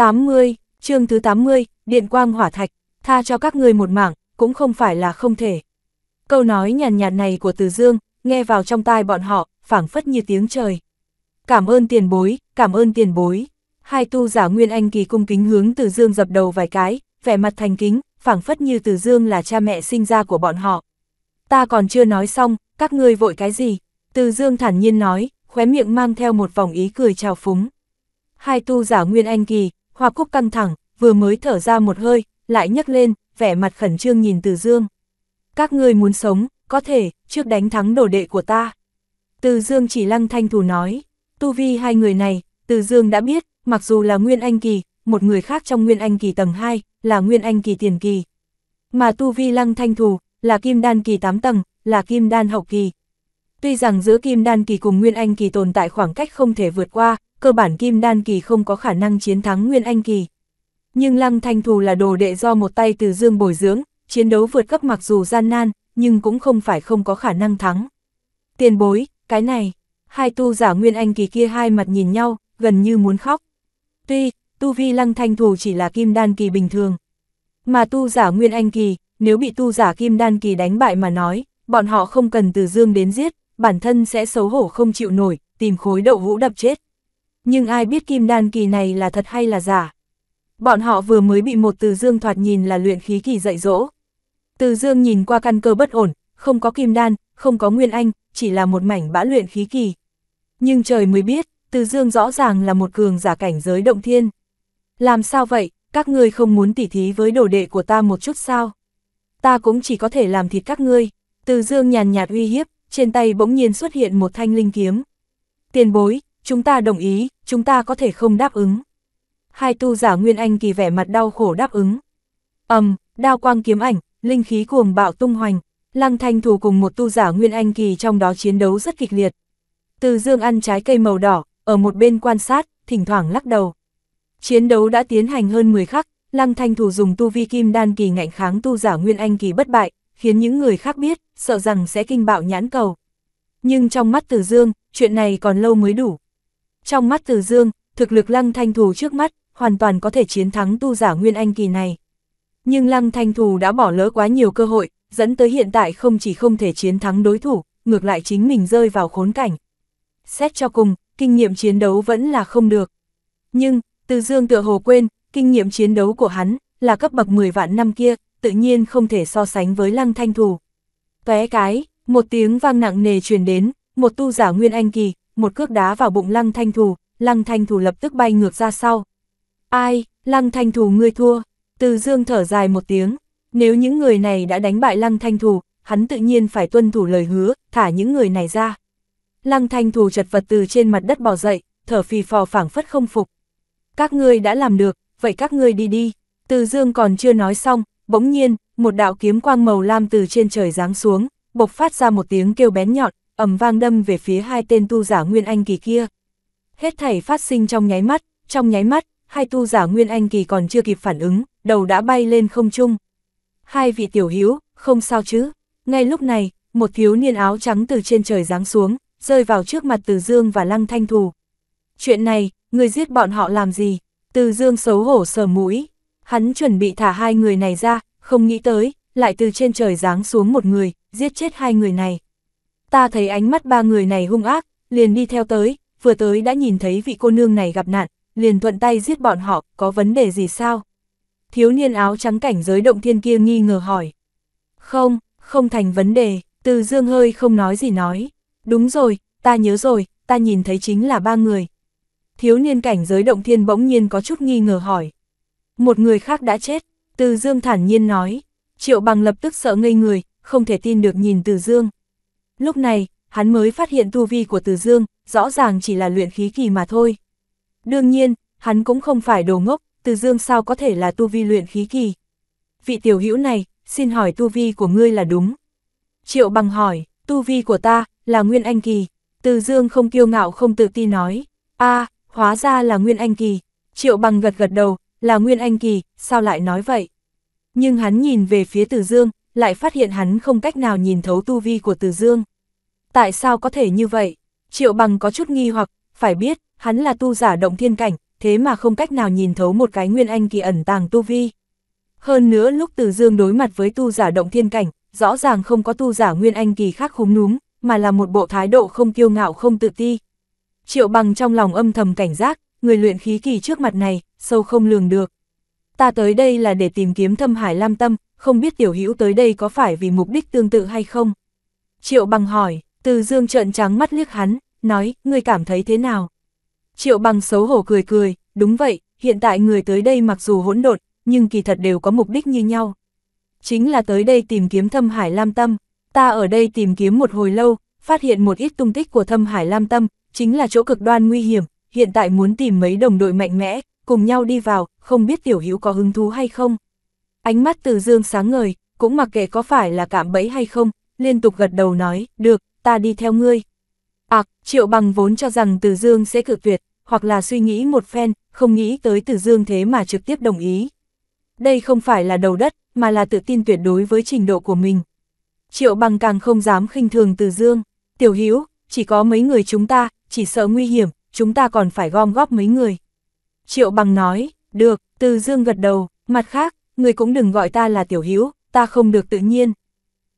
80, chương thứ 80, điện quang hỏa thạch, tha cho các người một mạng cũng không phải là không thể. Câu nói nhàn nhạt này của Từ Dương, nghe vào trong tai bọn họ, phảng phất như tiếng trời. Cảm ơn tiền bối, cảm ơn tiền bối. Hai tu giả Nguyên Anh kỳ cung kính hướng Từ Dương dập đầu vài cái, vẻ mặt thành kính, phảng phất như Từ Dương là cha mẹ sinh ra của bọn họ. Ta còn chưa nói xong, các ngươi vội cái gì? Từ Dương thản nhiên nói, khóe miệng mang theo một vòng ý cười trào phúng. Hai tu giả Nguyên Anh kỳ, Hoa Cúc căng thẳng, vừa mới thở ra một hơi, lại nhấc lên, vẻ mặt khẩn trương nhìn Từ Dương. Các ngươi muốn sống, có thể, trước đánh thắng đồ đệ của ta. Từ Dương chỉ lăng thanh thù nói, tu vi hai người này, Từ Dương đã biết, mặc dù là Nguyên Anh Kỳ, một người khác trong Nguyên Anh Kỳ tầng 2, là Nguyên Anh Kỳ tiền kỳ. Mà tu vi lăng thanh thù, là Kim Đan Kỳ 8 tầng, là Kim Đan hậu kỳ. Tuy rằng giữa Kim Đan Kỳ cùng Nguyên Anh Kỳ tồn tại khoảng cách không thể vượt qua, cơ bản kim đan kỳ không có khả năng chiến thắng nguyên anh kỳ. Nhưng Lăng Thanh Thù là đồ đệ do một tay từ dương bồi dưỡng, chiến đấu vượt cấp mặc dù gian nan, nhưng cũng không phải không có khả năng thắng. Tiền bối, cái này, hai tu giả nguyên anh kỳ kia hai mặt nhìn nhau, gần như muốn khóc. Tuy, tu vi Lăng Thanh Thù chỉ là kim đan kỳ bình thường. Mà tu giả nguyên anh kỳ, nếu bị tu giả kim đan kỳ đánh bại mà nói, bọn họ không cần từ dương đến giết, bản thân sẽ xấu hổ không chịu nổi, tìm khối đậu hũ đập chết nhưng ai biết kim đan kỳ này là thật hay là giả. Bọn họ vừa mới bị một từ dương thoạt nhìn là luyện khí kỳ dạy dỗ. Từ dương nhìn qua căn cơ bất ổn, không có kim đan, không có nguyên anh, chỉ là một mảnh bã luyện khí kỳ. Nhưng trời mới biết, từ dương rõ ràng là một cường giả cảnh giới động thiên. Làm sao vậy, các ngươi không muốn tỉ thí với đồ đệ của ta một chút sao? Ta cũng chỉ có thể làm thịt các ngươi. Từ dương nhàn nhạt uy hiếp, trên tay bỗng nhiên xuất hiện một thanh linh kiếm. Tiền bối, chúng ta đồng ý, chúng ta có thể không đáp ứng. Hai tu giả Nguyên Anh kỳ vẻ mặt đau khổ đáp ứng. ầm, um, đao quang kiếm ảnh, linh khí cuồng bạo tung hoành, Lăng Thanh Thù cùng một tu giả Nguyên Anh kỳ trong đó chiến đấu rất kịch liệt. Từ Dương ăn trái cây màu đỏ, ở một bên quan sát, thỉnh thoảng lắc đầu. Chiến đấu đã tiến hành hơn 10 khắc, Lăng Thanh Thù dùng tu vi kim đan kỳ ngạnh kháng tu giả Nguyên Anh kỳ bất bại, khiến những người khác biết, sợ rằng sẽ kinh bạo nhãn cầu. Nhưng trong mắt Từ Dương, chuyện này còn lâu mới đủ. Trong mắt Từ Dương, thực lực Lăng Thanh Thù trước mắt, hoàn toàn có thể chiến thắng tu giả Nguyên Anh kỳ này. Nhưng Lăng Thanh Thù đã bỏ lỡ quá nhiều cơ hội, dẫn tới hiện tại không chỉ không thể chiến thắng đối thủ, ngược lại chính mình rơi vào khốn cảnh. Xét cho cùng, kinh nghiệm chiến đấu vẫn là không được. Nhưng, Từ Dương tựa hồ quên, kinh nghiệm chiến đấu của hắn là cấp bậc 10 vạn năm kia, tự nhiên không thể so sánh với Lăng Thanh Thù. Tóe cái, một tiếng vang nặng nề truyền đến, một tu giả Nguyên Anh kỳ, một cước đá vào bụng lăng thanh thù, lăng thanh thù lập tức bay ngược ra sau. Ai, lăng thanh thù ngươi thua, từ dương thở dài một tiếng, nếu những người này đã đánh bại lăng thanh thù, hắn tự nhiên phải tuân thủ lời hứa, thả những người này ra. Lăng thanh thù chật vật từ trên mặt đất bỏ dậy, thở phì phò phảng phất không phục. Các ngươi đã làm được, vậy các ngươi đi đi. Từ dương còn chưa nói xong, bỗng nhiên, một đạo kiếm quang màu lam từ trên trời giáng xuống, bộc phát ra một tiếng kêu bén nhọn, ầm vang đâm về phía hai tên tu giả Nguyên Anh kỳ kia. Hết thảy phát sinh trong nháy mắt, trong nháy mắt, hai tu giả Nguyên Anh kỳ còn chưa kịp phản ứng, đầu đã bay lên không trung. Hai vị tiểu hiếu, không sao chứ. Ngay lúc này, một thiếu niên áo trắng từ trên trời giáng xuống, rơi vào trước mặt Từ Dương và Lăng Thanh Thù. Chuyện này, người giết bọn họ làm gì? Từ Dương xấu hổ sờ mũi. Hắn chuẩn bị thả hai người này ra, không nghĩ tới, lại từ trên trời giáng xuống một người, giết chết hai người này ta thấy ánh mắt ba người này hung ác, liền đi theo tới, vừa tới đã nhìn thấy vị cô nương này gặp nạn, liền thuận tay giết bọn họ, có vấn đề gì sao? Thiếu niên áo trắng cảnh giới động thiên kia nghi ngờ hỏi. Không, không thành vấn đề, từ dương hơi không nói gì nói. Đúng rồi, ta nhớ rồi, ta nhìn thấy chính là ba người. Thiếu niên cảnh giới động thiên bỗng nhiên có chút nghi ngờ hỏi. Một người khác đã chết, từ dương thản nhiên nói. Triệu bằng lập tức sợ ngây người, không thể tin được nhìn từ dương. Lúc này, hắn mới phát hiện tu vi của Từ Dương, rõ ràng chỉ là luyện khí kỳ mà thôi. Đương nhiên, hắn cũng không phải đồ ngốc, Từ Dương sao có thể là tu vi luyện khí kỳ. Vị tiểu hữu này, xin hỏi tu vi của ngươi là đúng. Triệu bằng hỏi, tu vi của ta, là Nguyên Anh Kỳ. Từ Dương không kiêu ngạo không tự ti nói, a hóa ra là Nguyên Anh Kỳ. Triệu bằng gật gật đầu, là Nguyên Anh Kỳ, sao lại nói vậy? Nhưng hắn nhìn về phía Từ Dương, lại phát hiện hắn không cách nào nhìn thấu tu vi của Từ Dương tại sao có thể như vậy? Triệu bằng có chút nghi hoặc, phải biết, hắn là tu giả động thiên cảnh, thế mà không cách nào nhìn thấu một cái nguyên anh kỳ ẩn tàng tu vi. Hơn nữa lúc Từ Dương đối mặt với tu giả động thiên cảnh, rõ ràng không có tu giả nguyên anh kỳ khác khúm núm, mà là một bộ thái độ không kiêu ngạo không tự ti. Triệu bằng trong lòng âm thầm cảnh giác, người luyện khí kỳ trước mặt này, sâu không lường được. Ta tới đây là để tìm kiếm thâm hải lam tâm, không biết tiểu hữu tới đây có phải vì mục đích tương tự hay không? Triệu bằng hỏi, từ dương trợn trắng mắt liếc hắn, nói, ngươi cảm thấy thế nào? Triệu bằng xấu hổ cười cười, đúng vậy, hiện tại người tới đây mặc dù hỗn độn, nhưng kỳ thật đều có mục đích như nhau. Chính là tới đây tìm kiếm thâm hải lam tâm, ta ở đây tìm kiếm một hồi lâu, phát hiện một ít tung tích của thâm hải lam tâm, chính là chỗ cực đoan nguy hiểm, hiện tại muốn tìm mấy đồng đội mạnh mẽ, cùng nhau đi vào, không biết tiểu hữu có hứng thú hay không. Ánh mắt từ dương sáng ngời, cũng mặc kệ có phải là cảm bẫy hay không, liên tục gật đầu nói, được, ta đi theo ngươi. À, triệu bằng vốn cho rằng Từ Dương sẽ cự tuyệt, hoặc là suy nghĩ một phen, không nghĩ tới Từ Dương thế mà trực tiếp đồng ý. Đây không phải là đầu đất, mà là tự tin tuyệt đối với trình độ của mình. Triệu bằng càng không dám khinh thường Từ Dương. Tiểu Hữu chỉ có mấy người chúng ta, chỉ sợ nguy hiểm, chúng ta còn phải gom góp mấy người. Triệu bằng nói, được, Từ Dương gật đầu, mặt khác, người cũng đừng gọi ta là Tiểu Hữu ta không được tự nhiên.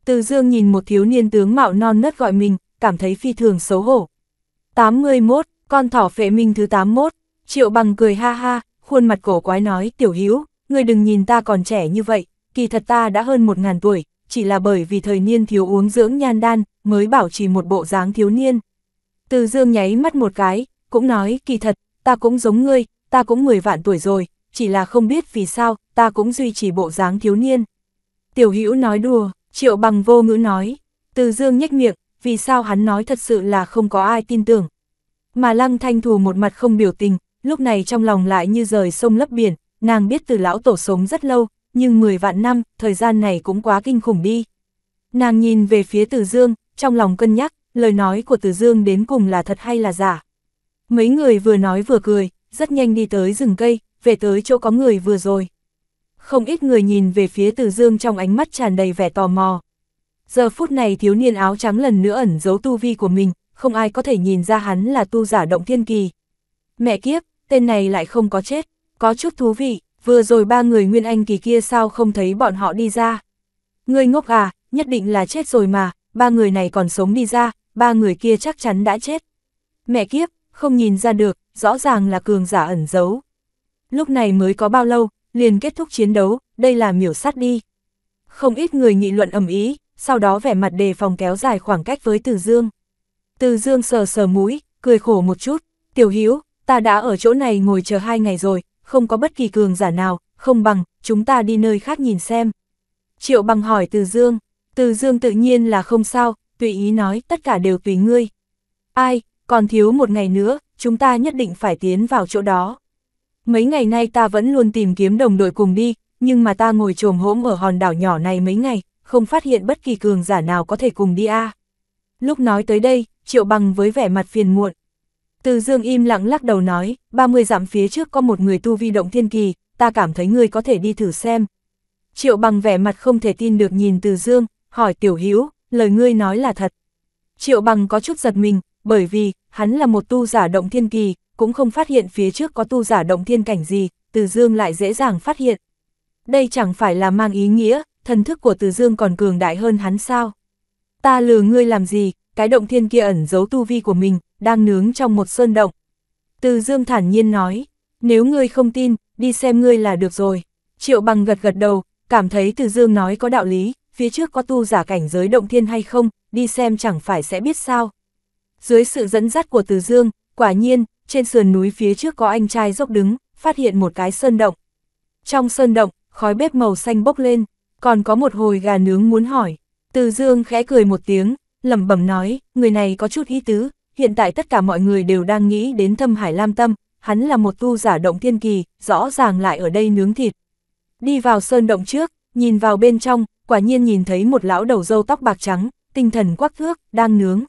Từ dương nhìn một thiếu niên tướng mạo non nớt gọi mình, cảm thấy phi thường xấu hổ. 81, con thỏ phệ minh thứ 81, triệu bằng cười ha ha, khuôn mặt cổ quái nói tiểu hữu ngươi đừng nhìn ta còn trẻ như vậy, kỳ thật ta đã hơn một ngàn tuổi, chỉ là bởi vì thời niên thiếu uống dưỡng nhan đan, mới bảo trì một bộ dáng thiếu niên. Từ dương nháy mắt một cái, cũng nói kỳ thật, ta cũng giống ngươi, ta cũng mười vạn tuổi rồi, chỉ là không biết vì sao, ta cũng duy trì bộ dáng thiếu niên. Tiểu hữu nói đùa, Triệu bằng vô ngữ nói, từ dương nhếch miệng, vì sao hắn nói thật sự là không có ai tin tưởng. Mà lăng thanh thù một mặt không biểu tình, lúc này trong lòng lại như rời sông lấp biển, nàng biết từ lão tổ sống rất lâu, nhưng 10 vạn năm, thời gian này cũng quá kinh khủng đi. Nàng nhìn về phía từ dương, trong lòng cân nhắc, lời nói của từ dương đến cùng là thật hay là giả. Mấy người vừa nói vừa cười, rất nhanh đi tới rừng cây, về tới chỗ có người vừa rồi không ít người nhìn về phía Từ Dương trong ánh mắt tràn đầy vẻ tò mò. Giờ phút này thiếu niên áo trắng lần nữa ẩn giấu tu vi của mình, không ai có thể nhìn ra hắn là tu giả động thiên kỳ. Mẹ kiếp, tên này lại không có chết, có chút thú vị, vừa rồi ba người nguyên anh kỳ kia sao không thấy bọn họ đi ra. Ngươi ngốc à, nhất định là chết rồi mà, ba người này còn sống đi ra, ba người kia chắc chắn đã chết. Mẹ kiếp, không nhìn ra được, rõ ràng là cường giả ẩn giấu. Lúc này mới có bao lâu, liền kết thúc chiến đấu, đây là miểu sát đi. Không ít người nghị luận ầm ý, sau đó vẻ mặt đề phòng kéo dài khoảng cách với Từ Dương. Từ Dương sờ sờ mũi, cười khổ một chút, tiểu Hiếu, ta đã ở chỗ này ngồi chờ hai ngày rồi, không có bất kỳ cường giả nào, không bằng, chúng ta đi nơi khác nhìn xem. Triệu bằng hỏi Từ Dương, Từ Dương tự nhiên là không sao, tùy ý nói tất cả đều tùy ngươi. Ai, còn thiếu một ngày nữa, chúng ta nhất định phải tiến vào chỗ đó. Mấy ngày nay ta vẫn luôn tìm kiếm đồng đội cùng đi, nhưng mà ta ngồi trồm hỗm ở hòn đảo nhỏ này mấy ngày, không phát hiện bất kỳ cường giả nào có thể cùng đi a. Lúc nói tới đây, Triệu Bằng với vẻ mặt phiền muộn. Từ Dương im lặng lắc đầu nói, 30 dặm phía trước có một người tu vi động thiên kỳ, ta cảm thấy ngươi có thể đi thử xem. Triệu Bằng vẻ mặt không thể tin được nhìn Từ Dương, hỏi Tiểu Hữu, lời ngươi nói là thật. Triệu Bằng có chút giật mình, bởi vì hắn là một tu giả động thiên kỳ, cũng không phát hiện phía trước có tu giả động thiên cảnh gì, Từ Dương lại dễ dàng phát hiện. Đây chẳng phải là mang ý nghĩa, thần thức của Từ Dương còn cường đại hơn hắn sao? Ta lừa ngươi làm gì, cái động thiên kia ẩn giấu tu vi của mình, đang nướng trong một sơn động. Từ Dương thản nhiên nói, nếu ngươi không tin, đi xem ngươi là được rồi. Triệu bằng gật gật đầu, cảm thấy Từ Dương nói có đạo lý, phía trước có tu giả cảnh giới động thiên hay không, đi xem chẳng phải sẽ biết sao. Dưới sự dẫn dắt của Từ Dương, quả nhiên, trên sườn núi phía trước có anh trai dốc đứng, phát hiện một cái sơn động. Trong sơn động, khói bếp màu xanh bốc lên, còn có một hồi gà nướng muốn hỏi. Từ dương khẽ cười một tiếng, lẩm bẩm nói, người này có chút ý tứ, hiện tại tất cả mọi người đều đang nghĩ đến thâm hải lam tâm, hắn là một tu giả động tiên kỳ, rõ ràng lại ở đây nướng thịt. Đi vào sơn động trước, nhìn vào bên trong, quả nhiên nhìn thấy một lão đầu dâu tóc bạc trắng, tinh thần quắc thước, đang nướng.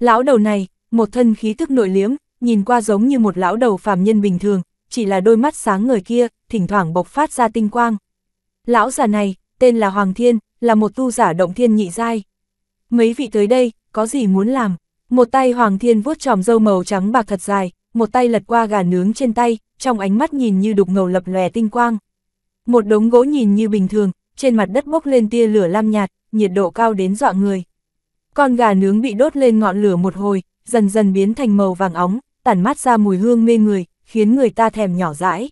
Lão đầu này, một thân khí tức nội liếm, nhìn qua giống như một lão đầu phàm nhân bình thường, chỉ là đôi mắt sáng người kia, thỉnh thoảng bộc phát ra tinh quang. Lão già này, tên là Hoàng Thiên, là một tu giả động thiên nhị giai. Mấy vị tới đây, có gì muốn làm? Một tay Hoàng Thiên vuốt tròm dâu màu trắng bạc thật dài, một tay lật qua gà nướng trên tay, trong ánh mắt nhìn như đục ngầu lập lòe tinh quang. Một đống gỗ nhìn như bình thường, trên mặt đất bốc lên tia lửa lam nhạt, nhiệt độ cao đến dọa người. Con gà nướng bị đốt lên ngọn lửa một hồi, dần dần biến thành màu vàng óng, tản mát ra mùi hương mê người, khiến người ta thèm nhỏ dãi.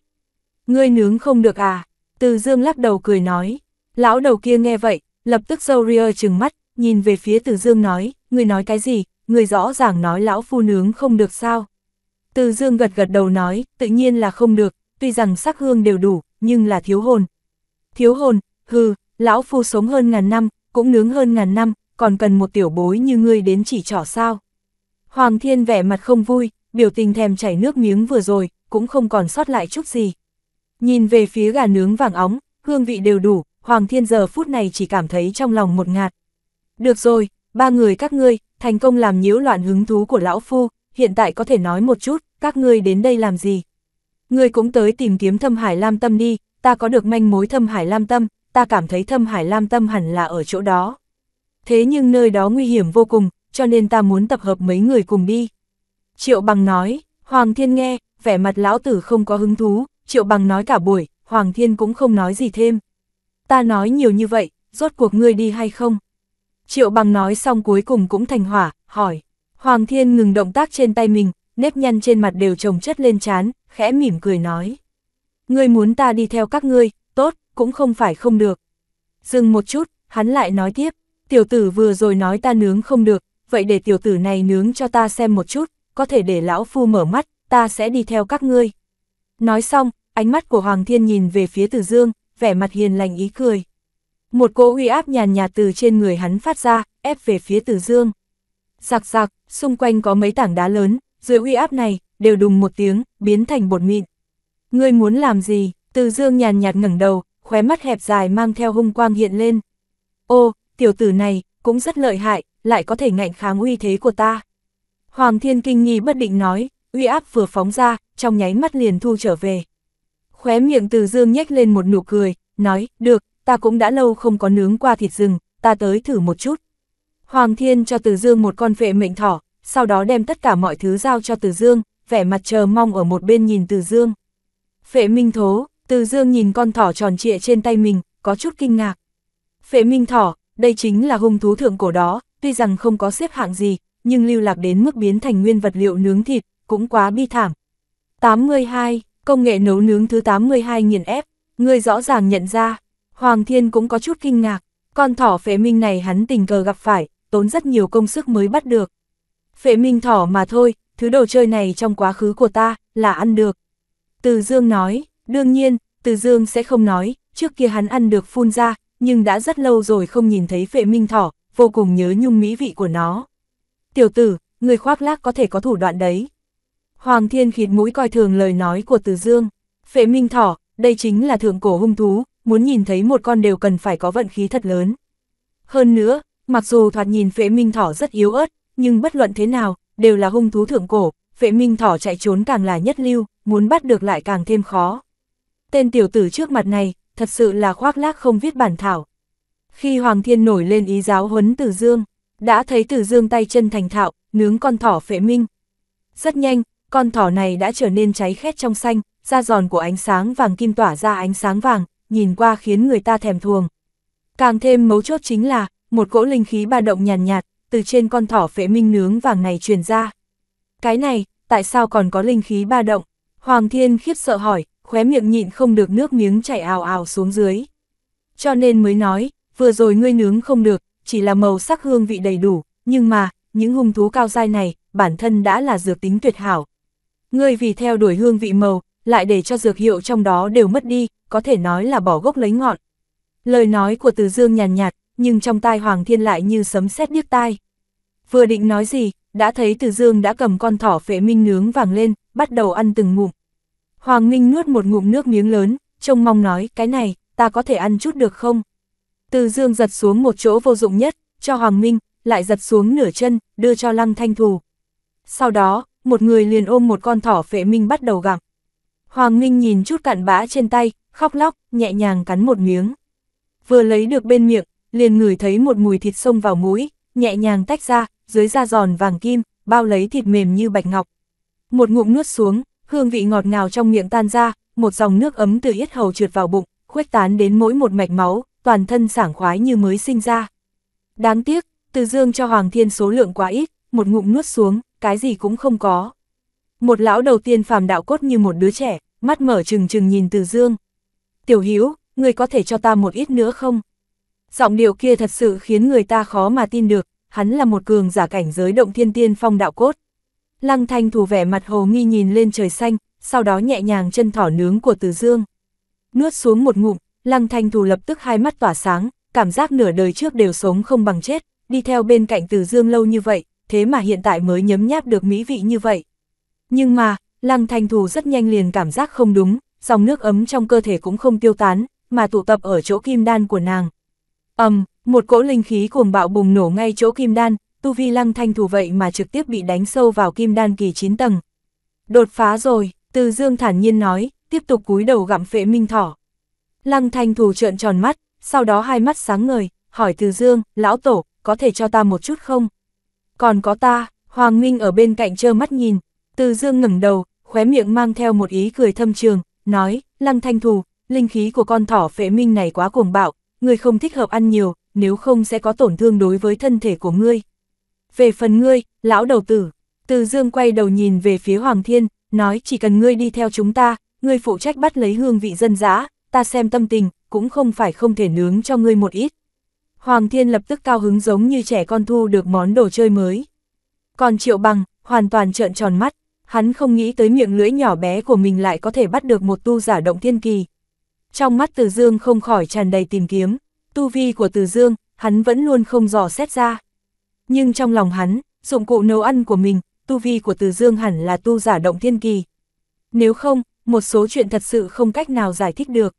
Ngươi nướng không được à? Từ dương lắc đầu cười nói. Lão đầu kia nghe vậy, lập tức dâu ria trừng mắt, nhìn về phía từ dương nói, ngươi nói cái gì, ngươi rõ ràng nói lão phu nướng không được sao. Từ dương gật gật đầu nói, tự nhiên là không được, tuy rằng sắc hương đều đủ, nhưng là thiếu hồn. Thiếu hồn, hừ, lão phu sống hơn ngàn năm, cũng nướng hơn ngàn năm, còn cần một tiểu bối như ngươi đến chỉ trỏ sao. Hoàng thiên vẻ mặt không vui, biểu tình thèm chảy nước miếng vừa rồi, cũng không còn sót lại chút gì. Nhìn về phía gà nướng vàng óng, hương vị đều đủ, Hoàng Thiên giờ phút này chỉ cảm thấy trong lòng một ngạt. Được rồi, ba người các ngươi, thành công làm nhiễu loạn hứng thú của lão phu, hiện tại có thể nói một chút, các ngươi đến đây làm gì? Ngươi cũng tới tìm kiếm thâm hải lam tâm đi, ta có được manh mối thâm hải lam tâm, ta cảm thấy thâm hải lam tâm hẳn là ở chỗ đó. Thế nhưng nơi đó nguy hiểm vô cùng, cho nên ta muốn tập hợp mấy người cùng đi. Triệu bằng nói, Hoàng thiên nghe, vẻ mặt lão tử không có hứng thú, triệu bằng nói cả buổi, Hoàng thiên cũng không nói gì thêm. Ta nói nhiều như vậy, rốt cuộc ngươi đi hay không? Triệu bằng nói xong cuối cùng cũng thành hỏa, hỏi. Hoàng thiên ngừng động tác trên tay mình, nếp nhăn trên mặt đều trồng chất lên chán, khẽ mỉm cười nói. Ngươi muốn ta đi theo các ngươi, tốt, cũng không phải không được. Dừng một chút, hắn lại nói tiếp, tiểu tử vừa rồi nói ta nướng không được, vậy để tiểu tử này nướng cho ta xem một chút, có thể để lão phu mở mắt, ta sẽ đi theo các ngươi. Nói xong, ánh mắt của Hoàng Thiên nhìn về phía Từ Dương, vẻ mặt hiền lành ý cười. Một cỗ uy áp nhàn nhạt từ trên người hắn phát ra, ép về phía Từ Dương. Giặc giặc, xung quanh có mấy tảng đá lớn, dưới uy áp này, đều đùng một tiếng, biến thành bột mịn. Ngươi muốn làm gì? Từ Dương nhàn nhạt ngẩng đầu, khóe mắt hẹp dài mang theo hung quang hiện lên. Ô, tiểu tử này, cũng rất lợi hại, lại có thể ngạnh kháng uy thế của ta. Hoàng Thiên kinh nghi bất định nói, uy áp vừa phóng ra, trong nháy mắt liền thu trở về. Khóe miệng từ dương nhếch lên một nụ cười, nói, được, ta cũng đã lâu không có nướng qua thịt rừng, ta tới thử một chút. Hoàng Thiên cho từ dương một con phệ mệnh thỏ, sau đó đem tất cả mọi thứ giao cho từ dương, vẻ mặt chờ mong ở một bên nhìn từ dương. Phệ minh thố, từ dương nhìn con thỏ tròn trịa trên tay mình, có chút kinh ngạc. Phệ minh thỏ, đây chính là hung thú thượng cổ đó, tuy rằng không có xếp hạng gì, nhưng lưu lạc đến mức biến thành nguyên vật liệu nướng thịt, cũng quá bi thảm. 82. Công nghệ nấu nướng thứ 82 nghiền ép, người rõ ràng nhận ra, Hoàng Thiên cũng có chút kinh ngạc, con thỏ phế minh này hắn tình cờ gặp phải, tốn rất nhiều công sức mới bắt được. Phệ minh thỏ mà thôi, thứ đồ chơi này trong quá khứ của ta, là ăn được. Từ Dương nói, đương nhiên, Từ Dương sẽ không nói, trước kia hắn ăn được phun ra, nhưng đã rất lâu rồi không nhìn thấy phệ minh thỏ, vô cùng nhớ nhung mỹ vị của nó tiểu tử, người khoác lác có thể có thủ đoạn đấy. Hoàng thiên khịt mũi coi thường lời nói của Từ Dương. Phệ Minh Thỏ, đây chính là thượng cổ hung thú, muốn nhìn thấy một con đều cần phải có vận khí thật lớn. Hơn nữa, mặc dù thoạt nhìn Phệ Minh Thỏ rất yếu ớt, nhưng bất luận thế nào, đều là hung thú thượng cổ, Phệ Minh Thỏ chạy trốn càng là nhất lưu, muốn bắt được lại càng thêm khó. Tên tiểu tử trước mặt này, thật sự là khoác lác không viết bản thảo. Khi Hoàng Thiên nổi lên ý giáo huấn Từ Dương, đã thấy Từ Dương tay chân thành thạo, nướng con thỏ phệ minh. Rất nhanh, con thỏ này đã trở nên cháy khét trong xanh, da giòn của ánh sáng vàng kim tỏa ra ánh sáng vàng, nhìn qua khiến người ta thèm thuồng. Càng thêm mấu chốt chính là, một cỗ linh khí ba động nhàn nhạt, nhạt, từ trên con thỏ phệ minh nướng vàng này truyền ra. Cái này, tại sao còn có linh khí ba động? Hoàng Thiên khiếp sợ hỏi, khóe miệng nhịn không được nước miếng chảy ào ào xuống dưới. Cho nên mới nói, vừa rồi ngươi nướng không được, chỉ là màu sắc hương vị đầy đủ, nhưng mà, những hung thú cao dai này, bản thân đã là dược tính tuyệt hảo. Ngươi vì theo đuổi hương vị màu, lại để cho dược hiệu trong đó đều mất đi, có thể nói là bỏ gốc lấy ngọn. Lời nói của Từ Dương nhàn nhạt, nhạt, nhưng trong tai Hoàng Thiên lại như sấm sét điếc tai. Vừa định nói gì, đã thấy Từ Dương đã cầm con thỏ phệ minh nướng vàng lên, bắt đầu ăn từng ngụm. Hoàng Minh nuốt một ngụm nước miếng lớn, trông mong nói, cái này, ta có thể ăn chút được không? Từ dương giật xuống một chỗ vô dụng nhất, cho Hoàng Minh, lại giật xuống nửa chân, đưa cho Lăng Thanh Thù. Sau đó, một người liền ôm một con thỏ phệ minh bắt đầu gặm. Hoàng Minh nhìn chút cặn bã trên tay, khóc lóc, nhẹ nhàng cắn một miếng. Vừa lấy được bên miệng, liền ngửi thấy một mùi thịt sông vào mũi, nhẹ nhàng tách ra, dưới da giòn vàng kim, bao lấy thịt mềm như bạch ngọc. Một ngụm nuốt xuống, hương vị ngọt ngào trong miệng tan ra, một dòng nước ấm từ yết hầu trượt vào bụng, khuếch tán đến mỗi một mạch máu, toàn thân sảng khoái như mới sinh ra. Đáng tiếc, từ dương cho Hoàng Thiên số lượng quá ít, một ngụm nuốt xuống, cái gì cũng không có. Một lão đầu tiên phàm đạo cốt như một đứa trẻ, mắt mở trừng trừng nhìn từ dương. Tiểu Hiếu, người có thể cho ta một ít nữa không? Giọng điệu kia thật sự khiến người ta khó mà tin được, hắn là một cường giả cảnh giới động thiên tiên phong đạo cốt. Lăng thanh thủ vẻ mặt hồ nghi nhìn lên trời xanh, sau đó nhẹ nhàng chân thỏ nướng của từ dương. Nuốt xuống một ngụm, Lăng Thanh Thù lập tức hai mắt tỏa sáng, cảm giác nửa đời trước đều sống không bằng chết, đi theo bên cạnh Từ Dương lâu như vậy, thế mà hiện tại mới nhấm nháp được mỹ vị như vậy. Nhưng mà, Lăng Thanh Thù rất nhanh liền cảm giác không đúng, dòng nước ấm trong cơ thể cũng không tiêu tán, mà tụ tập ở chỗ kim đan của nàng. ầm, um, một cỗ linh khí cuồng bạo bùng nổ ngay chỗ kim đan, tu vi Lăng Thanh Thù vậy mà trực tiếp bị đánh sâu vào kim đan kỳ 9 tầng. Đột phá rồi, Từ Dương thản nhiên nói, tiếp tục cúi đầu gặm phệ minh thỏ. Lăng thanh thủ trợn tròn mắt, sau đó hai mắt sáng ngời, hỏi từ dương, lão tổ, có thể cho ta một chút không? Còn có ta, Hoàng Minh ở bên cạnh trơ mắt nhìn, từ dương ngẩng đầu, khóe miệng mang theo một ý cười thâm trường, nói, lăng thanh Thủ, linh khí của con thỏ phệ minh này quá cuồng bạo, người không thích hợp ăn nhiều, nếu không sẽ có tổn thương đối với thân thể của ngươi. Về phần ngươi, lão đầu tử, từ dương quay đầu nhìn về phía Hoàng Thiên, nói chỉ cần ngươi đi theo chúng ta, ngươi phụ trách bắt lấy hương vị dân dã, ta xem tâm tình, cũng không phải không thể nướng cho ngươi một ít. Hoàng Thiên lập tức cao hứng giống như trẻ con thu được món đồ chơi mới. Còn Triệu Bằng, hoàn toàn trợn tròn mắt, hắn không nghĩ tới miệng lưỡi nhỏ bé của mình lại có thể bắt được một tu giả động thiên kỳ. Trong mắt Từ Dương không khỏi tràn đầy tìm kiếm, tu vi của Từ Dương, hắn vẫn luôn không dò xét ra. Nhưng trong lòng hắn, dụng cụ nấu ăn của mình, tu vi của Từ Dương hẳn là tu giả động thiên kỳ. Nếu không, một số chuyện thật sự không cách nào giải thích được.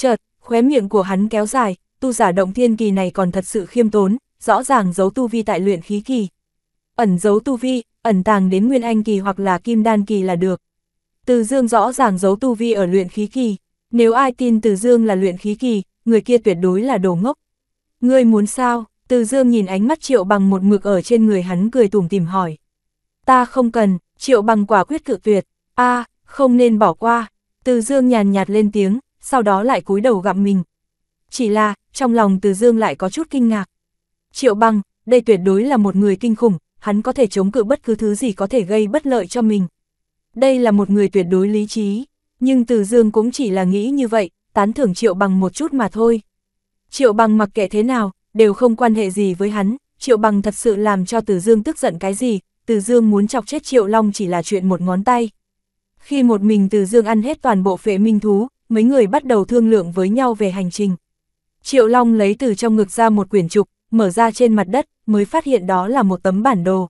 Chợt, khóe miệng của hắn kéo dài, tu giả động thiên kỳ này còn thật sự khiêm tốn, rõ ràng giấu tu vi tại luyện khí kỳ. Ẩn giấu tu vi, ẩn tàng đến nguyên anh kỳ hoặc là kim đan kỳ là được. Từ Dương rõ ràng giấu tu vi ở luyện khí kỳ, nếu ai tin Từ Dương là luyện khí kỳ, người kia tuyệt đối là đồ ngốc. Ngươi muốn sao? Từ Dương nhìn ánh mắt Triệu Bằng một mực ở trên người hắn cười tủm tìm hỏi. Ta không cần, Triệu Bằng quả quyết cự tuyệt. A, à, không nên bỏ qua. Từ Dương nhàn nhạt lên tiếng, sau đó lại cúi đầu gặm mình. Chỉ là, trong lòng Từ Dương lại có chút kinh ngạc. Triệu băng, đây tuyệt đối là một người kinh khủng, hắn có thể chống cự bất cứ thứ gì có thể gây bất lợi cho mình. Đây là một người tuyệt đối lý trí, nhưng Từ Dương cũng chỉ là nghĩ như vậy, tán thưởng Triệu Bằng một chút mà thôi. Triệu Bằng mặc kệ thế nào, đều không quan hệ gì với hắn, Triệu Bằng thật sự làm cho Từ Dương tức giận cái gì, Từ Dương muốn chọc chết Triệu Long chỉ là chuyện một ngón tay. Khi một mình Từ Dương ăn hết toàn bộ Phế minh thú, mấy người bắt đầu thương lượng với nhau về hành trình. Triệu Long lấy từ trong ngực ra một quyển trục, mở ra trên mặt đất, mới phát hiện đó là một tấm bản đồ.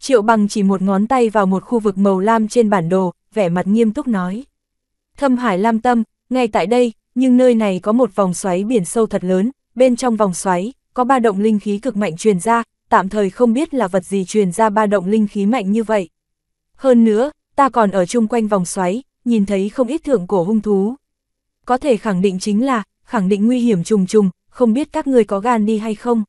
Triệu bằng chỉ một ngón tay vào một khu vực màu lam trên bản đồ, vẻ mặt nghiêm túc nói. Thâm hải lam tâm, ngay tại đây, nhưng nơi này có một vòng xoáy biển sâu thật lớn, bên trong vòng xoáy, có ba động linh khí cực mạnh truyền ra, tạm thời không biết là vật gì truyền ra ba động linh khí mạnh như vậy. Hơn nữa, ta còn ở chung quanh vòng xoáy, nhìn thấy không ít thượng cổ hung thú có thể khẳng định chính là, khẳng định nguy hiểm trùng trùng, không biết các người có gan đi hay không.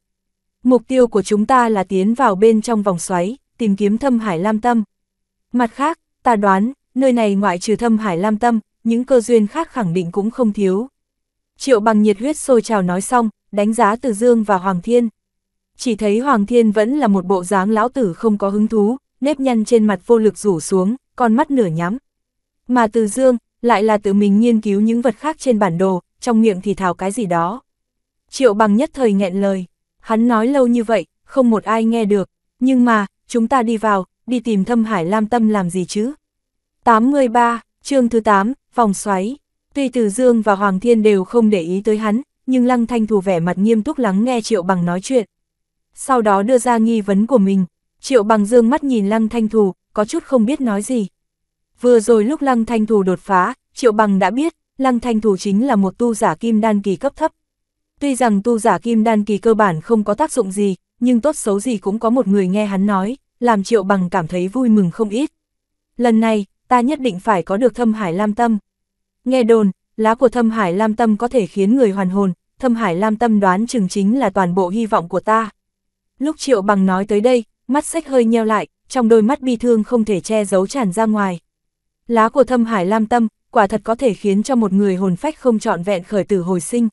Mục tiêu của chúng ta là tiến vào bên trong vòng xoáy, tìm kiếm thâm hải lam tâm. Mặt khác, ta đoán, nơi này ngoại trừ thâm hải lam tâm, những cơ duyên khác khẳng định cũng không thiếu. Triệu bằng nhiệt huyết sôi trào nói xong, đánh giá từ Dương và Hoàng Thiên. Chỉ thấy Hoàng Thiên vẫn là một bộ dáng lão tử không có hứng thú, nếp nhăn trên mặt vô lực rủ xuống, con mắt nửa nhắm. Mà từ Dương, lại là tự mình nghiên cứu những vật khác trên bản đồ, trong miệng thì thào cái gì đó. Triệu bằng nhất thời nghẹn lời, hắn nói lâu như vậy, không một ai nghe được, nhưng mà, chúng ta đi vào, đi tìm thâm hải lam tâm làm gì chứ? 83, chương thứ 8, vòng xoáy. Tuy Từ Dương và Hoàng Thiên đều không để ý tới hắn, nhưng Lăng Thanh Thù vẻ mặt nghiêm túc lắng nghe Triệu Bằng nói chuyện. Sau đó đưa ra nghi vấn của mình, Triệu Bằng Dương mắt nhìn Lăng Thanh Thù, có chút không biết nói gì. Vừa rồi lúc Lăng Thanh Thù đột phá, Triệu Bằng đã biết, Lăng Thanh Thù chính là một tu giả kim đan kỳ cấp thấp. Tuy rằng tu giả kim đan kỳ cơ bản không có tác dụng gì, nhưng tốt xấu gì cũng có một người nghe hắn nói, làm Triệu Bằng cảm thấy vui mừng không ít. Lần này, ta nhất định phải có được thâm hải lam tâm. Nghe đồn, lá của thâm hải lam tâm có thể khiến người hoàn hồn, thâm hải lam tâm đoán chừng chính là toàn bộ hy vọng của ta. Lúc Triệu Bằng nói tới đây, mắt sách hơi nheo lại, trong đôi mắt bi thương không thể che giấu tràn ra ngoài. Lá của thâm hải lam tâm, quả thật có thể khiến cho một người hồn phách không trọn vẹn khởi tử hồi sinh.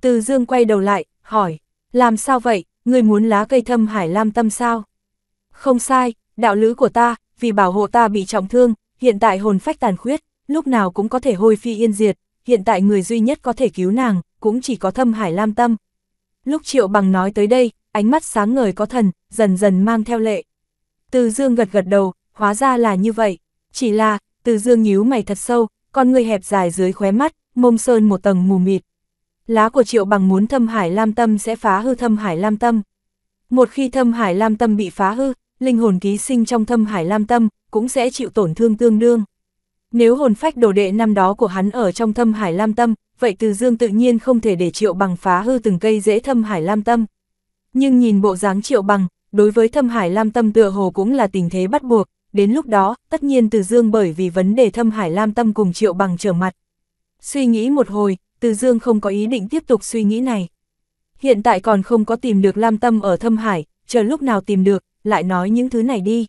Từ dương quay đầu lại, hỏi, làm sao vậy, người muốn lá cây thâm hải lam tâm sao? Không sai, đạo lữ của ta, vì bảo hộ ta bị trọng thương, hiện tại hồn phách tàn khuyết, lúc nào cũng có thể hôi phi yên diệt, hiện tại người duy nhất có thể cứu nàng, cũng chỉ có thâm hải lam tâm. Lúc triệu bằng nói tới đây, ánh mắt sáng ngời có thần, dần dần mang theo lệ. Từ dương gật gật đầu, hóa ra là như vậy, chỉ là, từ dương nhíu mày thật sâu, con người hẹp dài dưới khóe mắt, mông sơn một tầng mù mịt. Lá của triệu bằng muốn thâm hải lam tâm sẽ phá hư thâm hải lam tâm. Một khi thâm hải lam tâm bị phá hư, linh hồn ký sinh trong thâm hải lam tâm cũng sẽ chịu tổn thương tương đương. Nếu hồn phách đồ đệ năm đó của hắn ở trong thâm hải lam tâm, vậy từ dương tự nhiên không thể để triệu bằng phá hư từng cây dễ thâm hải lam tâm. Nhưng nhìn bộ dáng triệu bằng, đối với thâm hải lam tâm tựa hồ cũng là tình thế bắt buộc, đến lúc đó, tất nhiên Từ Dương bởi vì vấn đề thâm hải lam tâm cùng triệu bằng trở mặt. Suy nghĩ một hồi, Từ Dương không có ý định tiếp tục suy nghĩ này. Hiện tại còn không có tìm được lam tâm ở thâm hải, chờ lúc nào tìm được, lại nói những thứ này đi.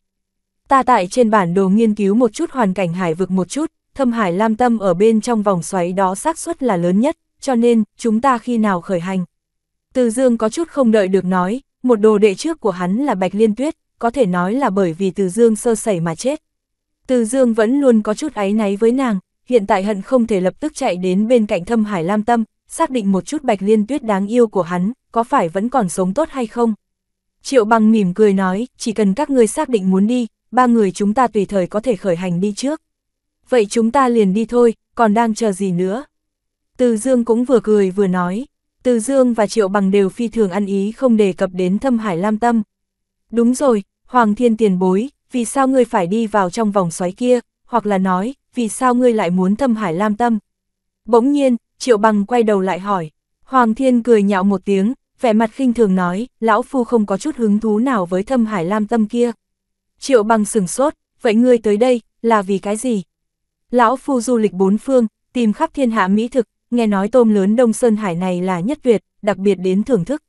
Ta tại trên bản đồ nghiên cứu một chút hoàn cảnh hải vực một chút, thâm hải lam tâm ở bên trong vòng xoáy đó xác suất là lớn nhất, cho nên, chúng ta khi nào khởi hành. Từ Dương có chút không đợi được nói, một đồ đệ trước của hắn là Bạch Liên Tuyết, có thể nói là bởi vì Từ Dương sơ sẩy mà chết. Từ Dương vẫn luôn có chút áy náy với nàng, hiện tại hận không thể lập tức chạy đến bên cạnh Thâm Hải Lam Tâm, xác định một chút Bạch Liên Tuyết đáng yêu của hắn, có phải vẫn còn sống tốt hay không. Triệu Bằng mỉm cười nói, chỉ cần các ngươi xác định muốn đi, ba người chúng ta tùy thời có thể khởi hành đi trước. Vậy chúng ta liền đi thôi, còn đang chờ gì nữa? Từ Dương cũng vừa cười vừa nói, từ Dương và Triệu Bằng đều phi thường ăn ý không đề cập đến Thâm Hải Lam Tâm. Đúng rồi, Hoàng thiên tiền bối, vì sao ngươi phải đi vào trong vòng xoáy kia, hoặc là nói, vì sao ngươi lại muốn thâm hải lam tâm? Bỗng nhiên, Triệu Bằng quay đầu lại hỏi. Hoàng thiên cười nhạo một tiếng, vẻ mặt khinh thường nói, lão phu không có chút hứng thú nào với thâm hải lam tâm kia. Triệu Bằng sừng sốt, vậy ngươi tới đây, là vì cái gì? Lão phu du lịch bốn phương, tìm khắp thiên hạ mỹ thực, nghe nói tôm lớn Đông Sơn Hải này là nhất tuyệt, đặc biệt đến thưởng thức.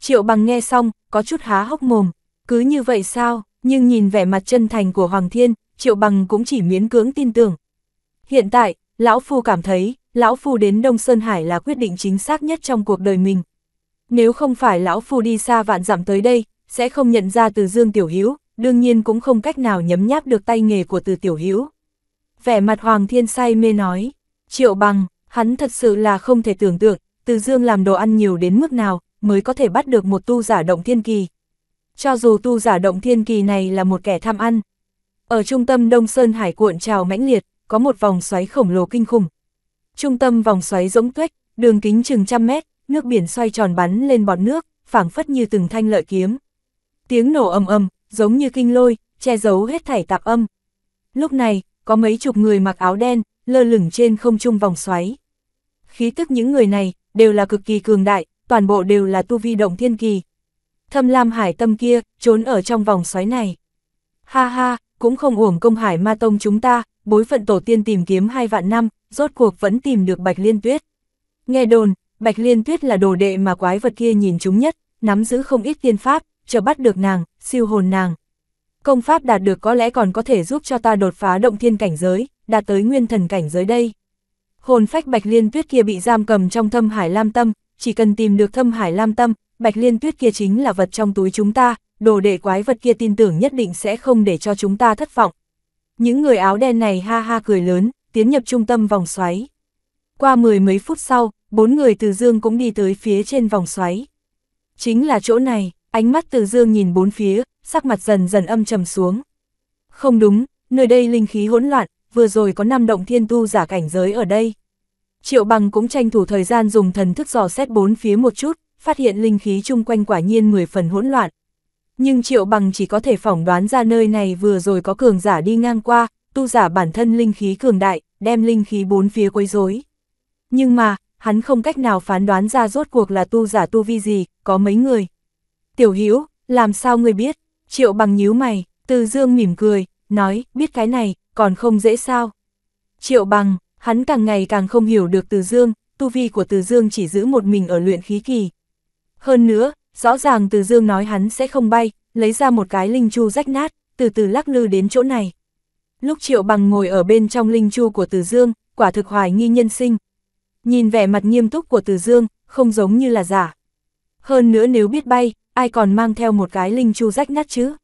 Triệu bằng nghe xong, có chút há hốc mồm, cứ như vậy sao, nhưng nhìn vẻ mặt chân thành của Hoàng Thiên, Triệu Bằng cũng chỉ miễn cưỡng tin tưởng. Hiện tại, Lão Phu cảm thấy, Lão Phu đến Đông Sơn Hải là quyết định chính xác nhất trong cuộc đời mình. Nếu không phải Lão Phu đi xa vạn dặm tới đây, sẽ không nhận ra từ Dương Tiểu Hiếu, đương nhiên cũng không cách nào nhấm nháp được tay nghề của từ Tiểu Hiếu. Vẻ mặt Hoàng Thiên say mê nói, Triệu Bằng, hắn thật sự là không thể tưởng tượng, từ Dương làm đồ ăn nhiều đến mức nào mới có thể bắt được một tu giả động thiên kỳ cho dù tu giả động thiên kỳ này là một kẻ tham ăn. Ở trung tâm Đông Sơn Hải cuộn trào mãnh liệt, có một vòng xoáy khổng lồ kinh khủng. Trung tâm vòng xoáy rỗng tuếch, đường kính chừng trăm mét, nước biển xoay tròn bắn lên bọt nước, phảng phất như từng thanh lợi kiếm. Tiếng nổ ầm ầm, giống như kinh lôi, che giấu hết thảy tạp âm. Lúc này, có mấy chục người mặc áo đen, lơ lửng trên không trung vòng xoáy. Khí tức những người này đều là cực kỳ cường đại, toàn bộ đều là tu vi động thiên kỳ, thâm lam hải tâm kia, trốn ở trong vòng xoáy này. Ha ha, cũng không uổng công hải ma tông chúng ta, bối phận tổ tiên tìm kiếm hai vạn năm, rốt cuộc vẫn tìm được Bạch Liên Tuyết. Nghe đồn, Bạch Liên Tuyết là đồ đệ mà quái vật kia nhìn chúng nhất, nắm giữ không ít tiên pháp, chờ bắt được nàng, siêu hồn nàng. Công pháp đạt được có lẽ còn có thể giúp cho ta đột phá động thiên cảnh giới, đạt tới nguyên thần cảnh giới đây. Hồn phách Bạch Liên Tuyết kia bị giam cầm trong thâm hải lam tâm, chỉ cần tìm được thâm hải lam tâm, Bạch Liên Tuyết kia chính là vật trong túi chúng ta, đồ đệ quái vật kia tin tưởng nhất định sẽ không để cho chúng ta thất vọng. Những người áo đen này ha ha cười lớn, tiến nhập trung tâm vòng xoáy. Qua mười mấy phút sau, bốn người từ dương cũng đi tới phía trên vòng xoáy. Chính là chỗ này, ánh mắt từ dương nhìn bốn phía, sắc mặt dần dần âm trầm xuống. Không đúng, nơi đây linh khí hỗn loạn, vừa rồi có năm động thiên tu giả cảnh giới ở đây. Triệu bằng cũng tranh thủ thời gian dùng thần thức dò xét bốn phía một chút, phát hiện linh khí chung quanh quả nhiên 10 phần hỗn loạn. Nhưng Triệu Bằng chỉ có thể phỏng đoán ra nơi này vừa rồi có cường giả đi ngang qua, tu giả bản thân linh khí cường đại, đem linh khí bốn phía quấy rối. Nhưng mà, hắn không cách nào phán đoán ra rốt cuộc là tu giả tu vi gì, có mấy người. Tiểu Hữu làm sao người biết? Triệu Bằng nhíu mày, Từ Dương mỉm cười, nói, biết cái này, còn không dễ sao. Triệu Bằng, hắn càng ngày càng không hiểu được Từ Dương, tu vi của Từ Dương chỉ giữ một mình ở luyện khí kỳ, hơn nữa, rõ ràng Từ Dương nói hắn sẽ không bay, lấy ra một cái linh chu rách nát, từ từ lắc lư đến chỗ này. Lúc Triệu Bằng ngồi ở bên trong linh chu của Từ Dương, quả thực hoài nghi nhân sinh. Nhìn vẻ mặt nghiêm túc của Từ Dương, không giống như là giả. Hơn nữa nếu biết bay, ai còn mang theo một cái linh chu rách nát chứ?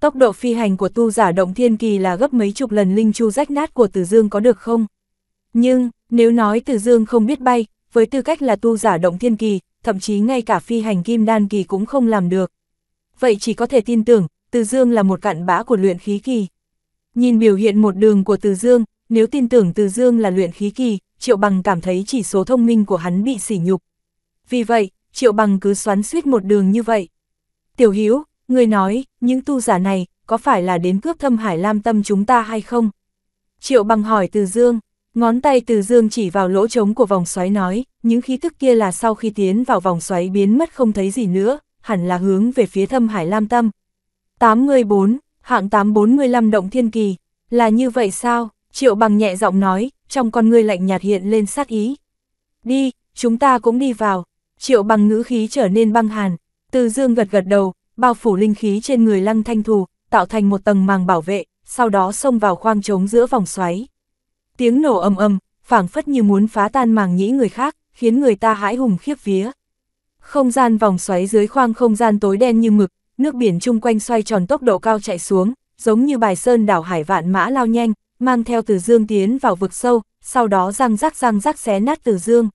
Tốc độ phi hành của tu giả động thiên kỳ là gấp mấy chục lần linh chu rách nát của Từ Dương có được không? Nhưng, nếu nói Từ Dương không biết bay, với tư cách là tu giả động thiên kỳ, thậm chí ngay cả phi hành kim đan kỳ cũng không làm được. Vậy chỉ có thể tin tưởng, Từ Dương là một cặn bã của luyện khí kỳ. Nhìn biểu hiện một đường của Từ Dương, nếu tin tưởng Từ Dương là luyện khí kỳ, Triệu Bằng cảm thấy chỉ số thông minh của hắn bị sỉ nhục. Vì vậy, Triệu Bằng cứ xoắn suýt một đường như vậy. Tiểu Hiếu, người nói, những tu giả này, có phải là đến cướp thâm hải lam tâm chúng ta hay không? Triệu Bằng hỏi Từ Dương. Ngón tay từ dương chỉ vào lỗ trống của vòng xoáy nói, những khí thức kia là sau khi tiến vào vòng xoáy biến mất không thấy gì nữa, hẳn là hướng về phía thâm hải lam tâm. 84, hạng 845 động thiên kỳ, là như vậy sao? Triệu bằng nhẹ giọng nói, trong con ngươi lạnh nhạt hiện lên sát ý. Đi, chúng ta cũng đi vào. Triệu bằng ngữ khí trở nên băng hàn, từ dương gật gật đầu, bao phủ linh khí trên người lăng thanh thù, tạo thành một tầng màng bảo vệ, sau đó xông vào khoang trống giữa vòng xoáy. Tiếng nổ âm âm phảng phất như muốn phá tan màng nhĩ người khác, khiến người ta hãi hùng khiếp vía. Không gian vòng xoáy dưới khoang không gian tối đen như mực, nước biển chung quanh xoay tròn tốc độ cao chạy xuống, giống như bài sơn đảo hải vạn mã lao nhanh, mang theo Từ Dương tiến vào vực sâu, sau đó răng rắc răng rắc xé nát Từ Dương.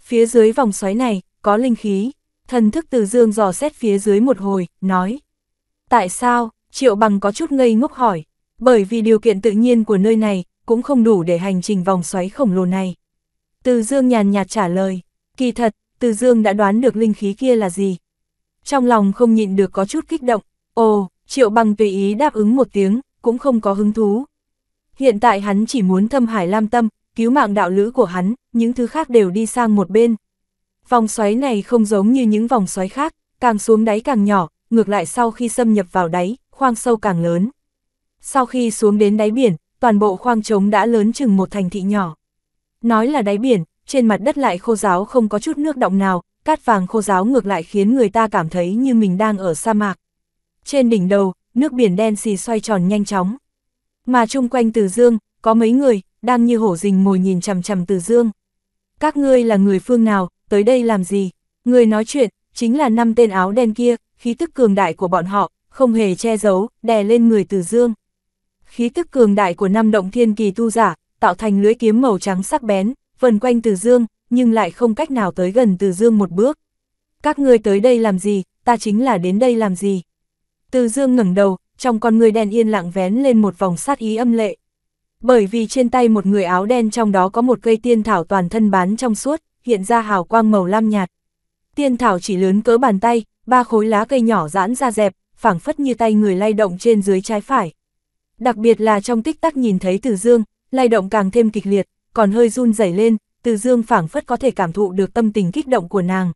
Phía dưới vòng xoáy này, có linh khí, thần thức Từ Dương dò xét phía dưới một hồi, nói. Tại sao, Triệu Bằng có chút ngây ngốc hỏi, bởi vì điều kiện tự nhiên của nơi này, cũng không đủ để hành trình vòng xoáy khổng lồ này. Từ Dương nhàn nhạt trả lời, kỳ thật, Từ Dương đã đoán được linh khí kia là gì. Trong lòng không nhịn được có chút kích động, ồ, Triệu Bằng tùy ý đáp ứng một tiếng, cũng không có hứng thú. Hiện tại hắn chỉ muốn thâm hải lam tâm, cứu mạng đạo lữ của hắn, những thứ khác đều đi sang một bên. Vòng xoáy này không giống như những vòng xoáy khác, càng xuống đáy càng nhỏ, ngược lại sau khi xâm nhập vào đáy, khoang sâu càng lớn. Sau khi xuống đến đáy biển, toàn bộ khoang trống đã lớn chừng một thành thị nhỏ. Nói là đáy biển, trên mặt đất lại khô giáo không có chút nước động nào, cát vàng khô giáo ngược lại khiến người ta cảm thấy như mình đang ở sa mạc. Trên đỉnh đầu, nước biển đen xì xoay tròn nhanh chóng. Mà chung quanh Từ Dương, có mấy người, đang như hổ rình mồi nhìn chằm chằm Từ Dương. Các ngươi là người phương nào, tới đây làm gì? Người nói chuyện, chính là năm tên áo đen kia, khí tức cường đại của bọn họ, không hề che giấu, đè lên người Từ Dương khí tức cường đại của năm động thiên kỳ tu giả, tạo thành lưới kiếm màu trắng sắc bén, vần quanh Từ Dương, nhưng lại không cách nào tới gần Từ Dương một bước. Các ngươi tới đây làm gì, ta chính là đến đây làm gì? Từ Dương ngẩng đầu, trong con người đen yên lặng vén lên một vòng sát ý âm lệ. Bởi vì trên tay một người áo đen trong đó có một cây tiên thảo toàn thân bán trong suốt, hiện ra hào quang màu lam nhạt. Tiên thảo chỉ lớn cỡ bàn tay, ba khối lá cây nhỏ giãn ra dẹp, phảng phất như tay người lay động trên dưới trái phải đặc biệt là trong tích tắc nhìn thấy Từ Dương, lay động càng thêm kịch liệt, còn hơi run rẩy lên, Từ Dương phảng phất có thể cảm thụ được tâm tình kích động của nàng.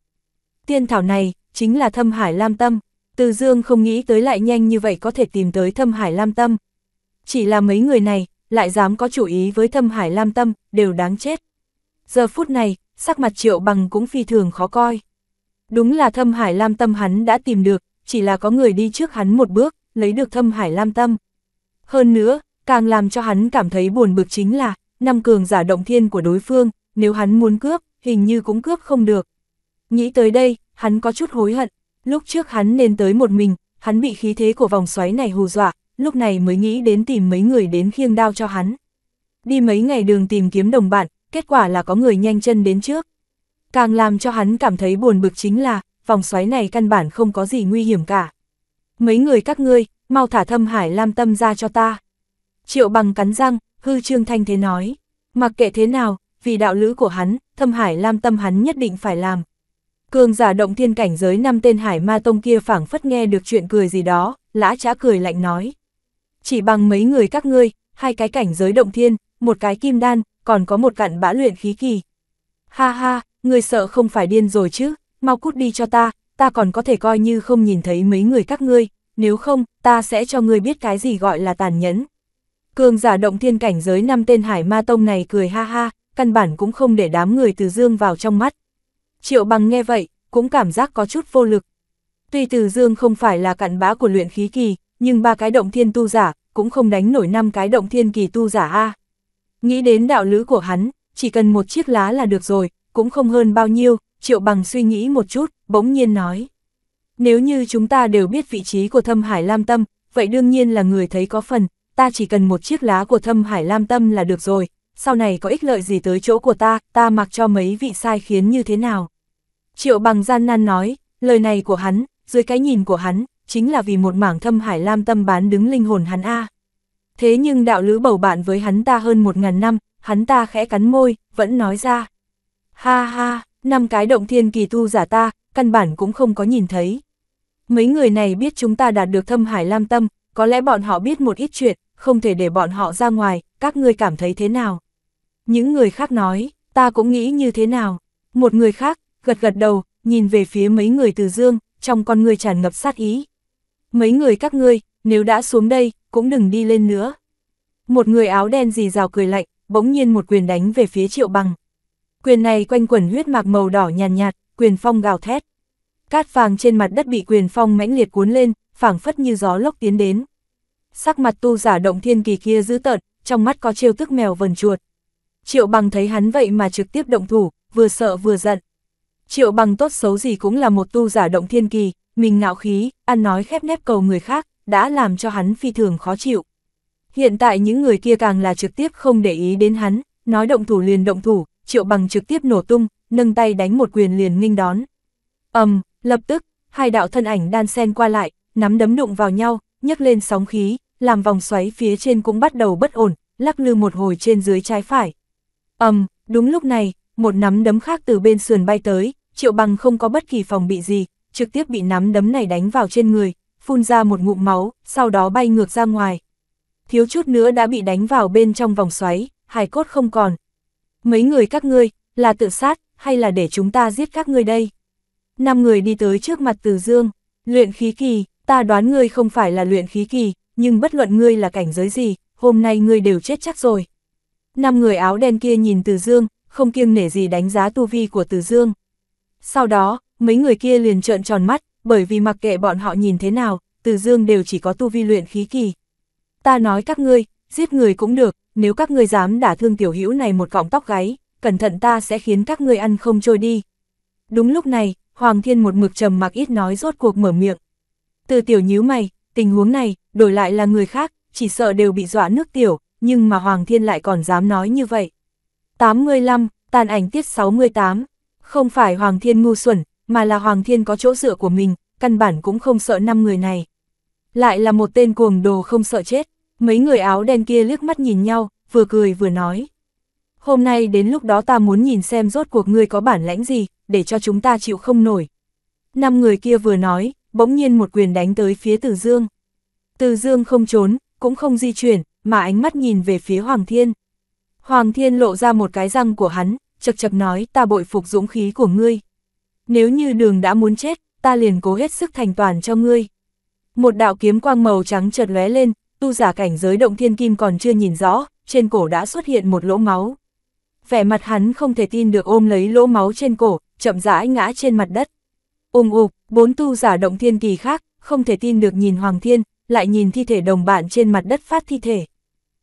Tiên thảo này, chính là thâm hải lam tâm, Từ Dương không nghĩ tới lại nhanh như vậy có thể tìm tới thâm hải lam tâm. Chỉ là mấy người này, lại dám có chủ ý với thâm hải lam tâm, đều đáng chết. Giờ phút này, sắc mặt triệu bằng cũng phi thường khó coi. Đúng là thâm hải lam tâm hắn đã tìm được, chỉ là có người đi trước hắn một bước, lấy được thâm hải lam tâm. Hơn nữa, càng làm cho hắn cảm thấy buồn bực chính là, năm cường giả động thiên của đối phương, nếu hắn muốn cướp, hình như cũng cướp không được. Nghĩ tới đây, hắn có chút hối hận, lúc trước hắn nên tới một mình, hắn bị khí thế của vòng xoáy này hù dọa, lúc này mới nghĩ đến tìm mấy người đến khiêng đao cho hắn. Đi mấy ngày đường tìm kiếm đồng bạn, kết quả là có người nhanh chân đến trước. Càng làm cho hắn cảm thấy buồn bực chính là, vòng xoáy này căn bản không có gì nguy hiểm cả. Mấy người các ngươi, mau thả thâm hải lam tâm ra cho ta. Triệu bằng cắn răng, hư trương thanh thế nói, mặc kệ thế nào, vì đạo lữ của hắn, thâm hải lam tâm hắn nhất định phải làm. Cường giả động thiên cảnh giới năm tên hải ma tông kia phảng phất nghe được chuyện cười gì đó, lã trá cười lạnh nói. Chỉ bằng mấy người các ngươi, hai cái cảnh giới động thiên, một cái kim đan, còn có một cặn bã luyện khí kỳ. Ha ha, người sợ không phải điên rồi chứ, mau cút đi cho ta, ta còn có thể coi như không nhìn thấy mấy người các ngươi, nếu không, ta sẽ cho ngươi biết cái gì gọi là tàn nhẫn. Cường giả động thiên cảnh giới năm tên hải ma tông này cười ha ha, căn bản cũng không để đám người từ dương vào trong mắt. Triệu bằng nghe vậy, cũng cảm giác có chút vô lực. Tuy từ dương không phải là cặn bã của luyện khí kỳ, nhưng ba cái động thiên tu giả, cũng không đánh nổi năm cái động thiên kỳ tu giả a. Nghĩ đến đạo lữ của hắn, chỉ cần một chiếc lá là được rồi, cũng không hơn bao nhiêu, triệu bằng suy nghĩ một chút, bỗng nhiên nói. Nếu như chúng ta đều biết vị trí của thâm hải lam tâm, vậy đương nhiên là người thấy có phần, ta chỉ cần một chiếc lá của thâm hải lam tâm là được rồi, sau này có ích lợi gì tới chỗ của ta, ta mặc cho mấy vị sai khiến như thế nào. Triệu bằng gian nan nói, lời này của hắn, dưới cái nhìn của hắn, chính là vì một mảng thâm hải lam tâm bán đứng linh hồn hắn A. Thế nhưng đạo lữ bầu bạn với hắn ta hơn một ngàn năm, hắn ta khẽ cắn môi, vẫn nói ra. Ha ha, năm cái động thiên kỳ tu giả ta, căn bản cũng không có nhìn thấy. Mấy người này biết chúng ta đạt được thâm hải lam tâm, có lẽ bọn họ biết một ít chuyện, không thể để bọn họ ra ngoài, các ngươi cảm thấy thế nào? Những người khác nói, ta cũng nghĩ như thế nào? Một người khác, gật gật đầu, nhìn về phía mấy người từ dương, trong con người tràn ngập sát ý. Mấy người các ngươi, nếu đã xuống đây, cũng đừng đi lên nữa. Một người áo đen dì rào cười lạnh, bỗng nhiên một quyền đánh về phía triệu bằng. Quyền này quanh quẩn huyết mạc màu đỏ nhàn nhạt, nhạt, quyền phong gào thét. Cát vàng trên mặt đất bị quyền phong mãnh liệt cuốn lên, phảng phất như gió lốc tiến đến. Sắc mặt tu giả động thiên kỳ kia dữ tợn, trong mắt có trêu tức mèo vần chuột. Triệu bằng thấy hắn vậy mà trực tiếp động thủ, vừa sợ vừa giận. Triệu bằng tốt xấu gì cũng là một tu giả động thiên kỳ, mình ngạo khí, ăn nói khép nép cầu người khác, đã làm cho hắn phi thường khó chịu. Hiện tại những người kia càng là trực tiếp không để ý đến hắn, nói động thủ liền động thủ, triệu bằng trực tiếp nổ tung, nâng tay đánh một quyền liền nghênh đón. ầm, Lập tức, hai đạo thân ảnh đan xen qua lại, nắm đấm đụng vào nhau, nhấc lên sóng khí, làm vòng xoáy phía trên cũng bắt đầu bất ổn, lắc lư một hồi trên dưới trái phải. ầm, um, đúng lúc này, một nắm đấm khác từ bên sườn bay tới, Triệu Bằng không có bất kỳ phòng bị gì, trực tiếp bị nắm đấm này đánh vào trên người, phun ra một ngụm máu, sau đó bay ngược ra ngoài. Thiếu chút nữa đã bị đánh vào bên trong vòng xoáy, hài cốt không còn. Mấy người các ngươi, là tự sát, hay là để chúng ta giết các ngươi đây? năm người đi tới trước mặt Từ Dương, luyện khí kỳ, ta đoán ngươi không phải là luyện khí kỳ, nhưng bất luận ngươi là cảnh giới gì, hôm nay ngươi đều chết chắc rồi. Năm người áo đen kia nhìn Từ Dương, không kiêng nể gì đánh giá tu vi của Từ Dương. Sau đó, mấy người kia liền trợn tròn mắt, bởi vì mặc kệ bọn họ nhìn thế nào, Từ Dương đều chỉ có tu vi luyện khí kỳ. Ta nói các ngươi, giết người cũng được, nếu các ngươi dám đả thương tiểu hữu này một cọng tóc gáy, cẩn thận ta sẽ khiến các ngươi ăn không trôi đi. Đúng lúc này, Hoàng Thiên một mực trầm mặc ít nói rốt cuộc mở miệng. Từ tiểu nhíu mày, tình huống này, đổi lại là người khác, chỉ sợ đều bị dọa nước tiểu, nhưng mà Hoàng Thiên lại còn dám nói như vậy. 85, tàn ảnh tiết 68. Không phải Hoàng Thiên ngu xuẩn, mà là Hoàng Thiên có chỗ dựa của mình, căn bản cũng không sợ năm người này. Lại là một tên cuồng đồ không sợ chết, mấy người áo đen kia liếc mắt nhìn nhau, vừa cười vừa nói. Hôm nay đến lúc đó ta muốn nhìn xem rốt cuộc ngươi có bản lãnh gì, để cho chúng ta chịu không nổi. Năm người kia vừa nói, bỗng nhiên một quyền đánh tới phía Từ Dương. Từ Dương không trốn, cũng không di chuyển, mà ánh mắt nhìn về phía Hoàng Thiên. Hoàng Thiên lộ ra một cái răng của hắn, chật chật nói ta bội phục dũng khí của ngươi. Nếu như đường đã muốn chết, ta liền cố hết sức thành toàn cho ngươi. Một đạo kiếm quang màu trắng chợt lóe lên, tu giả cảnh giới động thiên kim còn chưa nhìn rõ, trên cổ đã xuất hiện một lỗ máu. Vẻ mặt hắn không thể tin được ôm lấy lỗ máu trên cổ, chậm rãi ngã trên mặt đất. Ôm ụp, bốn tu giả động thiên kỳ khác, không thể tin được nhìn Hoàng Thiên, lại nhìn thi thể đồng bạn trên mặt đất phát thi thể.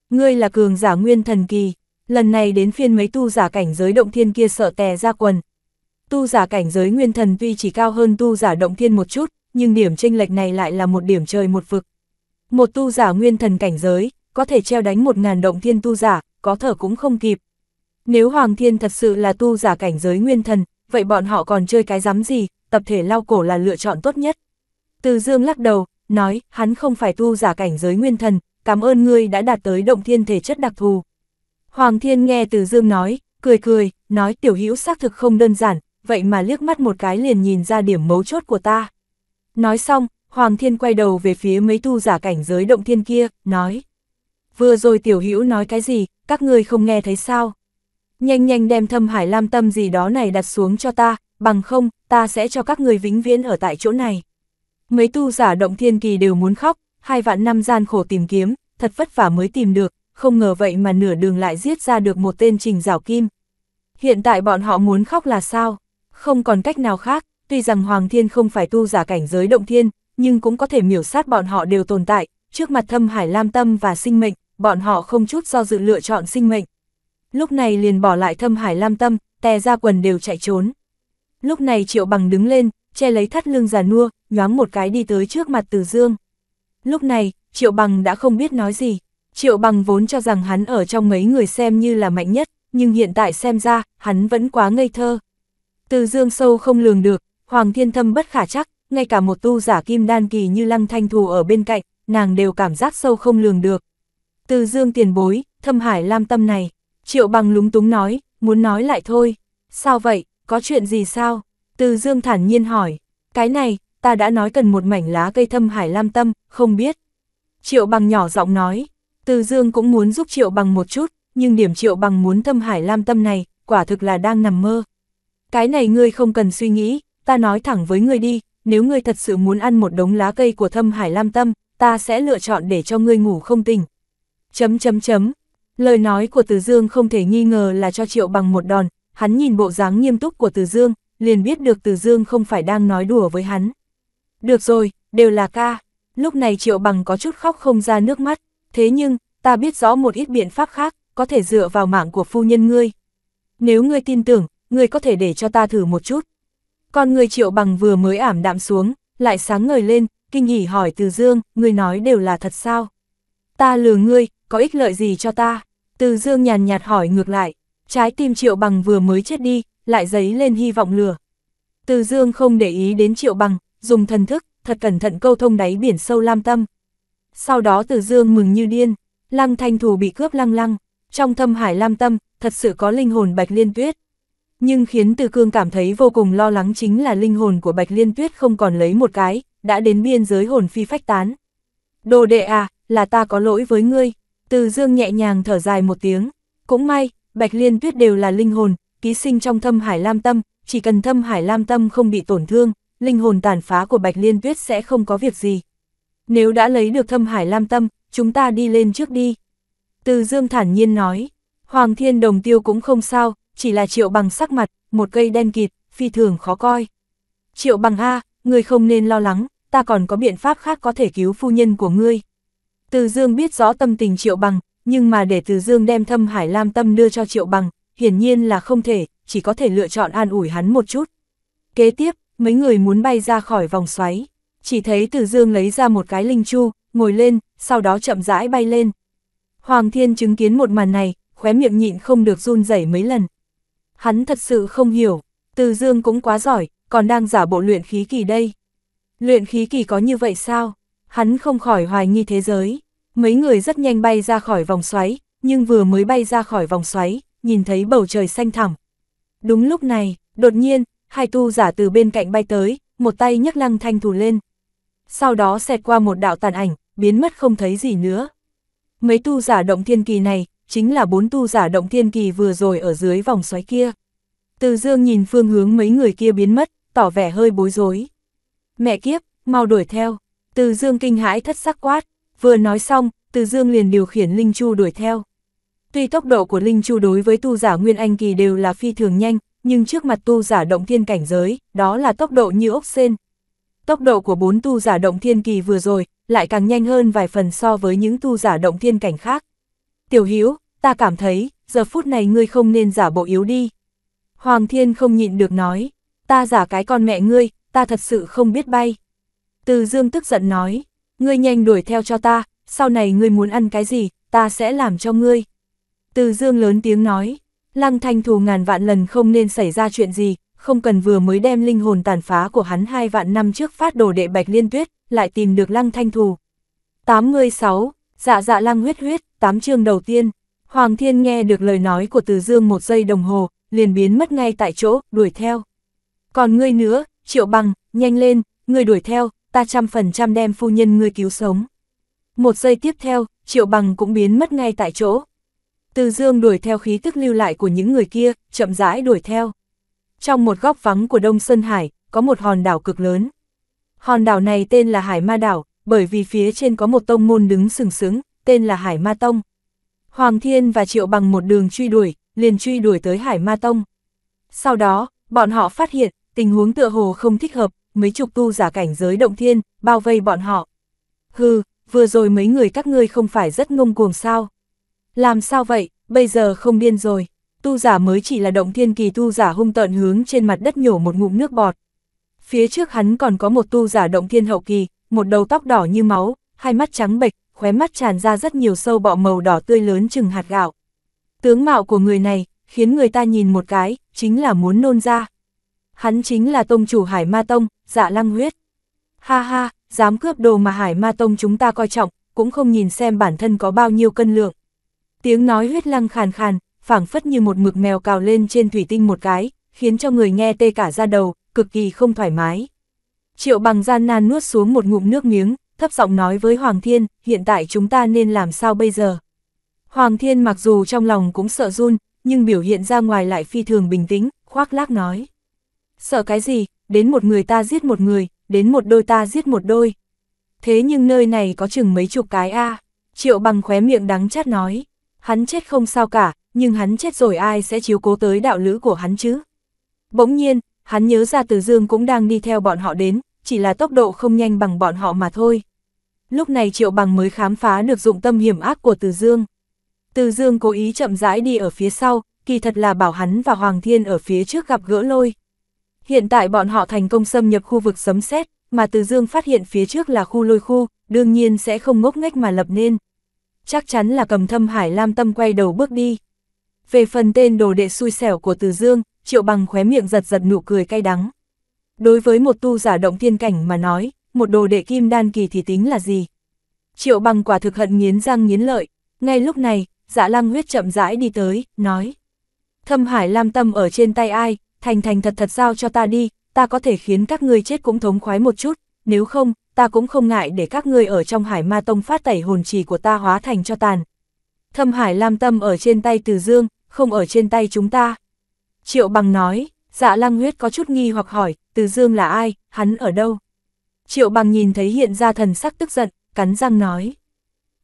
Ngươi là cường giả nguyên thần kỳ, lần này đến phiên mấy tu giả cảnh giới động thiên kia sợ tè ra quần. Tu giả cảnh giới nguyên thần tuy chỉ cao hơn tu giả động thiên một chút, nhưng điểm chênh lệch này lại là một điểm trời một vực. Một tu giả nguyên thần cảnh giới, có thể treo đánh một ngàn động thiên tu giả, có thở cũng không kịp. Nếu Hoàng Thiên thật sự là tu giả cảnh giới nguyên thần, vậy bọn họ còn chơi cái dám gì, tập thể lao cổ là lựa chọn tốt nhất. Từ dương lắc đầu, nói, hắn không phải tu giả cảnh giới nguyên thần, cảm ơn ngươi đã đạt tới động thiên thể chất đặc thù. Hoàng thiên nghe từ dương nói, cười cười, nói tiểu hữu xác thực không đơn giản, vậy mà liếc mắt một cái liền nhìn ra điểm mấu chốt của ta. Nói xong, Hoàng Thiên quay đầu về phía mấy tu giả cảnh giới động thiên kia, nói. Vừa rồi tiểu hữu nói cái gì, các ngươi không nghe thấy sao? Nhanh nhanh đem thâm hải lam tâm gì đó này đặt xuống cho ta, bằng không, ta sẽ cho các người vĩnh viễn ở tại chỗ này. Mấy tu giả động thiên kỳ đều muốn khóc, hai vạn năm gian khổ tìm kiếm, thật vất vả mới tìm được, không ngờ vậy mà nửa đường lại giết ra được một tên trình rào kim. Hiện tại bọn họ muốn khóc là sao? Không còn cách nào khác, tuy rằng Hoàng Thiên không phải tu giả cảnh giới động thiên, nhưng cũng có thể miểu sát bọn họ đều tồn tại, trước mặt thâm hải lam tâm và sinh mệnh, bọn họ không chút do dự lựa chọn sinh mệnh lúc này liền bỏ lại thâm hải lam tâm, tè ra quần đều chạy trốn. Lúc này triệu bằng đứng lên, che lấy thắt lưng già nua, nhoáng một cái đi tới trước mặt Từ Dương. Lúc này, Triệu Bằng đã không biết nói gì. Triệu Bằng vốn cho rằng hắn ở trong mấy người xem như là mạnh nhất, nhưng hiện tại xem ra, hắn vẫn quá ngây thơ. Từ Dương sâu không lường được, Hoàng Thiên Thâm bất khả chắc, ngay cả một tu giả kim đan kỳ như Lăng Thanh Thù ở bên cạnh, nàng đều cảm giác sâu không lường được. Từ Dương tiền bối, thâm hải lam tâm này. Triệu bằng lúng túng nói, muốn nói lại thôi. Sao vậy, có chuyện gì sao? Từ Dương thản nhiên hỏi, cái này, ta đã nói cần một mảnh lá cây thâm hải lam tâm, không biết. Triệu bằng nhỏ giọng nói, Từ Dương cũng muốn giúp Triệu bằng một chút, nhưng điểm Triệu bằng muốn thâm hải lam tâm này, quả thực là đang nằm mơ. Cái này ngươi không cần suy nghĩ, ta nói thẳng với ngươi đi, nếu ngươi thật sự muốn ăn một đống lá cây của thâm hải lam tâm, ta sẽ lựa chọn để cho ngươi ngủ không tỉnh. Chấm chấm chấm, Lời nói của Từ Dương không thể nghi ngờ là cho Triệu bằng một đòn, hắn nhìn bộ dáng nghiêm túc của Từ Dương, liền biết được Từ Dương không phải đang nói đùa với hắn. Được rồi, đều là ca. Lúc này Triệu bằng có chút khóc không ra nước mắt, thế nhưng, ta biết rõ một ít biện pháp khác, có thể dựa vào mạng của phu nhân ngươi. Nếu ngươi tin tưởng, ngươi có thể để cho ta thử một chút. Còn người Triệu bằng vừa mới ảm đạm xuống, lại sáng ngời lên, kinh nghỉ hỏi Từ Dương, ngươi nói đều là thật sao? Ta lừa ngươi, có ích lợi gì cho ta? Từ dương nhàn nhạt hỏi ngược lại, trái tim triệu bằng vừa mới chết đi, lại dấy lên hy vọng lửa. Từ dương không để ý đến triệu bằng, dùng thần thức, thật cẩn thận câu thông đáy biển sâu lam tâm. Sau đó từ dương mừng như điên, lăng thanh thù bị cướp lăng lăng, trong thâm hải lam tâm, thật sự có linh hồn bạch liên tuyết. Nhưng khiến từ cương cảm thấy vô cùng lo lắng chính là linh hồn của bạch liên tuyết không còn lấy một cái, đã đến biên giới hồn phi phách tán. Đồ đệ à, là ta có lỗi với ngươi, từ dương nhẹ nhàng thở dài một tiếng, cũng may, bạch liên tuyết đều là linh hồn, ký sinh trong thâm hải lam tâm, chỉ cần thâm hải lam tâm không bị tổn thương, linh hồn tàn phá của bạch liên tuyết sẽ không có việc gì. Nếu đã lấy được thâm hải lam tâm, chúng ta đi lên trước đi. Từ dương thản nhiên nói, Hoàng thiên đồng tiêu cũng không sao, chỉ là triệu bằng sắc mặt, một cây đen kịt, phi thường khó coi. Triệu bằng A, người không nên lo lắng, ta còn có biện pháp khác có thể cứu phu nhân của ngươi. Từ Dương biết rõ tâm tình Triệu Bằng, nhưng mà để Từ Dương đem thâm hải lam tâm đưa cho Triệu Bằng, hiển nhiên là không thể, chỉ có thể lựa chọn an ủi hắn một chút. Kế tiếp, mấy người muốn bay ra khỏi vòng xoáy, chỉ thấy Từ Dương lấy ra một cái linh chu, ngồi lên, sau đó chậm rãi bay lên. Hoàng Thiên chứng kiến một màn này, khóe miệng nhịn không được run rẩy mấy lần. Hắn thật sự không hiểu, Từ Dương cũng quá giỏi, còn đang giả bộ luyện khí kỳ đây. Luyện khí kỳ có như vậy sao? hắn không khỏi hoài nghi thế giới. Mấy người rất nhanh bay ra khỏi vòng xoáy, nhưng vừa mới bay ra khỏi vòng xoáy, nhìn thấy bầu trời xanh thẳm. Đúng lúc này, đột nhiên, hai tu giả từ bên cạnh bay tới, một tay nhấc lăng thanh thủ lên. Sau đó xẹt qua một đạo tàn ảnh, biến mất không thấy gì nữa. Mấy tu giả động thiên kỳ này, chính là bốn tu giả động thiên kỳ vừa rồi ở dưới vòng xoáy kia. Từ dương nhìn phương hướng mấy người kia biến mất, tỏ vẻ hơi bối rối. Mẹ kiếp, mau đuổi theo. Từ dương kinh hãi thất sắc quát, vừa nói xong, từ dương liền điều khiển Linh Chu đuổi theo. Tuy tốc độ của Linh Chu đối với tu giả Nguyên Anh Kỳ đều là phi thường nhanh, nhưng trước mặt tu giả động thiên cảnh giới, đó là tốc độ như ốc sen. Tốc độ của bốn tu giả động thiên kỳ vừa rồi, lại càng nhanh hơn vài phần so với những tu giả động thiên cảnh khác. Tiểu Hiếu, ta cảm thấy, giờ phút này ngươi không nên giả bộ yếu đi. Hoàng Thiên không nhịn được nói, ta giả cái con mẹ ngươi, ta thật sự không biết bay. Từ dương tức giận nói, ngươi nhanh đuổi theo cho ta, sau này ngươi muốn ăn cái gì, ta sẽ làm cho ngươi. Từ dương lớn tiếng nói, lăng thanh thù ngàn vạn lần không nên xảy ra chuyện gì, không cần vừa mới đem linh hồn tàn phá của hắn hai vạn năm trước phát đồ đệ bạch liên tuyết, lại tìm được lăng thanh thù. 86, dạ dạ lăng huyết huyết, 8 chương đầu tiên, Hoàng Thiên nghe được lời nói của Từ Dương một giây đồng hồ, liền biến mất ngay tại chỗ, đuổi theo. Còn ngươi nữa, Triệu Bằng, nhanh lên, ngươi đuổi theo, ta trăm phần trăm đem phu nhân ngươi cứu sống. Một giây tiếp theo, triệu bằng cũng biến mất ngay tại chỗ. Từ dương đuổi theo khí tức lưu lại của những người kia, chậm rãi đuổi theo. Trong một góc vắng của Đông Sơn Hải, có một hòn đảo cực lớn. Hòn đảo này tên là Hải Ma Đảo, bởi vì phía trên có một tông môn đứng sừng sững, tên là Hải Ma Tông. Hoàng Thiên và Triệu Bằng một đường truy đuổi, liền truy đuổi tới Hải Ma Tông. Sau đó, bọn họ phát hiện, tình huống tựa hồ không thích hợp, mấy chục tu giả cảnh giới động thiên, bao vây bọn họ. Hừ, vừa rồi mấy người các ngươi không phải rất ngông cuồng sao? Làm sao vậy, bây giờ không điên rồi. Tu giả mới chỉ là động thiên kỳ tu giả hung tợn hướng trên mặt đất nhổ một ngụm nước bọt. Phía trước hắn còn có một tu giả động thiên hậu kỳ, một đầu tóc đỏ như máu, hai mắt trắng bệch, khóe mắt tràn ra rất nhiều sâu bọ màu đỏ tươi lớn chừng hạt gạo. Tướng mạo của người này, khiến người ta nhìn một cái, chính là muốn nôn ra. Hắn chính là tông chủ Hải Ma Tông, dạ lăng huyết. Ha ha, dám cướp đồ mà hải ma tông chúng ta coi trọng, cũng không nhìn xem bản thân có bao nhiêu cân lượng. Tiếng nói huyết lăng khàn khàn, phảng phất như một mực mèo cào lên trên thủy tinh một cái, khiến cho người nghe tê cả da đầu, cực kỳ không thoải mái. Triệu bằng gian nan nuốt xuống một ngụm nước miếng, thấp giọng nói với Hoàng Thiên, hiện tại chúng ta nên làm sao bây giờ? Hoàng Thiên mặc dù trong lòng cũng sợ run, nhưng biểu hiện ra ngoài lại phi thường bình tĩnh, khoác lác nói. Sợ cái gì, đến một người ta giết một người, đến một đôi ta giết một đôi. Thế nhưng nơi này có chừng mấy chục cái a Triệu bằng khóe miệng đắng chát nói, hắn chết không sao cả, nhưng hắn chết rồi ai sẽ chiếu cố tới đạo lữ của hắn chứ. Bỗng nhiên, hắn nhớ ra Từ Dương cũng đang đi theo bọn họ đến, chỉ là tốc độ không nhanh bằng bọn họ mà thôi. Lúc này Triệu Bằng mới khám phá được dụng tâm hiểm ác của Từ Dương. Từ Dương cố ý chậm rãi đi ở phía sau, kỳ thật là bảo hắn và Hoàng Thiên ở phía trước gặp gỡ lôi. Hiện tại bọn họ thành công xâm nhập khu vực sấm xét mà Từ Dương phát hiện phía trước là khu lôi khu, đương nhiên sẽ không ngốc nghếch mà lập nên. Chắc chắn là cầm thâm hải lam tâm quay đầu bước đi. Về phần tên đồ đệ xui xẻo của Từ Dương, Triệu Bằng khóe miệng giật giật nụ cười cay đắng. Đối với một tu giả động thiên cảnh mà nói, một đồ đệ kim đan kỳ thì tính là gì? Triệu Bằng quả thực hận nghiến răng nghiến lợi, ngay lúc này, Dạ Lăng huyết chậm rãi đi tới, nói: "Thâm Hải Lam Tâm ở trên tay ai, thành thành thật thật giao cho ta đi, ta có thể khiến các ngươi chết cũng thống khoái một chút, nếu không, ta cũng không ngại để các ngươi ở trong hải ma tông phát tẩy hồn trì của ta hóa thành cho tàn. Thâm hải lam tâm ở trên tay từ dương, không ở trên tay chúng ta. Triệu bằng nói, dạ lăng huyết có chút nghi hoặc hỏi, từ dương là ai, hắn ở đâu? Triệu bằng nhìn thấy hiện ra thần sắc tức giận, cắn răng nói.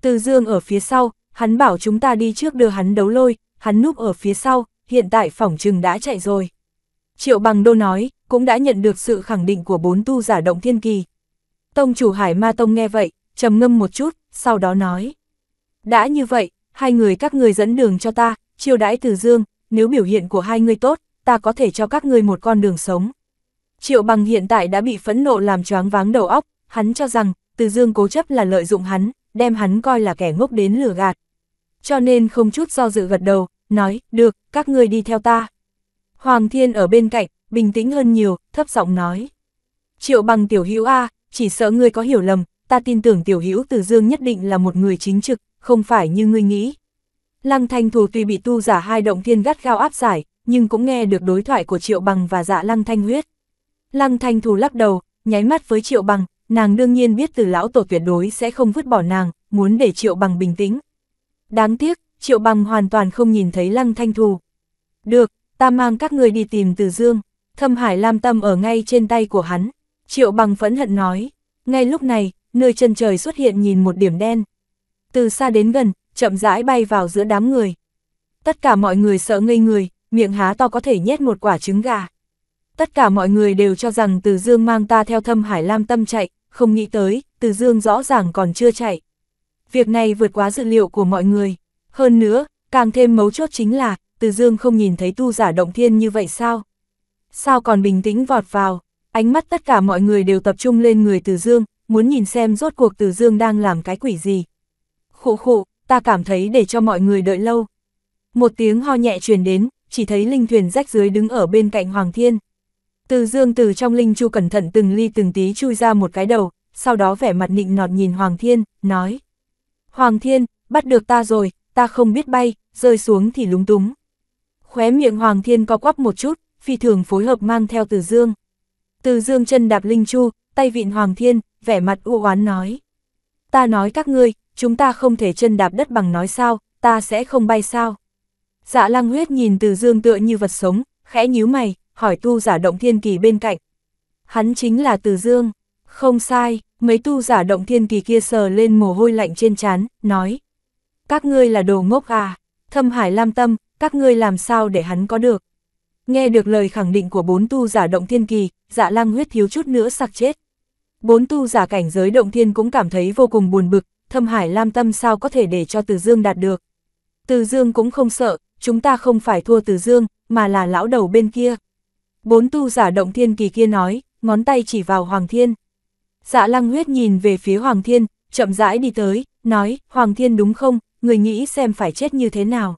Từ dương ở phía sau, hắn bảo chúng ta đi trước đưa hắn đấu lôi, hắn núp ở phía sau, hiện tại phỏng trừng đã chạy rồi. Triệu Bằng Đô nói, cũng đã nhận được sự khẳng định của bốn tu giả động thiên kỳ. Tông chủ Hải Ma Tông nghe vậy, trầm ngâm một chút, sau đó nói. Đã như vậy, hai người các người dẫn đường cho ta, chiêu đãi từ dương, nếu biểu hiện của hai người tốt, ta có thể cho các người một con đường sống. Triệu bằng hiện tại đã bị phẫn nộ làm choáng váng đầu óc, hắn cho rằng, từ dương cố chấp là lợi dụng hắn, đem hắn coi là kẻ ngốc đến lừa gạt. Cho nên không chút do dự gật đầu, nói, được, các người đi theo ta. Hoàng Thiên ở bên cạnh, bình tĩnh hơn nhiều, thấp giọng nói. Triệu bằng tiểu hữu A, chỉ sợ ngươi có hiểu lầm, ta tin tưởng tiểu hữu Từ Dương nhất định là một người chính trực, không phải như ngươi nghĩ. Lăng Thanh Thù tuy bị tu giả hai động thiên gắt gao áp giải, nhưng cũng nghe được đối thoại của Triệu Bằng và dạ Lăng Thanh Huyết. Lăng Thanh Thù lắc đầu, nháy mắt với Triệu Bằng, nàng đương nhiên biết từ lão tổ tuyệt đối sẽ không vứt bỏ nàng, muốn để Triệu Bằng bình tĩnh. Đáng tiếc, Triệu Bằng hoàn toàn không nhìn thấy Lăng Thanh Thù. Được, ta mang các người đi tìm Từ Dương, Thâm Hải Lam Tâm ở ngay trên tay của hắn. Triệu bằng phẫn hận nói, ngay lúc này, nơi chân trời xuất hiện nhìn một điểm đen. Từ xa đến gần, chậm rãi bay vào giữa đám người. Tất cả mọi người sợ ngây người, miệng há to có thể nhét một quả trứng gà. Tất cả mọi người đều cho rằng Từ Dương mang ta theo Thâm Hải Lam Tâm chạy, không nghĩ tới, Từ Dương rõ ràng còn chưa chạy. Việc này vượt quá dự liệu của mọi người. Hơn nữa, càng thêm mấu chốt chính là, từ dương không nhìn thấy tu giả động thiên như vậy sao? Sao còn bình tĩnh vọt vào? Ánh mắt tất cả mọi người đều tập trung lên người từ dương, muốn nhìn xem rốt cuộc từ dương đang làm cái quỷ gì. Khụ khụ, ta cảm thấy để cho mọi người đợi lâu. Một tiếng ho nhẹ truyền đến, chỉ thấy linh thuyền rách dưới đứng ở bên cạnh Hoàng Thiên. Từ dương từ trong linh chu cẩn thận từng ly từng tí chui ra một cái đầu, sau đó vẻ mặt nịnh nọt nhìn Hoàng Thiên, nói. Hoàng Thiên, bắt được ta rồi, ta không biết bay, rơi xuống thì lúng túng. Khóe miệng Hoàng Thiên co quắp một chút, phi thường phối hợp mang theo Từ Dương. Từ Dương chân đạp linh chu, tay vịn Hoàng Thiên, vẻ mặt u oán nói. Ta nói các ngươi, chúng ta không thể chân đạp đất bằng nói sao, ta sẽ không bay sao. Dạ lăng huyết nhìn Từ Dương tựa như vật sống, khẽ nhíu mày, hỏi tu giả động thiên kỳ bên cạnh. Hắn chính là Từ Dương. Không sai, mấy tu giả động thiên kỳ kia sờ lên mồ hôi lạnh trên trán, nói. Các ngươi là đồ ngốc à, thâm hải lam tâm, các ngươi làm sao để hắn có được. Nghe được lời khẳng định của bốn tu giả động thiên kỳ, dạ lang huyết thiếu chút nữa sặc chết. Bốn tu giả cảnh giới động thiên cũng cảm thấy vô cùng buồn bực, thâm hải lam tâm sao có thể để cho Từ Dương đạt được. Từ Dương cũng không sợ, chúng ta không phải thua Từ Dương, mà là lão đầu bên kia. Bốn tu giả động thiên kỳ kia nói, ngón tay chỉ vào Hoàng Thiên. Dạ lăng huyết nhìn về phía Hoàng Thiên, chậm rãi đi tới, nói, Hoàng Thiên đúng không, người nghĩ xem phải chết như thế nào.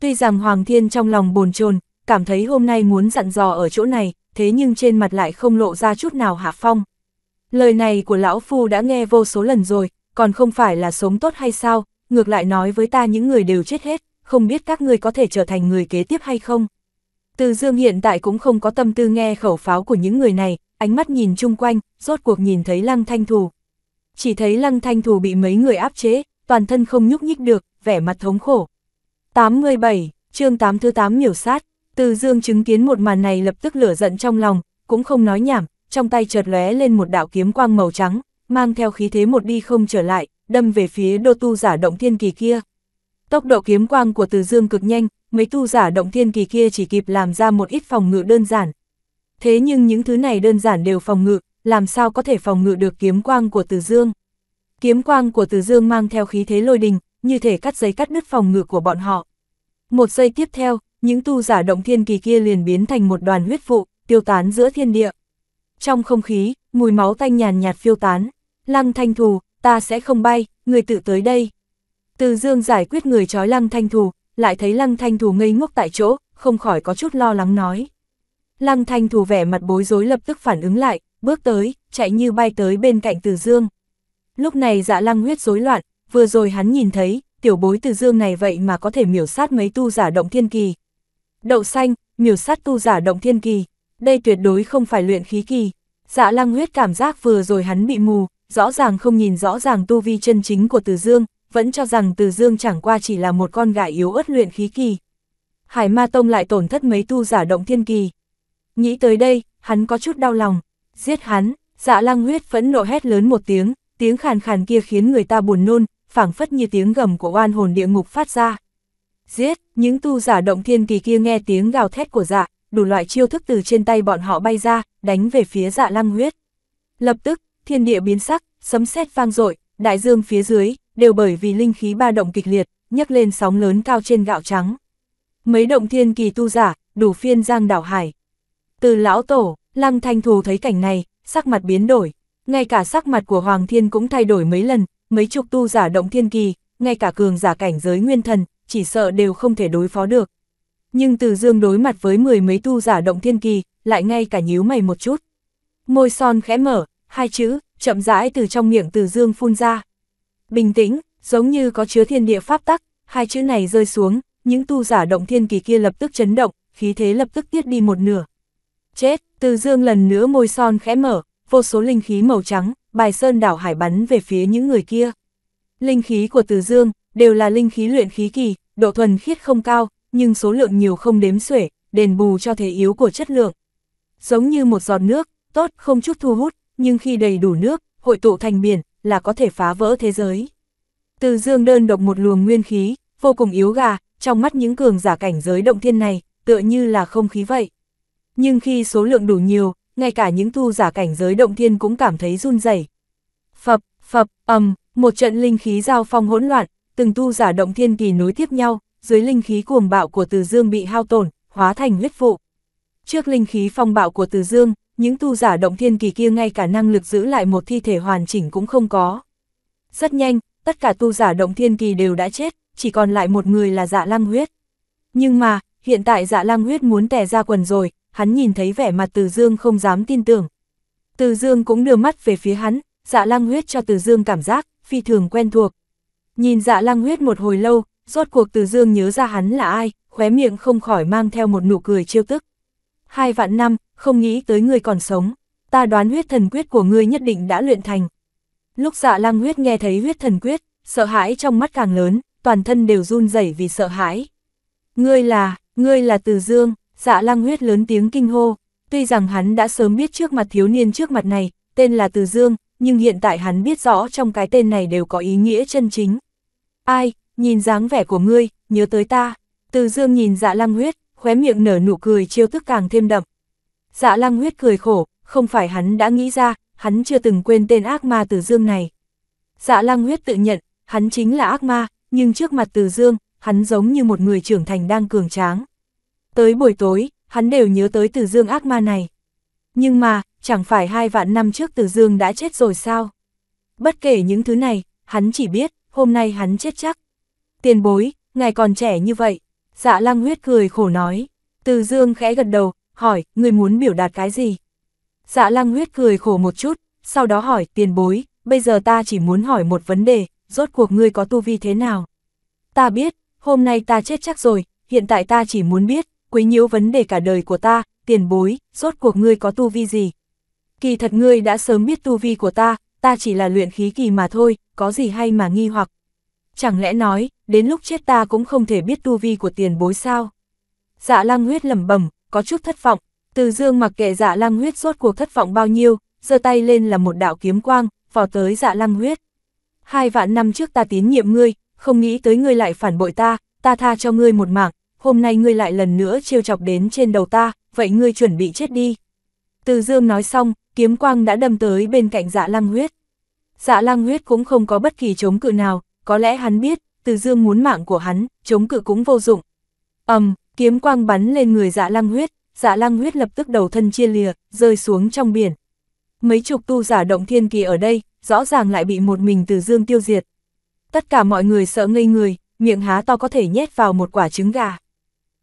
Tuy rằng Hoàng Thiên trong lòng bồn chồn cảm thấy hôm nay muốn dặn dò ở chỗ này, thế nhưng trên mặt lại không lộ ra chút nào hạ phong. Lời này của Lão Phu đã nghe vô số lần rồi, còn không phải là sống tốt hay sao, ngược lại nói với ta những người đều chết hết, không biết các ngươi có thể trở thành người kế tiếp hay không. Từ Dương hiện tại cũng không có tâm tư nghe khẩu pháo của những người này, ánh mắt nhìn chung quanh, rốt cuộc nhìn thấy Lăng Thanh Thù. Chỉ thấy Lăng Thanh Thù bị mấy người áp chế, toàn thân không nhúc nhích được, vẻ mặt thống khổ. 87, chương 8 thứ 8 miểu sát, từ dương chứng kiến một màn này lập tức lửa giận trong lòng, cũng không nói nhảm, trong tay chợt lóe lên một đạo kiếm quang màu trắng, mang theo khí thế một đi không trở lại, đâm về phía đô tu giả động thiên kỳ kia. Tốc độ kiếm quang của từ dương cực nhanh, mấy tu giả động thiên kỳ kia chỉ kịp làm ra một ít phòng ngự đơn giản. Thế nhưng những thứ này đơn giản đều phòng ngự, làm sao có thể phòng ngự được kiếm quang của từ dương. Kiếm quang của từ dương mang theo khí thế lôi đình, như thể cắt giấy cắt đứt phòng ngự của bọn họ. Một giây tiếp theo, những tu giả động thiên kỳ kia liền biến thành một đoàn huyết vụ, tiêu tán giữa thiên địa. Trong không khí, mùi máu tanh nhàn nhạt phiêu tán. Lăng thanh thù, ta sẽ không bay, người tự tới đây. Từ dương giải quyết người trói lăng thanh thù, lại thấy lăng thanh thù ngây ngốc tại chỗ, không khỏi có chút lo lắng nói. Lăng thanh thù vẻ mặt bối rối lập tức phản ứng lại, bước tới, chạy như bay tới bên cạnh từ dương. Lúc này dạ lăng huyết rối loạn, vừa rồi hắn nhìn thấy, tiểu bối từ dương này vậy mà có thể miểu sát mấy tu giả động thiên kỳ. Đậu xanh, miểu sát tu giả động thiên kỳ, đây tuyệt đối không phải luyện khí kỳ. Dạ lăng huyết cảm giác vừa rồi hắn bị mù, rõ ràng không nhìn rõ ràng tu vi chân chính của từ dương, vẫn cho rằng từ dương chẳng qua chỉ là một con gái yếu ớt luyện khí kỳ. Hải ma tông lại tổn thất mấy tu giả động thiên kỳ. Nghĩ tới đây, hắn có chút đau lòng, giết hắn, dạ lăng huyết phẫn nộ hét lớn một tiếng, tiếng khàn khàn kia khiến người ta buồn nôn, phảng phất như tiếng gầm của oan hồn địa ngục phát ra. Giết, những tu giả động thiên kỳ kia nghe tiếng gào thét của dạ, đủ loại chiêu thức từ trên tay bọn họ bay ra, đánh về phía dạ lăng huyết. Lập tức, thiên địa biến sắc, sấm sét vang dội đại dương phía dưới, đều bởi vì linh khí ba động kịch liệt, nhấc lên sóng lớn cao trên gạo trắng. Mấy động thiên kỳ tu giả, đủ phiên giang đảo hải. Từ lão tổ, lăng thanh thù thấy cảnh này, sắc mặt biến đổi, ngay cả sắc mặt của Hoàng Thiên cũng thay đổi mấy lần, mấy chục tu giả động thiên kỳ, ngay cả cường giả cảnh giới nguyên thần, chỉ sợ đều không thể đối phó được. Nhưng Từ Dương đối mặt với mười mấy tu giả động thiên kỳ, lại ngay cả nhíu mày một chút. Môi son khẽ mở, hai chữ, chậm rãi từ trong miệng Từ Dương phun ra. Bình tĩnh, giống như có chứa thiên địa pháp tắc, hai chữ này rơi xuống, những tu giả động thiên kỳ kia lập tức chấn động, khí thế lập tức tiết đi một nửa. Chết, Từ Dương lần nữa môi son khẽ mở, vô số linh khí màu trắng, bài sơn đảo hải bắn về phía những người kia. Linh khí của Từ Dương đều là linh khí luyện khí kỳ, độ thuần khiết không cao, nhưng số lượng nhiều không đếm xuể, đền bù cho thế yếu của chất lượng. Giống như một giọt nước, tốt không chút thu hút, nhưng khi đầy đủ nước, hội tụ thành biển, là có thể phá vỡ thế giới. Từ Dương đơn độc một luồng nguyên khí, vô cùng yếu gà, trong mắt những cường giả cảnh giới động thiên này, tựa như là không khí vậy. Nhưng khi số lượng đủ nhiều, ngay cả những tu giả cảnh giới động thiên cũng cảm thấy run rẩy. Phập, phập, ầm, một trận linh khí giao phong hỗn loạn, từng tu giả động thiên kỳ nối tiếp nhau, dưới linh khí cuồng bạo của Từ Dương bị hao tổn, hóa thành huyết vụ. Trước linh khí phong bạo của Từ Dương, những tu giả động thiên kỳ kia ngay cả năng lực giữ lại một thi thể hoàn chỉnh cũng không có. Rất nhanh, tất cả tu giả động thiên kỳ đều đã chết, chỉ còn lại một người là dạ lăng huyết. Nhưng mà, hiện tại dạ lăng huyết muốn tè ra quần rồi, hắn nhìn thấy vẻ mặt Từ Dương không dám tin tưởng. Từ Dương cũng đưa mắt về phía hắn, dạ lăng huyết cho Từ Dương cảm giác, phi thường quen thuộc. Nhìn dạ lăng huyết một hồi lâu, rốt cuộc Từ Dương nhớ ra hắn là ai, khóe miệng không khỏi mang theo một nụ cười chiêu tức. Hai vạn năm, không nghĩ tới người còn sống, ta đoán huyết thần quyết của ngươi nhất định đã luyện thành. Lúc dạ lăng huyết nghe thấy huyết thần quyết, sợ hãi trong mắt càng lớn, toàn thân đều run rẩy vì sợ hãi. Ngươi là, ngươi là Từ Dương, Dạ lăng huyết lớn tiếng kinh hô, tuy rằng hắn đã sớm biết trước mặt thiếu niên trước mặt này, tên là Từ Dương, nhưng hiện tại hắn biết rõ trong cái tên này đều có ý nghĩa chân chính. Ai, nhìn dáng vẻ của ngươi, nhớ tới ta. Từ Dương nhìn dạ lăng huyết, khóe miệng nở nụ cười chiêu thức càng thêm đậm. Dạ lăng huyết cười khổ, không phải hắn đã nghĩ ra, hắn chưa từng quên tên ác ma Từ Dương này. Dạ lăng huyết tự nhận, hắn chính là ác ma, nhưng trước mặt Từ Dương, hắn giống như một người trưởng thành đang cường tráng. Tới buổi tối, hắn đều nhớ tới Từ Dương ác ma này. Nhưng mà, chẳng phải hai vạn năm trước Từ Dương đã chết rồi sao? Bất kể những thứ này, hắn chỉ biết, hôm nay hắn chết chắc. Tiền bối, ngài còn trẻ như vậy. Dạ lăng huyết cười khổ nói. Từ Dương khẽ gật đầu, hỏi, người muốn biểu đạt cái gì? Dạ lăng huyết cười khổ một chút, sau đó hỏi, tiền bối, bây giờ ta chỉ muốn hỏi một vấn đề, rốt cuộc ngươi có tu vi thế nào? Ta biết, hôm nay ta chết chắc rồi, hiện tại ta chỉ muốn biết, quấy nhiễu vấn đề cả đời của ta, tiền bối, rốt cuộc ngươi có tu vi gì? Kỳ thật ngươi đã sớm biết tu vi của ta, ta chỉ là luyện khí kỳ mà thôi, có gì hay mà nghi hoặc. Chẳng lẽ nói, đến lúc chết ta cũng không thể biết tu vi của tiền bối sao? Dạ lang huyết lẩm bẩm, có chút thất vọng, từ dương mặc kệ dạ lang huyết rốt cuộc thất vọng bao nhiêu, giơ tay lên là một đạo kiếm quang, vò tới dạ lang huyết. Hai vạn năm trước ta tín nhiệm ngươi, không nghĩ tới ngươi lại phản bội ta, ta tha cho ngươi một mạng, hôm nay ngươi lại lần nữa trêu chọc đến trên đầu ta, vậy ngươi chuẩn bị chết đi. Từ dương nói xong, kiếm quang đã đâm tới bên cạnh dạ lang huyết. Dạ lang huyết cũng không có bất kỳ chống cự nào, có lẽ hắn biết, từ dương muốn mạng của hắn, chống cự cũng vô dụng. ầm, um, kiếm quang bắn lên người dạ lang huyết, dạ lang huyết lập tức đầu thân chia lìa, rơi xuống trong biển. Mấy chục tu giả động thiên kỳ ở đây, rõ ràng lại bị một mình từ dương tiêu diệt. Tất cả mọi người sợ ngây người, miệng há to có thể nhét vào một quả trứng gà.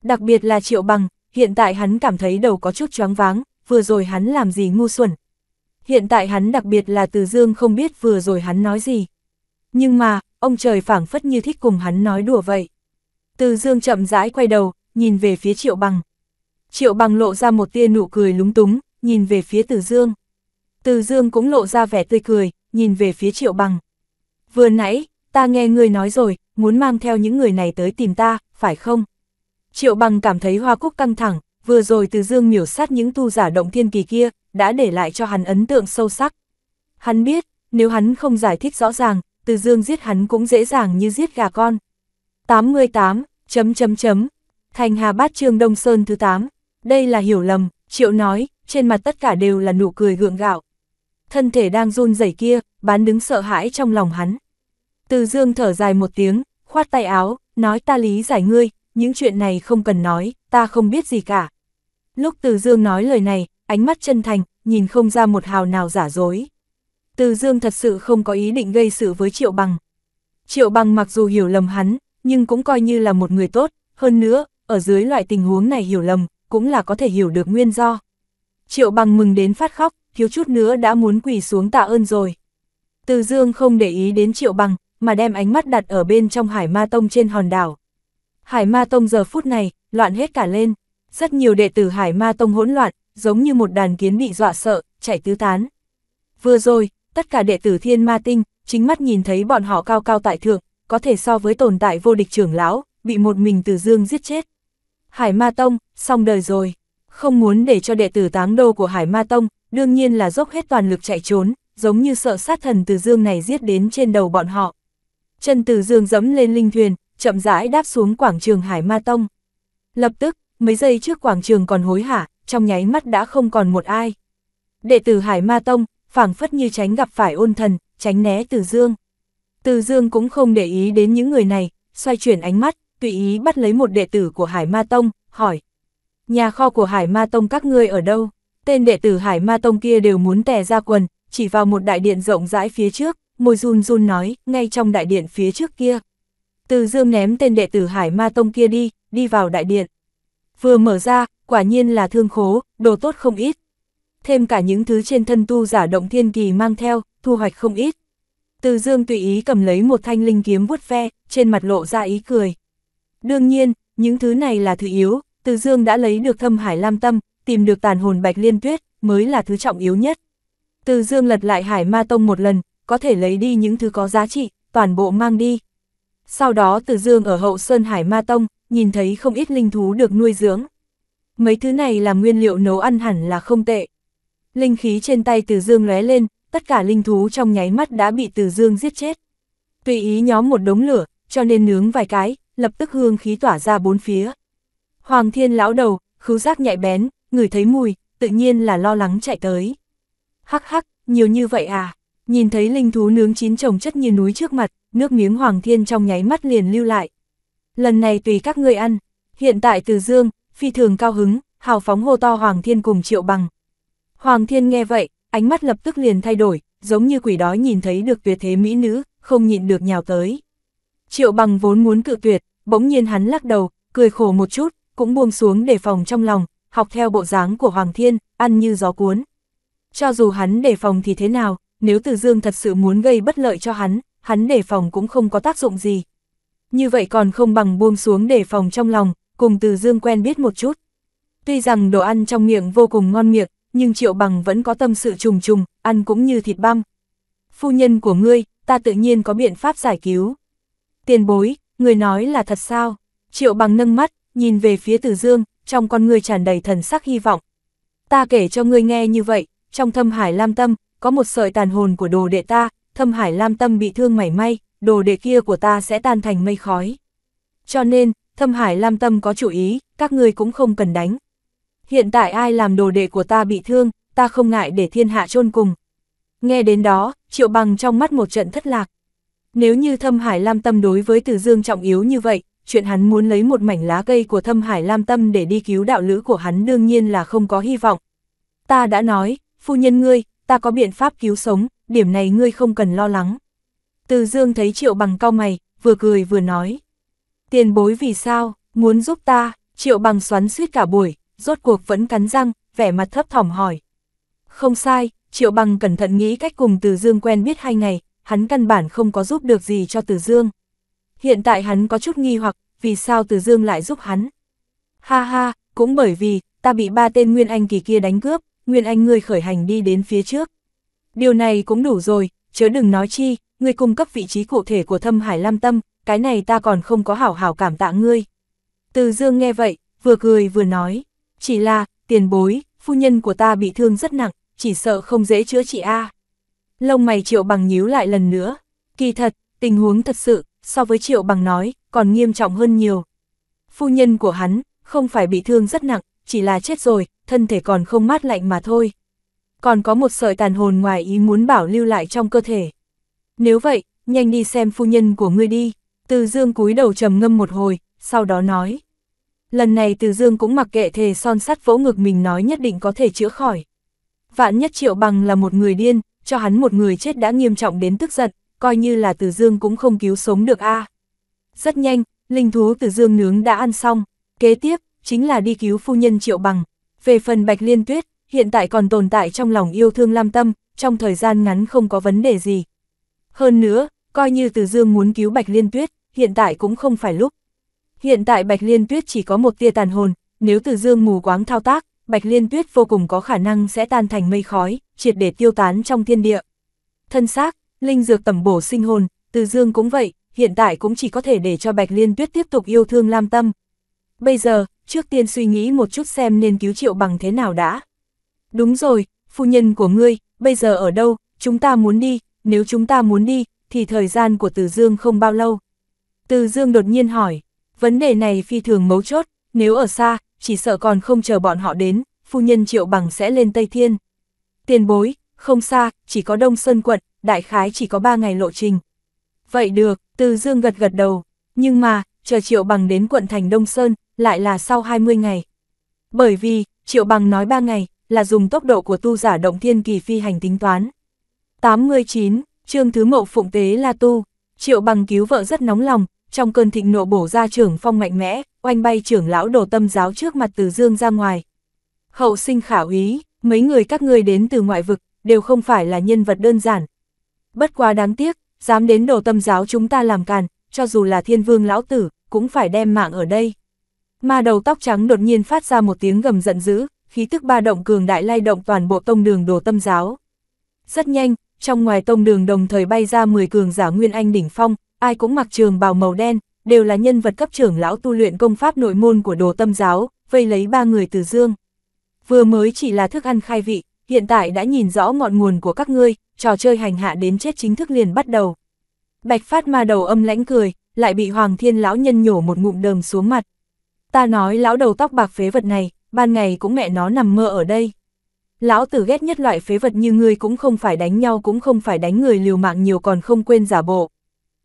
Đặc biệt là Triệu Bằng, hiện tại hắn cảm thấy đầu có chút choáng váng, vừa rồi hắn làm gì ngu xuẩn. Hiện tại hắn đặc biệt là Từ Dương không biết vừa rồi hắn nói gì. Nhưng mà, ông trời phảng phất như thích cùng hắn nói đùa vậy. Từ Dương chậm rãi quay đầu, nhìn về phía Triệu Bằng. Triệu Bằng lộ ra một tia nụ cười lúng túng, nhìn về phía Từ Dương. Từ Dương cũng lộ ra vẻ tươi cười, nhìn về phía Triệu Bằng. Vừa nãy, ta nghe người nói rồi, muốn mang theo những người này tới tìm ta, phải không? Triệu bằng cảm thấy hoa cúc căng thẳng, vừa rồi từ dương miểu sát những tu giả động thiên kỳ kia, đã để lại cho hắn ấn tượng sâu sắc. Hắn biết, nếu hắn không giải thích rõ ràng, từ dương giết hắn cũng dễ dàng như giết gà con. 88, chấm chấm chấm, thành hà bát trương Đông Sơn thứ 8, đây là hiểu lầm, triệu nói, trên mặt tất cả đều là nụ cười gượng gạo. Thân thể đang run rẩy kia, bán đứng sợ hãi trong lòng hắn. Từ dương thở dài một tiếng, khoát tay áo, nói ta lý giải ngươi, những chuyện này không cần nói, ta không biết gì cả. Lúc Từ Dương nói lời này, ánh mắt chân thành, nhìn không ra một hào nào giả dối. Từ Dương thật sự không có ý định gây sự với Triệu Bằng. Triệu Bằng mặc dù hiểu lầm hắn, nhưng cũng coi như là một người tốt, hơn nữa, ở dưới loại tình huống này hiểu lầm, cũng là có thể hiểu được nguyên do. Triệu Bằng mừng đến phát khóc, thiếu chút nữa đã muốn quỳ xuống tạ ơn rồi. Từ Dương không để ý đến Triệu Bằng, mà đem ánh mắt đặt ở bên trong Hải Ma Tông trên hòn đảo. Hải Ma Tông giờ phút này, loạn hết cả lên. Rất nhiều đệ tử Hải Ma Tông hỗn loạn, giống như một đàn kiến bị dọa sợ, chạy tứ tán. Vừa rồi, tất cả đệ tử Thiên Ma Tinh, chính mắt nhìn thấy bọn họ cao cao tại thượng, có thể so với tồn tại vô địch trưởng lão, bị một mình Từ Dương giết chết. Hải Ma Tông, xong đời rồi. Không muốn để cho đệ tử táng đô của Hải Ma Tông, đương nhiên là dốc hết toàn lực chạy trốn, giống như sợ sát thần Từ Dương này giết đến trên đầu bọn họ. Chân Từ Dương dẫm lên linh thuyền, chậm rãi đáp xuống quảng trường Hải Ma Tông. Lập tức, mấy giây trước quảng trường còn hối hả, trong nháy mắt đã không còn một ai. Đệ tử Hải Ma Tông, phảng phất như tránh gặp phải ôn thần, tránh né Từ Dương. Từ Dương cũng không để ý đến những người này, xoay chuyển ánh mắt, tùy ý bắt lấy một đệ tử của Hải Ma Tông, hỏi. Nhà kho của Hải Ma Tông các ngươi ở đâu? Tên đệ tử Hải Ma Tông kia đều muốn tè ra quần, chỉ vào một đại điện rộng rãi phía trước, môi run run nói, ngay trong đại điện phía trước kia. Từ dương ném tên đệ tử Hải Ma Tông kia đi, đi vào đại điện. Vừa mở ra, quả nhiên là thương khố, đồ tốt không ít. Thêm cả những thứ trên thân tu giả động thiên kỳ mang theo, thu hoạch không ít. Từ dương tùy ý cầm lấy một thanh linh kiếm vuốt ve, trên mặt lộ ra ý cười. Đương nhiên, những thứ này là thứ yếu, từ dương đã lấy được thâm hải lam tâm, tìm được tàn hồn bạch liên tuyết, mới là thứ trọng yếu nhất. Từ dương lật lại hải ma tông một lần, có thể lấy đi những thứ có giá trị, toàn bộ mang đi, sau đó Từ Dương ở hậu Sơn Hải Ma Tông, nhìn thấy không ít linh thú được nuôi dưỡng. Mấy thứ này làm nguyên liệu nấu ăn hẳn là không tệ. Linh khí trên tay Từ Dương lóe lên, tất cả linh thú trong nháy mắt đã bị Từ Dương giết chết. Tùy ý nhóm một đống lửa, cho nên nướng vài cái, lập tức hương khí tỏa ra bốn phía. Hoàng thiên lão đầu, khứu giác nhạy bén, ngửi thấy mùi, tự nhiên là lo lắng chạy tới. Hắc hắc, nhiều như vậy à, nhìn thấy linh thú nướng chín trồng chất như núi trước mặt, nước miếng Hoàng Thiên trong nháy mắt liền lưu lại. Lần này tùy các ngươi ăn, hiện tại Từ Dương, phi thường cao hứng, hào phóng hô to Hoàng Thiên cùng Triệu Bằng. Hoàng Thiên nghe vậy, ánh mắt lập tức liền thay đổi, giống như quỷ đói nhìn thấy được tuyệt thế mỹ nữ, không nhịn được nhào tới. Triệu Bằng vốn muốn cự tuyệt, bỗng nhiên hắn lắc đầu, cười khổ một chút, cũng buông xuống để phòng trong lòng, học theo bộ dáng của Hoàng Thiên, ăn như gió cuốn. Cho dù hắn đề phòng thì thế nào, nếu Từ Dương thật sự muốn gây bất lợi cho hắn, hắn đề phòng cũng không có tác dụng gì. Như vậy còn không bằng buông xuống đề phòng trong lòng, cùng từ dương quen biết một chút. Tuy rằng đồ ăn trong miệng vô cùng ngon miệng, nhưng triệu bằng vẫn có tâm sự trùng trùng, ăn cũng như thịt băm. Phu nhân của ngươi, ta tự nhiên có biện pháp giải cứu. Tiền bối, người nói là thật sao? Triệu bằng nâng mắt, nhìn về phía từ dương, trong con người tràn đầy thần sắc hy vọng. Ta kể cho ngươi nghe như vậy, trong thâm hải lam tâm, có một sợi tàn hồn của đồ đệ ta, thâm hải lam tâm bị thương mảy may, đồ đệ kia của ta sẽ tan thành mây khói. Cho nên, thâm hải lam tâm có chủ ý, các ngươi cũng không cần đánh. Hiện tại ai làm đồ đệ của ta bị thương, ta không ngại để thiên hạ chôn cùng. Nghe đến đó, triệu bằng trong mắt một trận thất lạc. Nếu như thâm hải lam tâm đối với từ dương trọng yếu như vậy, chuyện hắn muốn lấy một mảnh lá cây của thâm hải lam tâm để đi cứu đạo lữ của hắn đương nhiên là không có hy vọng. Ta đã nói, phu nhân ngươi, ta có biện pháp cứu sống, điểm này ngươi không cần lo lắng. Từ dương thấy triệu bằng cau mày, vừa cười vừa nói. Tiền bối vì sao, muốn giúp ta, triệu bằng xoắn suýt cả buổi, rốt cuộc vẫn cắn răng, vẻ mặt thấp thỏm hỏi. Không sai, triệu bằng cẩn thận nghĩ cách cùng từ dương quen biết hai ngày, hắn căn bản không có giúp được gì cho từ dương. Hiện tại hắn có chút nghi hoặc, vì sao từ dương lại giúp hắn. Ha ha, cũng bởi vì, ta bị ba tên Nguyên Anh kỳ kia đánh cướp, Nguyên Anh ngươi khởi hành đi đến phía trước. Điều này cũng đủ rồi, chớ đừng nói chi, ngươi cung cấp vị trí cụ thể của thâm hải lam tâm, cái này ta còn không có hảo hảo cảm tạ ngươi. Từ dương nghe vậy, vừa cười vừa nói, chỉ là, tiền bối, phu nhân của ta bị thương rất nặng, chỉ sợ không dễ chữa trị a. Lông mày triệu bằng nhíu lại lần nữa, kỳ thật, tình huống thật sự, so với triệu bằng nói, còn nghiêm trọng hơn nhiều. Phu nhân của hắn, không phải bị thương rất nặng, chỉ là chết rồi, thân thể còn không mát lạnh mà thôi còn có một sợi tàn hồn ngoài ý muốn bảo lưu lại trong cơ thể. Nếu vậy, nhanh đi xem phu nhân của ngươi đi, từ dương cúi đầu trầm ngâm một hồi, sau đó nói. Lần này từ dương cũng mặc kệ thề son sắt vỗ ngực mình nói nhất định có thể chữa khỏi. Vạn nhất triệu bằng là một người điên, cho hắn một người chết đã nghiêm trọng đến tức giận, coi như là từ dương cũng không cứu sống được a Rất nhanh, linh thú từ dương nướng đã ăn xong, kế tiếp, chính là đi cứu phu nhân triệu bằng. Về phần bạch liên tuyết, hiện tại còn tồn tại trong lòng yêu thương Lam Tâm, trong thời gian ngắn không có vấn đề gì. Hơn nữa, coi như Từ Dương muốn cứu Bạch Liên Tuyết, hiện tại cũng không phải lúc. Hiện tại Bạch Liên Tuyết chỉ có một tia tàn hồn, nếu Từ Dương mù quáng thao tác, Bạch Liên Tuyết vô cùng có khả năng sẽ tan thành mây khói, triệt để tiêu tán trong thiên địa. Thân xác, linh dược tẩm bổ sinh hồn, Từ Dương cũng vậy, hiện tại cũng chỉ có thể để cho Bạch Liên Tuyết tiếp tục yêu thương Lam Tâm. Bây giờ, trước tiên suy nghĩ một chút xem nên cứu Triệu bằng thế nào đã. Đúng rồi, phu nhân của ngươi, bây giờ ở đâu, chúng ta muốn đi, nếu chúng ta muốn đi, thì thời gian của Từ Dương không bao lâu. Từ Dương đột nhiên hỏi, vấn đề này phi thường mấu chốt, nếu ở xa, chỉ sợ còn không chờ bọn họ đến, phu nhân Triệu Bằng sẽ lên Tây Thiên. Tiền bối, không xa, chỉ có Đông Sơn quận, đại khái chỉ có 3 ngày lộ trình. Vậy được, Từ Dương gật gật đầu, nhưng mà, chờ Triệu Bằng đến quận thành Đông Sơn, lại là sau 20 ngày. Bởi vì, Triệu Bằng nói 3 ngày, là dùng tốc độ của tu giả động thiên kỳ phi hành tính toán. 89, chương Thứ Mậu Phụng Tế là Tu, Triệu Bằng cứu vợ rất nóng lòng, trong cơn thịnh nộ bổ ra trưởng phong mạnh mẽ, oanh bay trưởng lão đồ tâm giáo trước mặt Từ Dương ra ngoài. Hậu sinh khả úy, mấy người các ngươi đến từ ngoại vực, đều không phải là nhân vật đơn giản. Bất quá đáng tiếc, dám đến đồ tâm giáo chúng ta làm càn, cho dù là thiên vương lão tử, cũng phải đem mạng ở đây. Ma đầu tóc trắng đột nhiên phát ra một tiếng gầm giận dữ, khí tức ba động cường đại lay động toàn bộ tông đường đồ tâm giáo. Rất nhanh, trong ngoài tông đường đồng thời bay ra 10 cường giả Nguyên Anh đỉnh phong, ai cũng mặc trường bào màu đen, đều là nhân vật cấp trưởng lão tu luyện công pháp nội môn của đồ tâm giáo, vây lấy ba người từ dương. Vừa mới chỉ là thức ăn khai vị, hiện tại đã nhìn rõ ngọn nguồn của các ngươi, trò chơi hành hạ đến chết chính thức liền bắt đầu. Bạch phát ma đầu âm lãnh cười, lại bị Hoàng Thiên Lão Nhân nhổ một ngụm đờm xuống mặt. Ta nói lão đầu tóc bạc phế vật này, ban ngày cũng mẹ nó nằm mơ ở đây. Lão tử ghét nhất loại phế vật như ngươi cũng không phải đánh nhau cũng không phải đánh người liều mạng nhiều còn không quên giả bộ.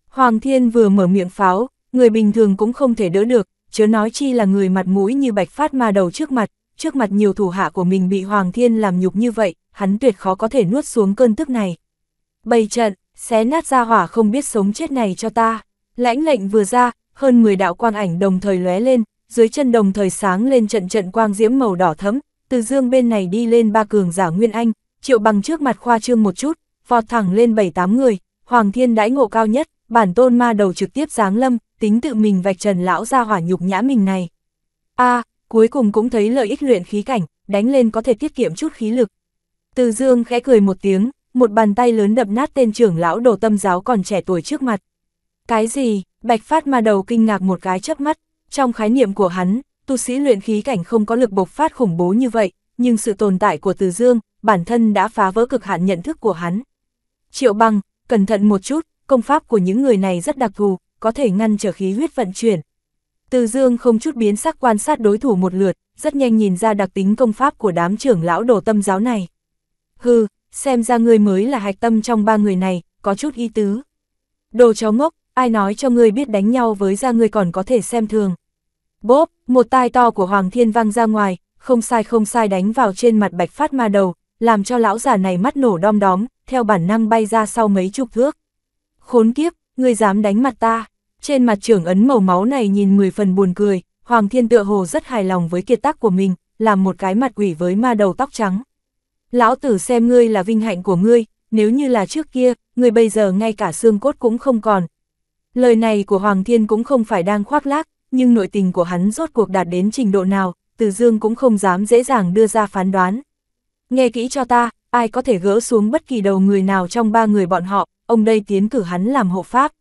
Hoàng thiên vừa mở miệng pháo, người bình thường cũng không thể đỡ được, chớ nói chi là người mặt mũi như bạch phát ma đầu trước mặt, trước mặt nhiều thủ hạ của mình bị Hoàng thiên làm nhục như vậy, hắn tuyệt khó có thể nuốt xuống cơn tức này. Bày trận, xé nát ra hỏa không biết sống chết này cho ta. Lãnh lệnh vừa ra, hơn 10 đạo quang ảnh đồng thời lóe lên, dưới chân đồng thời sáng lên trận trận quang diễm màu đỏ thấm, từ dương bên này đi lên ba cường giả Nguyên Anh, triệu bằng trước mặt khoa trương một chút, vọt thẳng lên bảy tám người, Hoàng Thiên đãi ngộ cao nhất, bản tôn ma đầu trực tiếp giáng lâm, tính tự mình vạch trần lão ra hỏa nhục nhã mình này. a cuối cùng cũng thấy lợi ích luyện khí cảnh, đánh lên có thể tiết kiệm chút khí lực. Từ dương khẽ cười một tiếng, một bàn tay lớn đập nát tên trưởng lão đồ tâm giáo còn trẻ tuổi trước mặt. Cái gì, bạch phát ma đầu kinh ngạc một cái chớp mắt, trong khái niệm của hắn, tu sĩ luyện khí cảnh không có lực bộc phát khủng bố như vậy, nhưng sự tồn tại của Từ Dương, bản thân đã phá vỡ cực hạn nhận thức của hắn. Triệu băng, cẩn thận một chút, công pháp của những người này rất đặc thù, có thể ngăn trở khí huyết vận chuyển. Từ Dương không chút biến sắc quan sát đối thủ một lượt, rất nhanh nhìn ra đặc tính công pháp của đám trưởng lão đồ tâm giáo này. Hừ, xem ra ngươi mới là hạch tâm trong ba người này, có chút ý tứ. Đồ chó ngốc, ai nói cho ngươi biết đánh nhau với ra người còn có thể xem thường. Bốp, một tai to của Hoàng Thiên văng ra ngoài, không sai không sai đánh vào trên mặt bạch phát ma đầu, làm cho lão già này mắt nổ đom đóm, theo bản năng bay ra sau mấy chục thước. Khốn kiếp, ngươi dám đánh mặt ta. Trên mặt trưởng ấn màu máu này nhìn 10 phần buồn cười, Hoàng Thiên tựa hồ rất hài lòng với kiệt tác của mình, làm một cái mặt quỷ với ma đầu tóc trắng. Lão tử xem ngươi là vinh hạnh của ngươi, nếu như là trước kia, ngươi bây giờ ngay cả xương cốt cũng không còn. Lời này của Hoàng Thiên cũng không phải đang khoác lác, nhưng nội tình của hắn rốt cuộc đạt đến trình độ nào, Từ Dương cũng không dám dễ dàng đưa ra phán đoán. Nghe kỹ cho ta, ai có thể gỡ xuống bất kỳ đầu người nào trong ba người bọn họ, ông đây tiến cử hắn làm hộ pháp.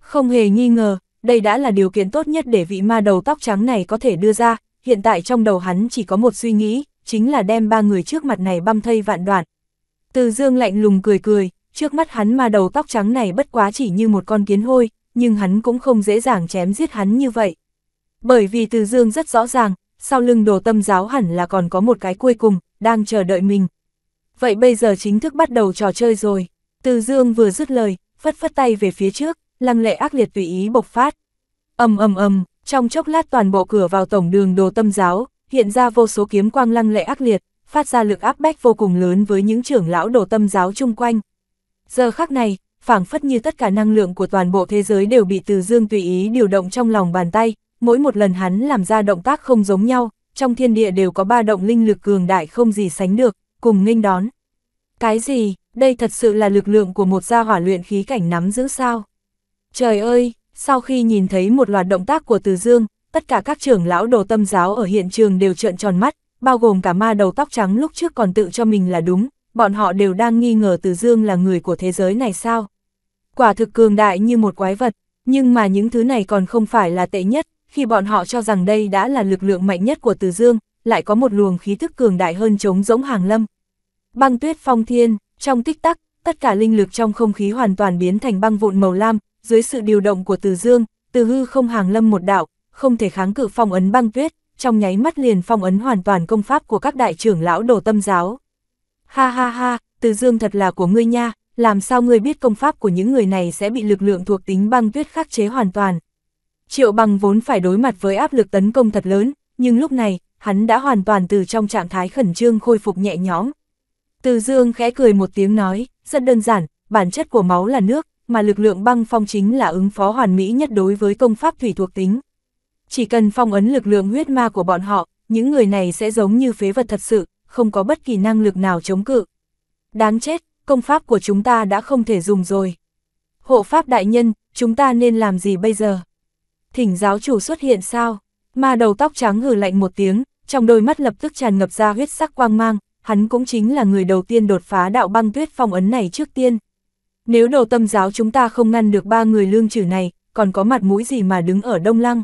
Không hề nghi ngờ, đây đã là điều kiện tốt nhất để vị ma đầu tóc trắng này có thể đưa ra, hiện tại trong đầu hắn chỉ có một suy nghĩ, chính là đem ba người trước mặt này băm thây vạn đoạn. Từ Dương lạnh lùng cười cười, trước mắt hắn ma đầu tóc trắng này bất quá chỉ như một con kiến hôi, nhưng hắn cũng không dễ dàng chém giết hắn như vậy. Bởi vì Từ Dương rất rõ ràng, sau lưng đồ tâm giáo hẳn là còn có một cái cuối cùng, đang chờ đợi mình. Vậy bây giờ chính thức bắt đầu trò chơi rồi. Từ Dương vừa dứt lời, phất phất tay về phía trước, lăng lệ ác liệt tùy ý bộc phát. ầm ầm ầm, trong chốc lát toàn bộ cửa vào tổng đường đồ tâm giáo, hiện ra vô số kiếm quang lăng lệ ác liệt, phát ra lực áp bách vô cùng lớn với những trưởng lão đồ tâm giáo chung quanh. Giờ khắc này, phảng phất như tất cả năng lượng của toàn bộ thế giới đều bị Từ Dương tùy ý điều động trong lòng bàn tay, mỗi một lần hắn làm ra động tác không giống nhau, trong thiên địa đều có ba động linh lực cường đại không gì sánh được, cùng nghênh đón. Cái gì, đây thật sự là lực lượng của một gia hỏa luyện khí cảnh nắm giữ sao? Trời ơi, sau khi nhìn thấy một loạt động tác của Từ Dương, tất cả các trưởng lão đồ tâm giáo ở hiện trường đều trợn tròn mắt, bao gồm cả ma đầu tóc trắng lúc trước còn tự cho mình là đúng, bọn họ đều đang nghi ngờ Từ Dương là người của thế giới này sao? Quả thực cường đại như một quái vật, nhưng mà những thứ này còn không phải là tệ nhất, khi bọn họ cho rằng đây đã là lực lượng mạnh nhất của Từ Dương, lại có một luồng khí thức cường đại hơn chống giống hàng lâm. Băng tuyết phong thiên, trong tích tắc, tất cả linh lực trong không khí hoàn toàn biến thành băng vụn màu lam, dưới sự điều động của Từ Dương, Từ Hư không hàng lâm một đạo, không thể kháng cự phong ấn băng tuyết, trong nháy mắt liền phong ấn hoàn toàn công pháp của các đại trưởng lão đồ tâm giáo. Ha ha ha, Từ Dương thật là của ngươi nha, làm sao ngươi biết công pháp của những người này sẽ bị lực lượng thuộc tính băng tuyết khắc chế hoàn toàn. Triệu bằng vốn phải đối mặt với áp lực tấn công thật lớn, nhưng lúc này, hắn đã hoàn toàn từ trong trạng thái khẩn trương khôi phục nhẹ nhõm. Từ dương khẽ cười một tiếng nói, rất đơn giản, bản chất của máu là nước, mà lực lượng băng phong chính là ứng phó hoàn mỹ nhất đối với công pháp thủy thuộc tính. Chỉ cần phong ấn lực lượng huyết ma của bọn họ, những người này sẽ giống như phế vật thật sự, không có bất kỳ năng lực nào chống cự. Đáng chết, công pháp của chúng ta đã không thể dùng rồi. Hộ pháp đại nhân, chúng ta nên làm gì bây giờ? thỉnh giáo chủ xuất hiện sao? Ma đầu tóc trắng hừ lạnh một tiếng, trong đôi mắt lập tức tràn ngập ra huyết sắc quang mang, hắn cũng chính là người đầu tiên đột phá đạo băng tuyết phong ấn này trước tiên. Nếu đồ tâm giáo chúng ta không ngăn được ba người lương trừ này, còn có mặt mũi gì mà đứng ở đông lăng.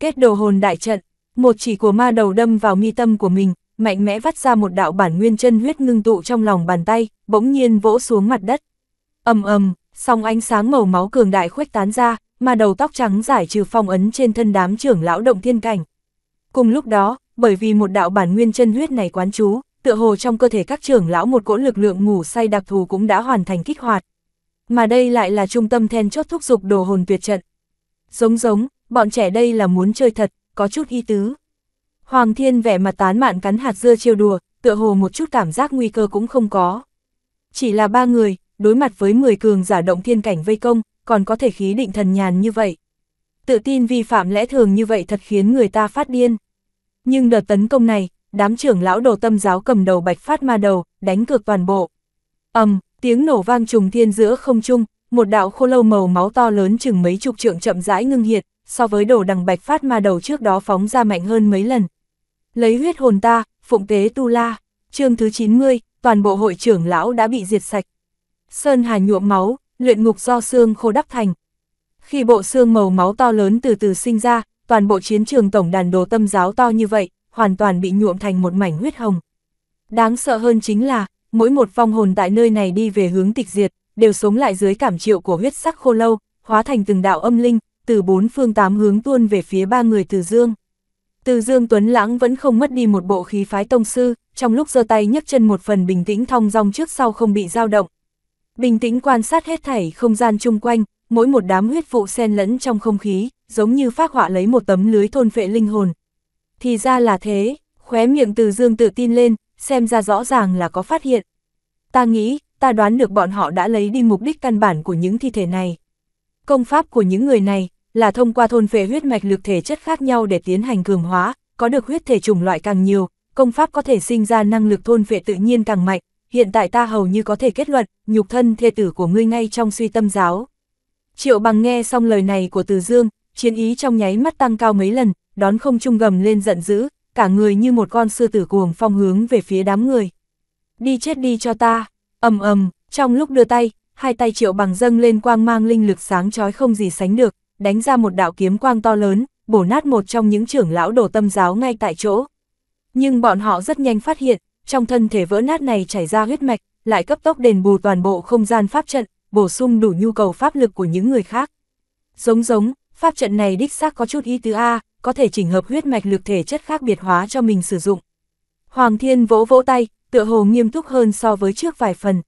Kết đồ hồn đại trận, một chỉ của ma đầu đâm vào mi tâm của mình, mạnh mẽ vắt ra một đạo bản nguyên chân huyết ngưng tụ trong lòng bàn tay, bỗng nhiên vỗ xuống mặt đất. ầm ầm, song ánh sáng màu máu cường đại khuếch tán ra, mà đầu tóc trắng giải trừ phong ấn trên thân đám trưởng lão động thiên cảnh. Cùng lúc đó, bởi vì một đạo bản nguyên chân huyết này quán chú, tựa hồ trong cơ thể các trưởng lão một cỗ lực lượng ngủ say đặc thù cũng đã hoàn thành kích hoạt. Mà đây lại là trung tâm then chốt thúc dục đồ hồn tuyệt trận. Giống giống, bọn trẻ đây là muốn chơi thật, có chút y tứ. Hoàng thiên vẻ mặt tán mạn cắn hạt dưa chiêu đùa, tựa hồ một chút cảm giác nguy cơ cũng không có. Chỉ là ba người, đối mặt với 10 cường giả động thiên cảnh vây công, còn có thể khí định thần nhàn như vậy. Tự tin vi phạm lẽ thường như vậy thật khiến người ta phát điên. Nhưng đợt tấn công này, đám trưởng lão đồ tâm giáo cầm đầu bạch phát ma đầu, đánh cược toàn bộ. ầm, tiếng nổ vang trùng thiên giữa không trung, một đạo khô lâu màu máu to lớn chừng mấy chục trượng chậm rãi ngưng hiệt, so với đồ đằng bạch phát ma đầu trước đó phóng ra mạnh hơn mấy lần. Lấy huyết hồn ta, phụng tế tu la, chương thứ 90, toàn bộ hội trưởng lão đã bị diệt sạch. Sơn Hà nhuộm máu, luyện ngục do xương khô đắp thành. Khi bộ xương màu máu to lớn từ từ sinh ra, toàn bộ chiến trường tổng đàn đồ tâm giáo to như vậy, hoàn toàn bị nhuộm thành một mảnh huyết hồng. Đáng sợ hơn chính là, mỗi một vong hồn tại nơi này đi về hướng tịch diệt, đều sống lại dưới cảm triệu của huyết sắc khô lâu, hóa thành từng đạo âm linh, từ bốn phương tám hướng tuôn về phía ba người Từ Dương. Từ Dương Tuấn Lãng vẫn không mất đi một bộ khí phái tông sư, trong lúc giơ tay nhấc chân một phần bình tĩnh thong dong trước sau không bị dao động, bình tĩnh quan sát hết thảy không gian chung quanh, mỗi một đám huyết vụ xen lẫn trong không khí, giống như phác họa lấy một tấm lưới thôn vệ linh hồn. Thì ra là thế, khóe miệng từ dương tự tin lên, xem ra rõ ràng là có phát hiện. Ta nghĩ, ta đoán được bọn họ đã lấy đi mục đích căn bản của những thi thể này. Công pháp của những người này là thông qua thôn phệ huyết mạch lực thể chất khác nhau để tiến hành cường hóa, có được huyết thể chủng loại càng nhiều, công pháp có thể sinh ra năng lực thôn phệ tự nhiên càng mạnh, hiện tại ta hầu như có thể kết luận, nhục thân thê tử của ngươi ngay trong suy tâm giáo. Triệu bằng nghe xong lời này của Từ Dương, chiến ý trong nháy mắt tăng cao mấy lần, đón không trung gầm lên giận dữ, cả người như một con sư tử cuồng phong hướng về phía đám người. Đi chết đi cho ta, ầm ầm, trong lúc đưa tay, hai tay triệu bằng dâng lên quang mang linh lực sáng chói không gì sánh được, đánh ra một đạo kiếm quang to lớn, bổ nát một trong những trưởng lão đồ tâm giáo ngay tại chỗ. Nhưng bọn họ rất nhanh phát hiện, trong thân thể vỡ nát này chảy ra huyết mạch, lại cấp tốc đền bù toàn bộ không gian pháp trận, bổ sung đủ nhu cầu pháp lực của những người khác. Giống giống, pháp trận này đích xác có chút ý tứ A, có thể chỉnh hợp huyết mạch lực thể chất khác biệt hóa cho mình sử dụng. Hoàng Thiên vỗ vỗ tay, tựa hồ nghiêm túc hơn so với trước vài phần.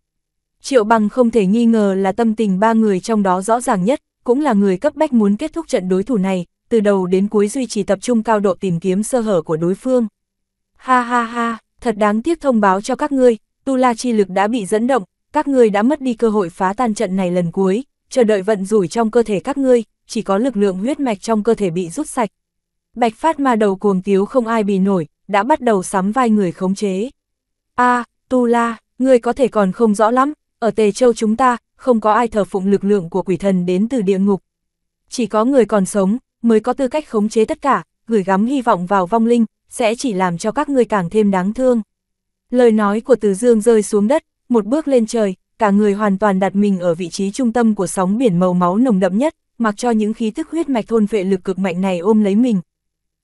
Triệu bằng không thể nghi ngờ là tâm tình ba người trong đó rõ ràng nhất, cũng là người cấp bách muốn kết thúc trận đối thủ này, từ đầu đến cuối duy trì tập trung cao độ tìm kiếm sơ hở của đối phương. Ha ha ha! thật đáng tiếc thông báo cho các ngươi, Tu La chi lực đã bị dẫn động, các ngươi đã mất đi cơ hội phá tan trận này lần cuối, chờ đợi vận rủi trong cơ thể các ngươi, chỉ có lực lượng huyết mạch trong cơ thể bị rút sạch. Bạch Phát ma đầu cuồng tiếu không ai bị nổi, đã bắt đầu sắm vai người khống chế. A, à, Tu La, ngươi có thể còn không rõ lắm, ở Tề Châu chúng ta, không có ai thờ phụng lực lượng của quỷ thần đến từ địa ngục. Chỉ có người còn sống, mới có tư cách khống chế tất cả, gửi gắm hy vọng vào vong linh, sẽ chỉ làm cho các ngươi càng thêm đáng thương. Lời nói của Từ Dương rơi xuống đất, một bước lên trời, cả người hoàn toàn đặt mình ở vị trí trung tâm của sóng biển màu máu nồng đậm nhất, mặc cho những khí thức huyết mạch thôn vệ lực cực mạnh này ôm lấy mình.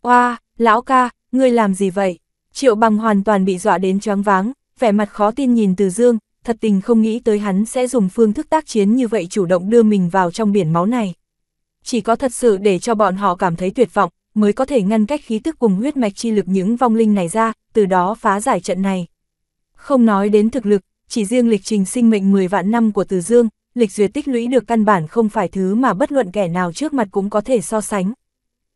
Oa, lão ca, ngươi làm gì vậy? Triệu bằng hoàn toàn bị dọa đến choáng váng, vẻ mặt khó tin nhìn Từ Dương, thật tình không nghĩ tới hắn sẽ dùng phương thức tác chiến như vậy chủ động đưa mình vào trong biển máu này. Chỉ có thật sự để cho bọn họ cảm thấy tuyệt vọng, mới có thể ngăn cách khí tức cùng huyết mạch chi lực những vong linh này ra, từ đó phá giải trận này. Không nói đến thực lực, chỉ riêng lịch trình sinh mệnh 10 vạn năm của Từ Dương, lịch duyệt tích lũy được căn bản không phải thứ mà bất luận kẻ nào trước mặt cũng có thể so sánh.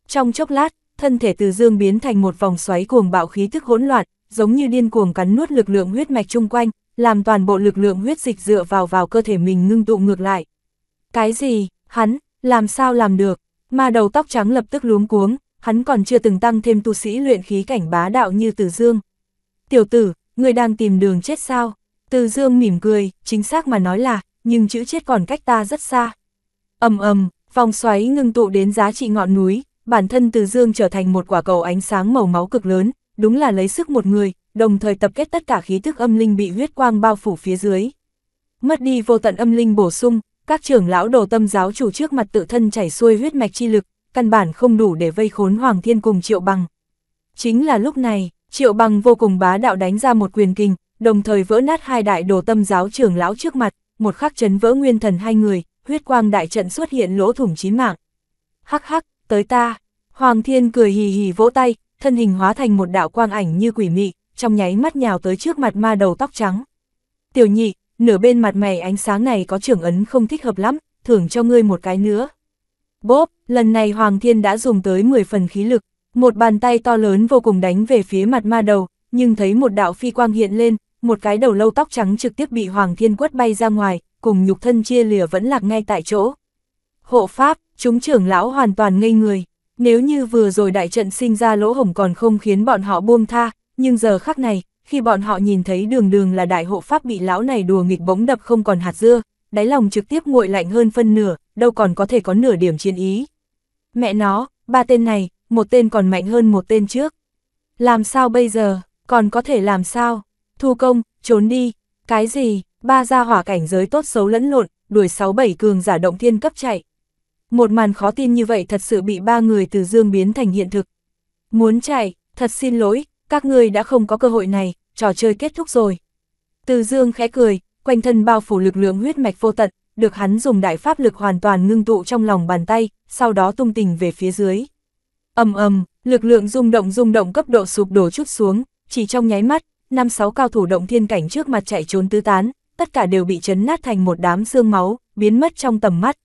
Trong chốc lát, thân thể Từ Dương biến thành một vòng xoáy cuồng bạo khí tức hỗn loạn, giống như điên cuồng cắn nuốt lực lượng huyết mạch chung quanh, làm toàn bộ lực lượng huyết dịch dựa vào vào cơ thể mình ngưng tụ ngược lại. Cái gì, hắn, làm sao làm được, Ma đầu tóc trắng lập tức luống cuống, hắn còn chưa từng tăng thêm tu sĩ luyện khí cảnh bá đạo như Từ Dương. Tiểu tử, người đang tìm đường chết sao? Từ Dương mỉm cười, chính xác mà nói là, nhưng chữ chết còn cách ta rất xa. ầm ầm, vòng xoáy ngưng tụ đến giá trị ngọn núi, bản thân Từ Dương trở thành một quả cầu ánh sáng màu máu cực lớn, đúng là lấy sức một người, đồng thời tập kết tất cả khí thức âm linh bị huyết quang bao phủ phía dưới. Mất đi vô tận âm linh bổ sung, các trưởng lão đồ tâm giáo chủ trước mặt tự thân chảy xuôi huyết mạch chi lực, căn bản không đủ để vây khốn Hoàng Thiên cùng Triệu Bằng. Chính là lúc này, Triệu Bằng vô cùng bá đạo đánh ra một quyền kinh, đồng thời vỡ nát hai đại đồ tâm giáo trưởng lão trước mặt, một khắc chấn vỡ nguyên thần hai người, huyết quang đại trận xuất hiện lỗ thủng chí mạng. Hắc hắc, tới ta. Hoàng Thiên cười hì hì vỗ tay, thân hình hóa thành một đạo quang ảnh như quỷ mị, trong nháy mắt nhào tới trước mặt ma đầu tóc trắng. Tiểu nhị, nửa bên mặt mày ánh sáng này có trưởng ấn không thích hợp lắm, thưởng cho ngươi một cái nữa. Bốp, lần này Hoàng Thiên đã dùng tới 10 phần khí lực, một bàn tay to lớn vô cùng đánh về phía mặt ma đầu, nhưng thấy một đạo phi quang hiện lên, một cái đầu lâu tóc trắng trực tiếp bị Hoàng Thiên quất bay ra ngoài, cùng nhục thân chia lìa vẫn lạc ngay tại chỗ. Hộ pháp, chúng trưởng lão hoàn toàn ngây người, nếu như vừa rồi đại trận sinh ra lỗ hổng còn không khiến bọn họ buông tha, nhưng giờ khắc này, khi bọn họ nhìn thấy đường đường là đại hộ pháp bị lão này đùa nghịch bỗng đập không còn hạt dưa, đáy lòng trực tiếp nguội lạnh hơn phân nửa, đâu còn có thể có nửa điểm chiến ý. Mẹ nó, ba tên này, một tên còn mạnh hơn một tên trước. Làm sao bây giờ, còn có thể làm sao? Thu công, trốn đi, cái gì, ba gia hỏa cảnh giới tốt xấu lẫn lộn, đuổi 6-7 cường giả động thiên cấp chạy. Một màn khó tin như vậy thật sự bị ba người từ dương biến thành hiện thực. Muốn chạy, thật xin lỗi, các người đã không có cơ hội này, trò chơi kết thúc rồi. Từ dương khẽ cười, quanh thân bao phủ lực lượng huyết mạch vô tận, được hắn dùng đại pháp lực hoàn toàn ngưng tụ trong lòng bàn tay, sau đó tung tình về phía dưới. Ầm ầm, lực lượng rung động rung động cấp độ sụp đổ chút xuống, chỉ trong nháy mắt, năm sáu cao thủ động thiên cảnh trước mặt chạy trốn tứ tán, tất cả đều bị chấn nát thành một đám xương máu, biến mất trong tầm mắt.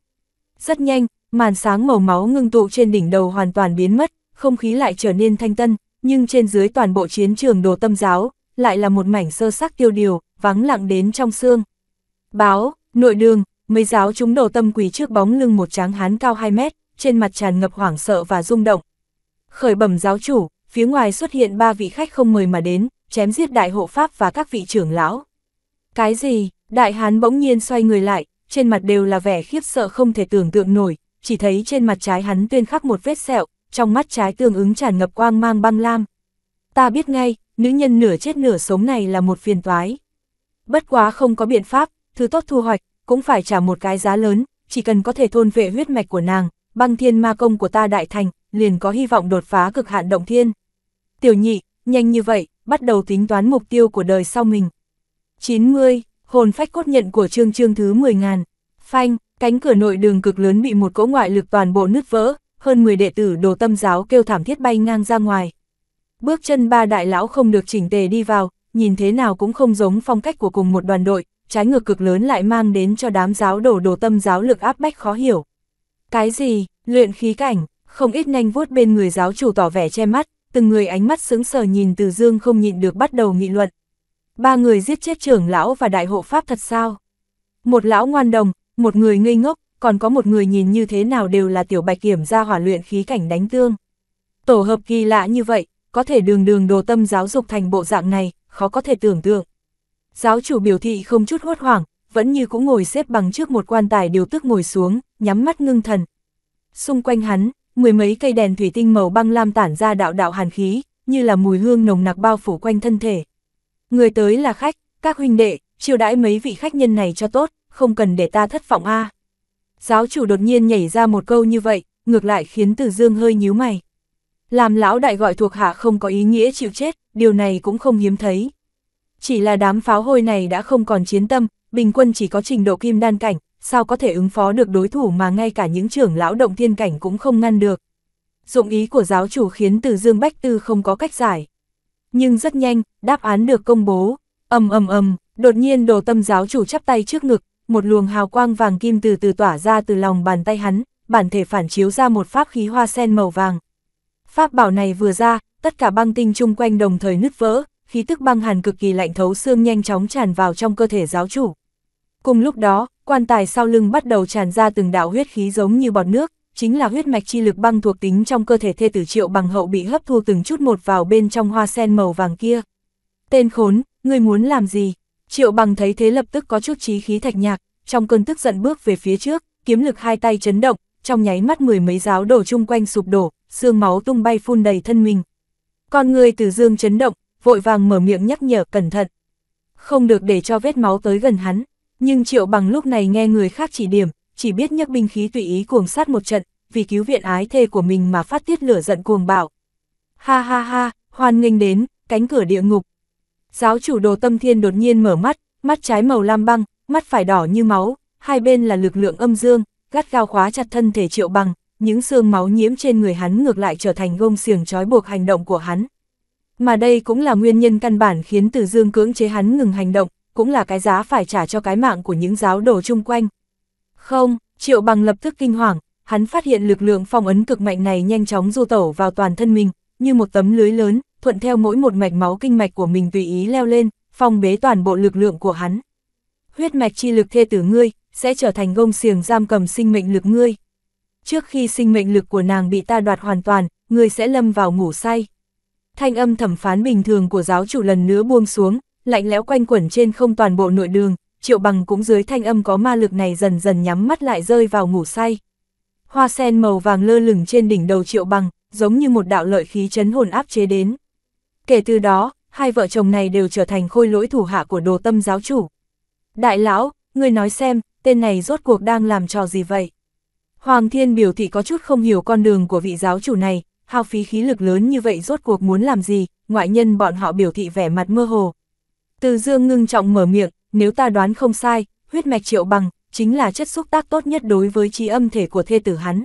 Rất nhanh, màn sáng màu máu ngưng tụ trên đỉnh đầu hoàn toàn biến mất, không khí lại trở nên thanh tân, nhưng trên dưới toàn bộ chiến trường đồ tâm giáo, lại là một mảnh sơ sắc tiêu điều, vắng lặng đến trong xương. Báo, nội đường, mấy giáo chúng đổ tâm quỳ trước bóng lưng một tráng hán cao 2 mét, trên mặt tràn ngập hoảng sợ và rung động. Khởi bẩm giáo chủ, phía ngoài xuất hiện ba vị khách không mời mà đến, chém giết đại hộ pháp và các vị trưởng lão. Cái gì? Đại hán bỗng nhiên xoay người lại, trên mặt đều là vẻ khiếp sợ không thể tưởng tượng nổi, chỉ thấy trên mặt trái hắn tuyên khắc một vết sẹo, trong mắt trái tương ứng tràn ngập quang mang băng lam. Ta biết ngay, nữ nhân nửa chết nửa sống này là một phiền toái. Bất quá không có biện pháp, thứ tốt thu hoạch, cũng phải trả một cái giá lớn, chỉ cần có thể thôn vệ huyết mạch của nàng, băng thiên ma công của ta đại thành, liền có hy vọng đột phá cực hạn động thiên. Tiểu nhị, nhanh như vậy, bắt đầu tính toán mục tiêu của đời sau mình. 90. Hồn phách cốt nhận của trương trương thứ 10.000. Phanh, cánh cửa nội đường cực lớn bị một cỗ ngoại lực toàn bộ nứt vỡ, hơn 10 đệ tử đồ tâm giáo kêu thảm thiết bay ngang ra ngoài. Bước chân ba đại lão không được chỉnh tề đi vào, nhìn thế nào cũng không giống phong cách của cùng một đoàn đội, trái ngược cực lớn lại mang đến cho đám giáo đổ đồ tâm giáo lực áp bách khó hiểu. Cái gì, luyện khí cảnh, không ít nhanh vuốt bên người giáo chủ tỏ vẻ che mắt, từng người ánh mắt sững sờ nhìn từ dương không nhịn được bắt đầu nghị luận. Ba người giết chết trưởng lão và đại hộ pháp thật sao? Một lão ngoan đồng, một người ngây ngốc, còn có một người nhìn như thế nào đều là tiểu bạch kiểm ra hỏa luyện khí cảnh đánh tương. Tổ hợp kỳ lạ như vậy, có thể đường đường đồ tâm giáo dục thành bộ dạng này, khó có thể tưởng tượng. Giáo chủ biểu thị không chút hốt hoảng, vẫn như cũng ngồi xếp bằng trước một quan tài điều tức ngồi xuống, nhắm mắt ngưng thần. Xung quanh hắn, mười mấy cây đèn thủy tinh màu băng lam tản ra đạo đạo hàn khí, như là mùi hương nồng nặc bao phủ quanh thân thể. Người tới là khách, các huynh đệ, chiêu đãi mấy vị khách nhân này cho tốt, không cần để ta thất vọng a. Giáo chủ đột nhiên nhảy ra một câu như vậy, ngược lại khiến Từ Dương hơi nhíu mày. Làm lão đại gọi thuộc hạ không có ý nghĩa chịu chết, điều này cũng không hiếm thấy. Chỉ là đám pháo hôi này đã không còn chiến tâm, bình quân chỉ có trình độ kim đan cảnh, sao có thể ứng phó được đối thủ mà ngay cả những trưởng lão động thiên cảnh cũng không ngăn được. Dụng ý của giáo chủ khiến từ Dương Bách Tư không có cách giải. Nhưng rất nhanh, đáp án được công bố. ầm ầm ầm, đột nhiên đồ tâm giáo chủ chắp tay trước ngực, một luồng hào quang vàng kim từ từ tỏa ra từ lòng bàn tay hắn, bản thể phản chiếu ra một pháp khí hoa sen màu vàng, Pháp bảo này vừa ra, tất cả băng tinh chung quanh đồng thời nứt vỡ, khí tức băng hàn cực kỳ lạnh thấu xương nhanh chóng tràn vào trong cơ thể giáo chủ. Cùng lúc đó, quan tài sau lưng bắt đầu tràn ra từng đạo huyết khí giống như bọt nước, chính là huyết mạch chi lực băng thuộc tính trong cơ thể thê tử triệu bằng hậu bị hấp thu từng chút một vào bên trong hoa sen màu vàng kia. Tên khốn, ngươi muốn làm gì? Triệu bằng thấy thế lập tức có chút trí khí thạch nhạc, trong cơn tức giận bước về phía trước, kiếm lực hai tay chấn động, trong nháy mắt mười mấy giáo đổ chung quanh sụp đổ, xương máu tung bay phun đầy thân mình. Con người từ dương chấn động, vội vàng mở miệng nhắc nhở cẩn thận. Không được để cho vết máu tới gần hắn, nhưng triệu bằng lúc này nghe người khác chỉ điểm, chỉ biết nhấc binh khí tùy ý cuồng sát một trận, vì cứu viện ái thê của mình mà phát tiết lửa giận cuồng bạo. Ha ha ha, hoan nghênh đến, cánh cửa địa ngục. Giáo chủ đồ tâm thiên đột nhiên mở mắt, mắt trái màu lam băng, mắt phải đỏ như máu, hai bên là lực lượng âm dương, gắt gao khóa chặt thân thể triệu bằng, những xương máu nhiễm trên người hắn ngược lại trở thành gông xiềng trói buộc hành động của hắn. Mà đây cũng là nguyên nhân căn bản khiến Từ Dương cưỡng chế hắn ngừng hành động, cũng là cái giá phải trả cho cái mạng của những giáo đồ chung quanh. Không, Triệu Bằng lập tức kinh hoàng, hắn phát hiện lực lượng phong ấn cực mạnh này nhanh chóng du tẩu vào toàn thân mình, như một tấm lưới lớn, thuận theo mỗi một mạch máu kinh mạch của mình tùy ý leo lên, phong bế toàn bộ lực lượng của hắn. Huyết mạch chi lực thê tử ngươi, sẽ trở thành gông xiềng giam cầm sinh mệnh lực ngươi trước khi sinh mệnh lực của nàng bị ta đoạt hoàn toàn, người sẽ lâm vào ngủ say. Thanh âm thẩm phán bình thường của giáo chủ lần nữa buông xuống, lạnh lẽo quanh quẩn trên không toàn bộ nội đường, triệu bằng cũng dưới thanh âm có ma lực này dần dần nhắm mắt lại rơi vào ngủ say. Hoa sen màu vàng lơ lửng trên đỉnh đầu triệu bằng, giống như một đạo lợi khí chấn hồn áp chế đến. Kể từ đó, hai vợ chồng này đều trở thành khôi lỗi thủ hạ của đồ tâm giáo chủ. Đại lão, người nói xem, tên này rốt cuộc đang làm trò gì vậy? Hoàng Thiên biểu thị có chút không hiểu con đường của vị giáo chủ này, hao phí khí lực lớn như vậy rốt cuộc muốn làm gì, ngoại nhân bọn họ biểu thị vẻ mặt mơ hồ. Từ dương ngưng trọng mở miệng, nếu ta đoán không sai, huyết mạch triệu bằng, chính là chất xúc tác tốt nhất đối với trí âm thể của thê tử hắn.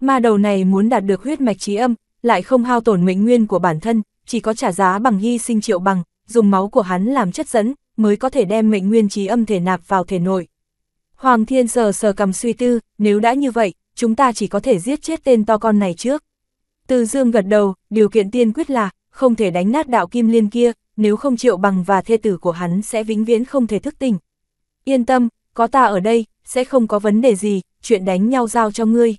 Ma đầu này muốn đạt được huyết mạch trí âm, lại không hao tổn mệnh nguyên của bản thân, chỉ có trả giá bằng hy sinh triệu bằng, dùng máu của hắn làm chất dẫn, mới có thể đem mệnh nguyên trí âm thể nạp vào thể nội. Hoàng thiên sờ sờ cầm suy tư, nếu đã như vậy, chúng ta chỉ có thể giết chết tên to con này trước. Từ dương gật đầu, điều kiện tiên quyết là, không thể đánh nát đạo kim liên kia, nếu không triệu bằng và thê tử của hắn sẽ vĩnh viễn không thể thức tỉnh. Yên tâm, có ta ở đây, sẽ không có vấn đề gì, chuyện đánh nhau giao cho ngươi.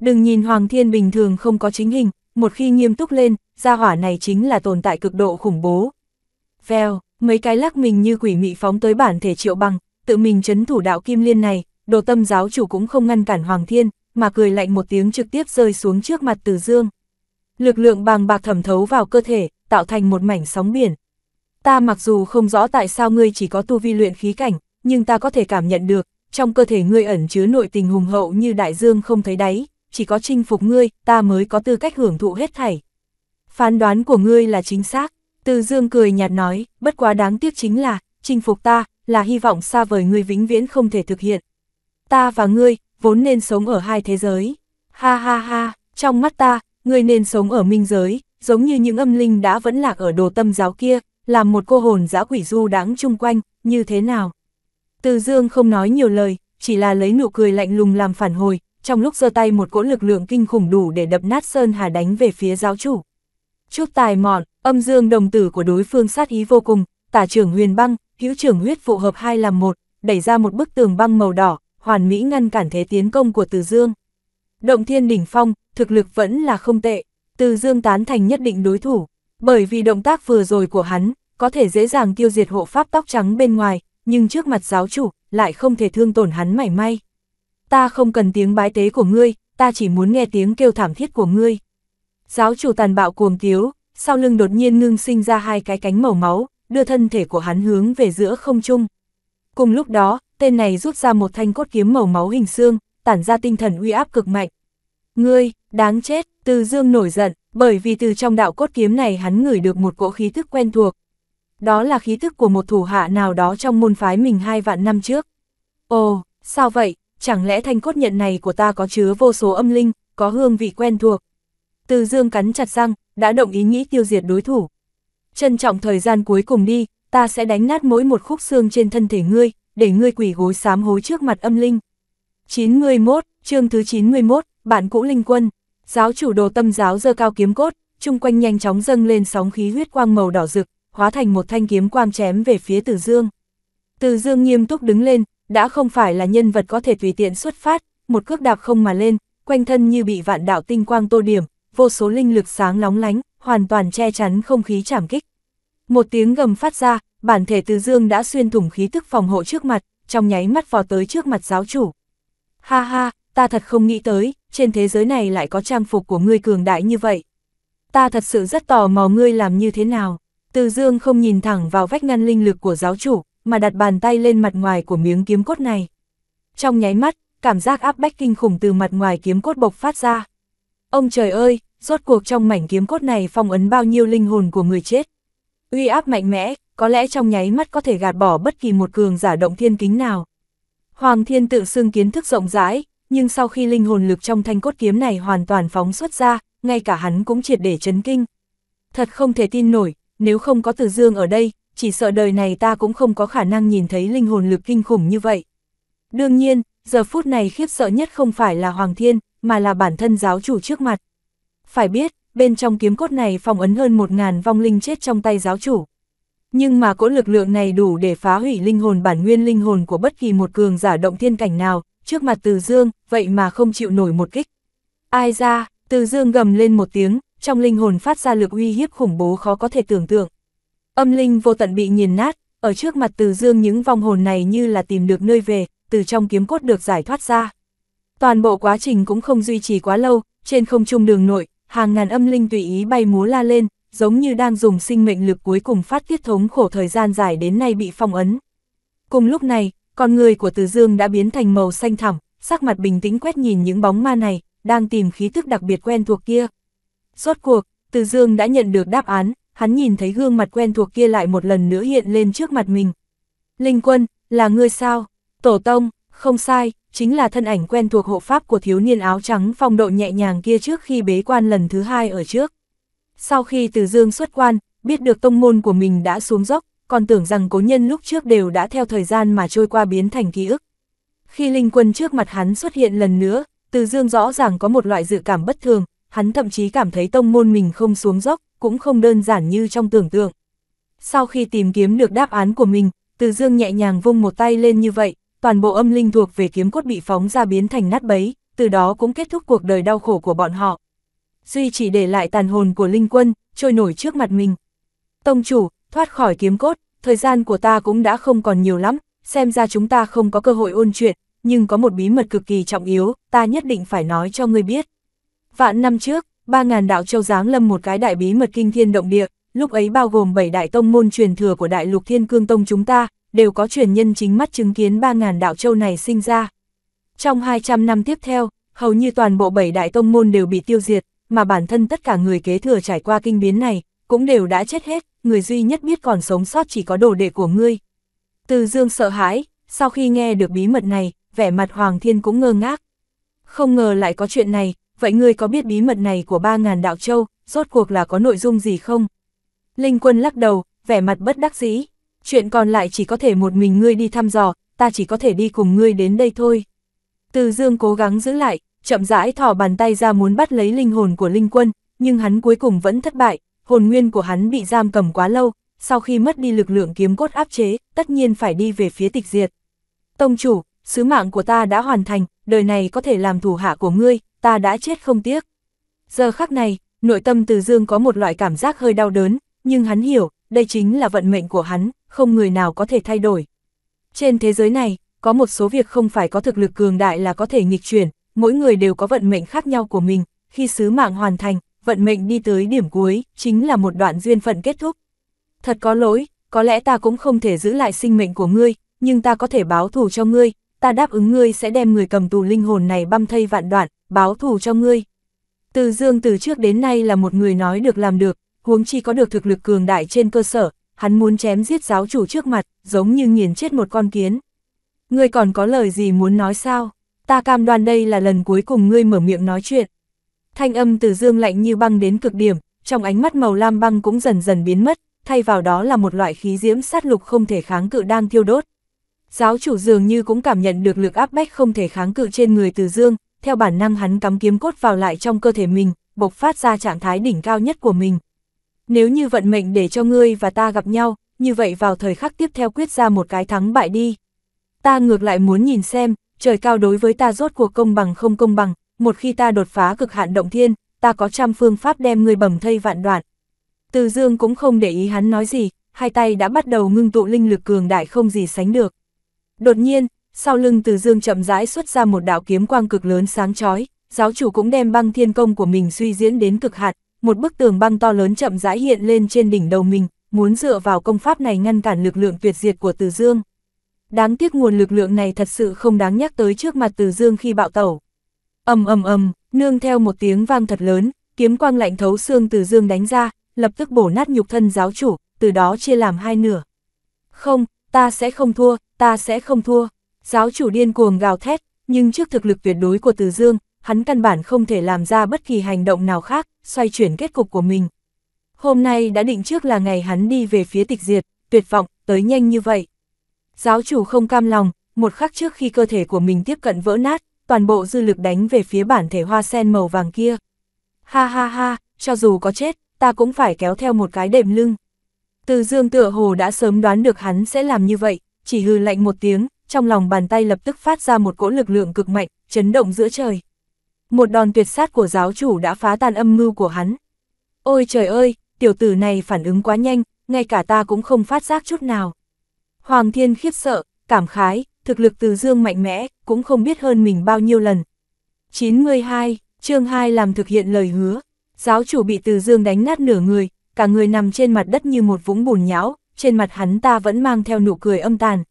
Đừng nhìn Hoàng Thiên bình thường không có chính hình, một khi nghiêm túc lên, gia hỏa này chính là tồn tại cực độ khủng bố. Vèo, mấy cái lắc mình như quỷ mị phóng tới bản thể triệu bằng, tự mình chấn thủ đạo kim liên này, đồ tâm giáo chủ cũng không ngăn cản Hoàng Thiên, mà cười lạnh một tiếng trực tiếp rơi xuống trước mặt Từ Dương. Lực lượng bàng bạc thẩm thấu vào cơ thể, tạo thành một mảnh sóng biển. Ta mặc dù không rõ tại sao ngươi chỉ có tu vi luyện khí cảnh, nhưng ta có thể cảm nhận được, trong cơ thể ngươi ẩn chứa nội tình hùng hậu như đại dương không thấy đáy, chỉ có chinh phục ngươi, ta mới có tư cách hưởng thụ hết thảy. Phán đoán của ngươi là chính xác, Từ Dương cười nhạt nói, bất quá đáng tiếc chính là, chinh phục ta, là hy vọng xa vời ngươi vĩnh viễn không thể thực hiện. Ta và ngươi, vốn nên sống ở hai thế giới. Ha ha ha, trong mắt ta, ngươi nên sống ở minh giới, giống như những âm linh đã vẫn lạc ở đồ tâm giáo kia, làm một cô hồn dã quỷ du đáng chung quanh, như thế nào? Từ dương không nói nhiều lời, chỉ là lấy nụ cười lạnh lùng làm phản hồi, trong lúc giơ tay một cỗ lực lượng kinh khủng đủ để đập nát Sơn Hà đánh về phía giáo chủ. Chút tài mọn, âm dương đồng tử của đối phương sát ý vô cùng, tả trưởng huyền băng, hữu trưởng huyết phụ hợp hai làm một, đẩy ra một bức tường băng màu đỏ, hoàn mỹ ngăn cản thế tiến công của Từ Dương. Động thiên đỉnh phong, thực lực vẫn là không tệ, Từ Dương tán thành nhất định đối thủ, bởi vì động tác vừa rồi của hắn, có thể dễ dàng tiêu diệt hộ pháp tóc trắng bên ngoài, nhưng trước mặt giáo chủ, lại không thể thương tổn hắn mảy may. Ta không cần tiếng bái tế của ngươi, ta chỉ muốn nghe tiếng kêu thảm thiết của ngươi. Giáo chủ tàn bạo cuồng tiếu, sau lưng đột nhiên ngưng sinh ra hai cái cánh màu máu, đưa thân thể của hắn hướng về giữa không trung. Cùng lúc đó, tên này rút ra một thanh cốt kiếm màu máu hình xương, tản ra tinh thần uy áp cực mạnh. Ngươi, đáng chết, từ dương nổi giận, bởi vì từ trong đạo cốt kiếm này hắn ngửi được một cỗ khí thức quen thuộc. Đó là khí thức của một thủ hạ nào đó trong môn phái mình hai vạn năm trước. Ồ, sao vậy, chẳng lẽ thanh cốt nhận này của ta có chứa vô số âm linh, có hương vị quen thuộc. Từ dương cắn chặt răng, đã động ý nghĩ tiêu diệt đối thủ trân trọng thời gian cuối cùng đi, ta sẽ đánh nát mỗi một khúc xương trên thân thể ngươi, để ngươi quỷ gối sám hối trước mặt âm linh. 91, chương thứ 91, bạn cũ linh quân, giáo chủ đồ tâm giáo dơ cao kiếm cốt, chung quanh nhanh chóng dâng lên sóng khí huyết quang màu đỏ rực, hóa thành một thanh kiếm quang chém về phía Từ Dương. Từ Dương nghiêm túc đứng lên, đã không phải là nhân vật có thể tùy tiện xuất phát, một cước đạp không mà lên, quanh thân như bị vạn đạo tinh quang tô điểm, vô số linh lực sáng lóng lánh, hoàn toàn che chắn không khí chảm kích. Một tiếng gầm phát ra, bản thể từ dương đã xuyên thủng khí tức phòng hộ trước mặt, trong nháy mắt vò tới trước mặt giáo chủ. Ha ha, ta thật không nghĩ tới, trên thế giới này lại có trang phục của ngươi cường đại như vậy. Ta thật sự rất tò mò ngươi làm như thế nào. Từ dương không nhìn thẳng vào vách ngăn linh lực của giáo chủ, mà đặt bàn tay lên mặt ngoài của miếng kiếm cốt này. Trong nháy mắt, cảm giác áp bách kinh khủng từ mặt ngoài kiếm cốt bộc phát ra. Ông trời ơi, rốt cuộc trong mảnh kiếm cốt này phong ấn bao nhiêu linh hồn của người chết. Uy áp mạnh mẽ, có lẽ trong nháy mắt có thể gạt bỏ bất kỳ một cường giả động thiên kính nào. Hoàng thiên tự xưng kiến thức rộng rãi, nhưng sau khi linh hồn lực trong thanh cốt kiếm này hoàn toàn phóng xuất ra, ngay cả hắn cũng triệt để chấn kinh. Thật không thể tin nổi, nếu không có Từ Dương ở đây, chỉ sợ đời này ta cũng không có khả năng nhìn thấy linh hồn lực kinh khủng như vậy. Đương nhiên, giờ phút này khiếp sợ nhất không phải là Hoàng Thiên, mà là bản thân giáo chủ trước mặt. Phải biết, bên trong kiếm cốt này phong ấn hơn một ngàn vong linh chết trong tay giáo chủ. Nhưng mà cỗ lực lượng này đủ để phá hủy linh hồn bản nguyên linh hồn của bất kỳ một cường giả động thiên cảnh nào, trước mặt Từ Dương, vậy mà không chịu nổi một kích. Ai ra, Từ Dương gầm lên một tiếng, trong linh hồn phát ra lực uy hiếp khủng bố khó có thể tưởng tượng. Âm linh vô tận bị nghiền nát, ở trước mặt Từ Dương những vong hồn này như là tìm được nơi về, từ trong kiếm cốt được giải thoát ra. Toàn bộ quá trình cũng không duy trì quá lâu, trên không trung đường nội, hàng ngàn âm linh tùy ý bay múa la lên, giống như đang dùng sinh mệnh lực cuối cùng phát tiết thống khổ thời gian dài đến nay bị phong ấn. Cùng lúc này, con người của Từ Dương đã biến thành màu xanh thẳm, sắc mặt bình tĩnh quét nhìn những bóng ma này, đang tìm khí tức đặc biệt quen thuộc kia. Rốt cuộc, Từ Dương đã nhận được đáp án, hắn nhìn thấy gương mặt quen thuộc kia lại một lần nữa hiện lên trước mặt mình. Linh Quân, là ngươi sao? Tổ Tông, không sai, chính là thân ảnh quen thuộc hộ pháp của thiếu niên áo trắng phong độ nhẹ nhàng kia trước khi bế quan lần thứ hai ở trước. Sau khi Từ Dương xuất quan, biết được tông môn của mình đã xuống dốc, còn tưởng rằng cố nhân lúc trước đều đã theo thời gian mà trôi qua biến thành ký ức. Khi Linh Quân trước mặt hắn xuất hiện lần nữa, Từ Dương rõ ràng có một loại dự cảm bất thường, hắn thậm chí cảm thấy tông môn mình không xuống dốc, cũng không đơn giản như trong tưởng tượng. Sau khi tìm kiếm được đáp án của mình, Từ Dương nhẹ nhàng vung một tay lên như vậy, toàn bộ âm linh thuộc về kiếm cốt bị phóng ra biến thành nát bấy, từ đó cũng kết thúc cuộc đời đau khổ của bọn họ. Duy chỉ để lại tàn hồn của linh quân, trôi nổi trước mặt mình. Tông chủ, thoát khỏi kiếm cốt, thời gian của ta cũng đã không còn nhiều lắm, xem ra chúng ta không có cơ hội ôn chuyện, nhưng có một bí mật cực kỳ trọng yếu, ta nhất định phải nói cho ngươi biết. Vạn năm trước, ba ngàn đạo châu giáng lâm một cái đại bí mật kinh thiên động địa, lúc ấy bao gồm bảy đại tông môn truyền thừa của đại lục thiên cương tông chúng ta, đều có truyền nhân chính mắt chứng kiến 3.000 đạo châu này sinh ra. Trong 200 năm tiếp theo, hầu như toàn bộ bảy đại tông môn đều bị tiêu diệt, mà bản thân tất cả người kế thừa trải qua kinh biến này, cũng đều đã chết hết, người duy nhất biết còn sống sót chỉ có đồ đệ của ngươi. Từ dương sợ hãi, sau khi nghe được bí mật này, vẻ mặt Hoàng Thiên cũng ngơ ngác. Không ngờ lại có chuyện này, vậy ngươi có biết bí mật này của 3.000 đạo châu, rốt cuộc là có nội dung gì không? Linh quân lắc đầu, vẻ mặt bất đắc dĩ, chuyện còn lại chỉ có thể một mình ngươi đi thăm dò, ta chỉ có thể đi cùng ngươi đến đây thôi. Từ dương cố gắng giữ lại, chậm rãi thỏ bàn tay ra muốn bắt lấy linh hồn của linh quân, nhưng hắn cuối cùng vẫn thất bại, hồn nguyên của hắn bị giam cầm quá lâu, sau khi mất đi lực lượng kiếm cốt áp chế, tất nhiên phải đi về phía tịch diệt. Tông chủ, sứ mạng của ta đã hoàn thành, đời này có thể làm thủ hạ của ngươi, ta đã chết không tiếc. Giờ khắc này, nội tâm từ dương có một loại cảm giác hơi đau đớn, nhưng hắn hiểu, đây chính là vận mệnh của hắn, không người nào có thể thay đổi. Trên thế giới này, có một số việc không phải có thực lực cường đại là có thể nghịch chuyển, mỗi người đều có vận mệnh khác nhau của mình, khi sứ mạng hoàn thành, vận mệnh đi tới điểm cuối, chính là một đoạn duyên phận kết thúc. Thật có lỗi, có lẽ ta cũng không thể giữ lại sinh mệnh của ngươi, nhưng ta có thể báo thù cho ngươi, ta đáp ứng ngươi sẽ đem người cầm tù linh hồn này băm thây vạn đoạn, báo thù cho ngươi. Từ Dương từ trước đến nay là một người nói được làm được, huống chi có được thực lực cường đại trên cơ sở, hắn muốn chém giết giáo chủ trước mặt, giống như nghiền chết một con kiến. Ngươi còn có lời gì muốn nói sao? Ta cam đoan đây là lần cuối cùng ngươi mở miệng nói chuyện. Thanh âm từ dương lạnh như băng đến cực điểm, trong ánh mắt màu lam băng cũng dần dần biến mất, thay vào đó là một loại khí diễm sát lục không thể kháng cự đang thiêu đốt. Giáo chủ dường như cũng cảm nhận được lực áp bách không thể kháng cự trên người từ dương, theo bản năng hắn cắm kiếm cốt vào lại trong cơ thể mình, bộc phát ra trạng thái đỉnh cao nhất của mình. Nếu như vận mệnh để cho ngươi và ta gặp nhau, như vậy vào thời khắc tiếp theo quyết ra một cái thắng bại đi. Ta ngược lại muốn nhìn xem, trời cao đối với ta rốt cuộc công bằng không công bằng, một khi ta đột phá cực hạn động thiên, ta có trăm phương pháp đem ngươi bầm thây vạn đoạn. Từ dương cũng không để ý hắn nói gì, hai tay đã bắt đầu ngưng tụ linh lực cường đại không gì sánh được. Đột nhiên, sau lưng từ dương chậm rãi xuất ra một đạo kiếm quang cực lớn sáng chói giáo chủ cũng đem băng thiên công của mình suy diễn đến cực hạn, một bức tường băng to lớn chậm rãi hiện lên trên đỉnh đầu mình, muốn dựa vào công pháp này ngăn cản lực lượng tuyệt diệt của Từ Dương. Đáng tiếc nguồn lực lượng này thật sự không đáng nhắc tới trước mặt Từ Dương khi bạo tẩu. Ầm ầm ầm, nương theo một tiếng vang thật lớn, kiếm quang lạnh thấu xương Từ Dương đánh ra, lập tức bổ nát nhục thân giáo chủ, từ đó chia làm hai nửa. Không, ta sẽ không thua, ta sẽ không thua. Giáo chủ điên cuồng gào thét, nhưng trước thực lực tuyệt đối của Từ Dương, hắn căn bản không thể làm ra bất kỳ hành động nào khác, xoay chuyển kết cục của mình. Hôm nay đã định trước là ngày hắn đi về phía tịch diệt, tuyệt vọng, tới nhanh như vậy. Giáo chủ không cam lòng, một khắc trước khi cơ thể của mình tiếp cận vỡ nát, toàn bộ dư lực đánh về phía bản thể hoa sen màu vàng kia. Ha ha ha, cho dù có chết, ta cũng phải kéo theo một cái đệm lưng. Từ dương tựa hồ đã sớm đoán được hắn sẽ làm như vậy, chỉ hư lạnh một tiếng, trong lòng bàn tay lập tức phát ra một cỗ lực lượng cực mạnh, chấn động giữa trời. Một đòn tuyệt sát của giáo chủ đã phá tan âm mưu của hắn. Ôi trời ơi, tiểu tử này phản ứng quá nhanh, ngay cả ta cũng không phát giác chút nào. Hoàng thiên khiếp sợ, cảm khái, thực lực từ dương mạnh mẽ, cũng không biết hơn mình bao nhiêu lần. 92, chương 2 làm thực hiện lời hứa. Giáo chủ bị từ dương đánh nát nửa người, cả người nằm trên mặt đất như một vũng bùn nhão, trên mặt hắn ta vẫn mang theo nụ cười âm tàn.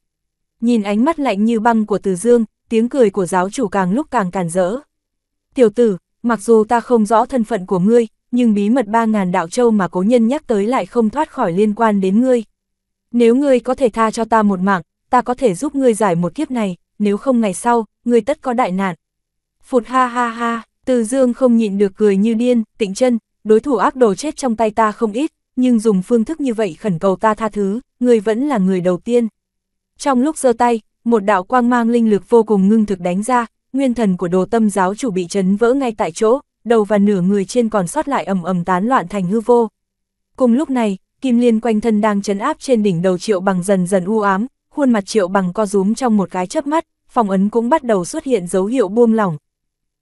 Nhìn ánh mắt lạnh như băng của từ dương, tiếng cười của giáo chủ càng lúc càng càn rỡ tiểu tử, mặc dù ta không rõ thân phận của ngươi, nhưng bí mật 3.000 đạo châu mà cố nhân nhắc tới lại không thoát khỏi liên quan đến ngươi. Nếu ngươi có thể tha cho ta một mạng, ta có thể giúp ngươi giải một kiếp này, nếu không ngày sau, ngươi tất có đại nạn. Phụt ha ha ha, từ dương không nhịn được cười như điên, tịnh chân, đối thủ ác đồ chết trong tay ta không ít, nhưng dùng phương thức như vậy khẩn cầu ta tha thứ, ngươi vẫn là người đầu tiên. Trong lúc giơ tay, một đạo quang mang linh lực vô cùng ngưng thực đánh ra, nguyên thần của đồ tâm giáo chủ bị chấn vỡ ngay tại chỗ, đầu và nửa người trên còn sót lại ầm ầm tán loạn thành hư vô. Cùng lúc này, kim liên quanh thân đang chấn áp trên đỉnh đầu triệu bằng dần dần u ám, khuôn mặt triệu bằng co rúm trong một cái chớp mắt, phòng ấn cũng bắt đầu xuất hiện dấu hiệu buông lỏng.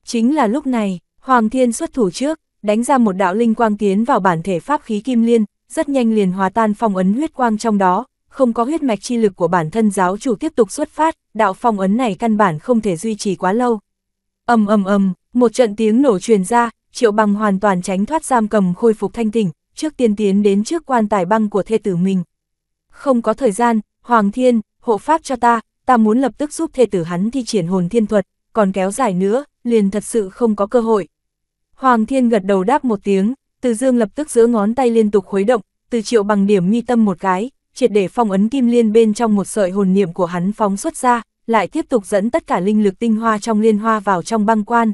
Chính là lúc này, Hoàng Thiên xuất thủ trước, đánh ra một đạo linh quang tiến vào bản thể pháp khí kim liên, rất nhanh liền hòa tan phong ấn huyết quang trong đó, không có huyết mạch chi lực của bản thân giáo chủ tiếp tục xuất phát, đạo phong ấn này căn bản không thể duy trì quá lâu. ầm ầm ầm, một trận tiếng nổ truyền ra, Triệu Bằng hoàn toàn tránh thoát giam cầm khôi phục thanh tỉnh, trước tiên tiến đến trước quan tài băng của thê tử mình. Không có thời gian, Hoàng Thiên, hộ pháp cho ta, ta muốn lập tức giúp thê tử hắn thi triển hồn thiên thuật, còn kéo dài nữa, liền thật sự không có cơ hội. Hoàng Thiên gật đầu đáp một tiếng, Từ Dương lập tức giữa ngón tay liên tục khuấy động, từ Triệu Bằng điểm mi tâm một cái, triệt để phong ấn kim liên bên trong một sợi hồn niệm của hắn phóng xuất ra, lại tiếp tục dẫn tất cả linh lực tinh hoa trong liên hoa vào trong băng quan.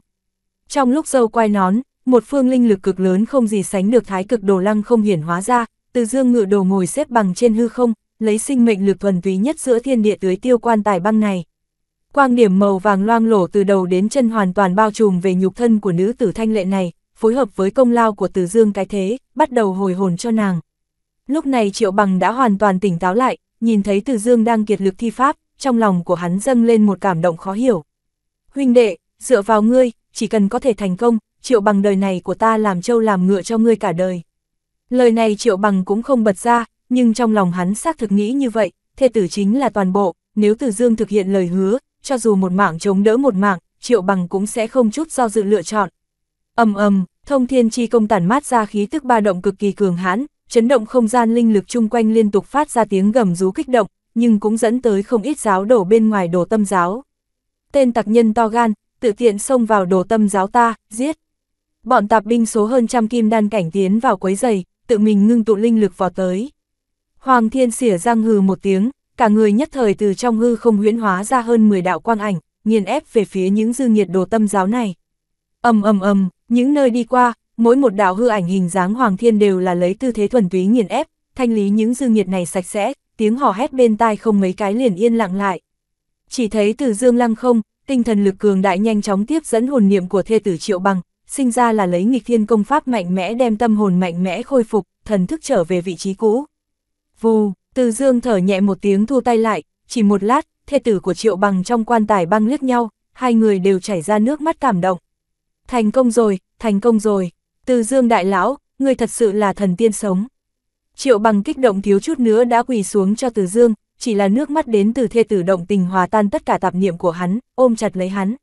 Trong lúc dâu quay nón, một phương linh lực cực lớn không gì sánh được thái cực đồ lăng không hiển hóa ra, từ dương ngựa đồ ngồi xếp bằng trên hư không, lấy sinh mệnh lực thuần túy nhất giữa thiên địa tưới tiêu quan tài băng này. Quang điểm màu vàng loang lổ từ đầu đến chân hoàn toàn bao trùm về nhục thân của nữ tử thanh lệ này, phối hợp với công lao của từ dương cái thế, bắt đầu hồi hồn cho nàng. Lúc này Triệu Bằng đã hoàn toàn tỉnh táo lại, nhìn thấy Từ Dương đang kiệt lực thi pháp, trong lòng của hắn dâng lên một cảm động khó hiểu. Huynh đệ, dựa vào ngươi, chỉ cần có thể thành công, Triệu Bằng đời này của ta làm trâu làm ngựa cho ngươi cả đời. Lời này Triệu Bằng cũng không bật ra, nhưng trong lòng hắn xác thực nghĩ như vậy, thê tử chính là toàn bộ, nếu Từ Dương thực hiện lời hứa, cho dù một mạng chống đỡ một mạng, Triệu Bằng cũng sẽ không chút do dự lựa chọn. Ầm ầm, Thông Thiên Chi công tản mát ra khí tức ba động cực kỳ cường hãn, chấn động không gian linh lực chung quanh liên tục phát ra tiếng gầm rú kích động, nhưng cũng dẫn tới không ít giáo đổ bên ngoài đồ tâm giáo. Tên tặc nhân to gan, tự tiện xông vào đồ tâm giáo ta, giết. Bọn tạp binh số hơn trăm kim đan cảnh tiến vào quấy giày, tự mình ngưng tụ linh lực vào tới. Hoàng thiên xỉa răng hừ một tiếng, cả người nhất thời từ trong hư không huyễn hóa ra hơn 10 đạo quang ảnh, nghiền ép về phía những dư nhiệt đồ tâm giáo này. ầm ầm ầm, những nơi đi qua, mỗi một đạo hư ảnh hình dáng Hoàng Thiên đều là lấy tư thế thuần túy nghiền ép, thanh lý những dư nghiệt này sạch sẽ, tiếng hò hét bên tai không mấy cái liền yên lặng lại. Chỉ thấy từ dương lăng không, tinh thần lực cường đại nhanh chóng tiếp dẫn hồn niệm của thê tử Triệu Bằng, sinh ra là lấy nghịch thiên công pháp mạnh mẽ đem tâm hồn mạnh mẽ khôi phục, thần thức trở về vị trí cũ. Vù, từ dương thở nhẹ một tiếng thu tay lại, chỉ một lát, thê tử của Triệu Bằng trong quan tài băng liếc nhau, hai người đều chảy ra nước mắt cảm động. Thành công rồi, thành công rồi. Từ dương đại lão, người thật sự là thần tiên sống. Triệu bằng kích động thiếu chút nữa đã quỳ xuống cho từ dương, chỉ là nước mắt đến từ thê tử động tình hòa tan tất cả tạp niệm của hắn, ôm chặt lấy hắn.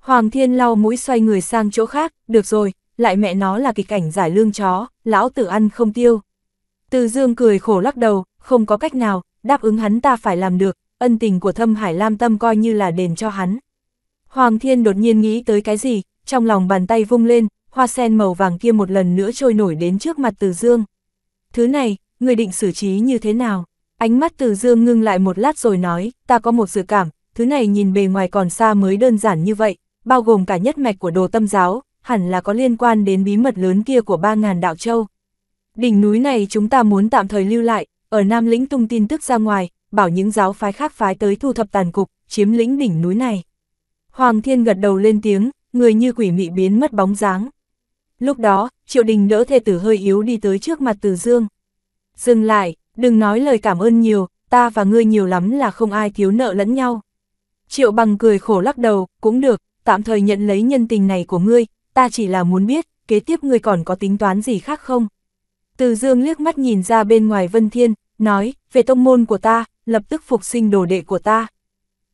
Hoàng thiên lau mũi xoay người sang chỗ khác, được rồi, lại mẹ nó là kịch cảnh giải lương chó, lão tử ăn không tiêu. Từ dương cười khổ lắc đầu, không có cách nào, đáp ứng hắn ta phải làm được, ân tình của thâm hải lam tâm coi như là đền cho hắn. Hoàng thiên đột nhiên nghĩ tới cái gì, trong lòng bàn tay vung lên, hoa sen màu vàng kia một lần nữa trôi nổi đến trước mặt Từ Dương. Thứ này, người định xử trí như thế nào? Ánh mắt Từ Dương ngưng lại một lát rồi nói, ta có một dự cảm, thứ này nhìn bề ngoài còn xa mới đơn giản như vậy, bao gồm cả nhất mạch của đồ tâm giáo, hẳn là có liên quan đến bí mật lớn kia của ba ngàn đạo châu. Đỉnh núi này chúng ta muốn tạm thời lưu lại, ở Nam lĩnh tung tin tức ra ngoài, bảo những giáo phái khác phái tới thu thập tàn cục, chiếm lĩnh đỉnh núi này. Hoàng Thiên gật đầu lên tiếng, người như quỷ mị biến mất bóng dáng. Lúc đó, Triệu Đình đỡ thê tử hơi yếu đi tới trước mặt Từ Dương. Dừng lại, đừng nói lời cảm ơn nhiều, ta và ngươi nhiều lắm là không ai thiếu nợ lẫn nhau. Triệu bằng cười khổ lắc đầu, cũng được, tạm thời nhận lấy nhân tình này của ngươi, ta chỉ là muốn biết, kế tiếp ngươi còn có tính toán gì khác không? Từ dương liếc mắt nhìn ra bên ngoài Vân Thiên, nói, về tông môn của ta, lập tức phục sinh đồ đệ của ta.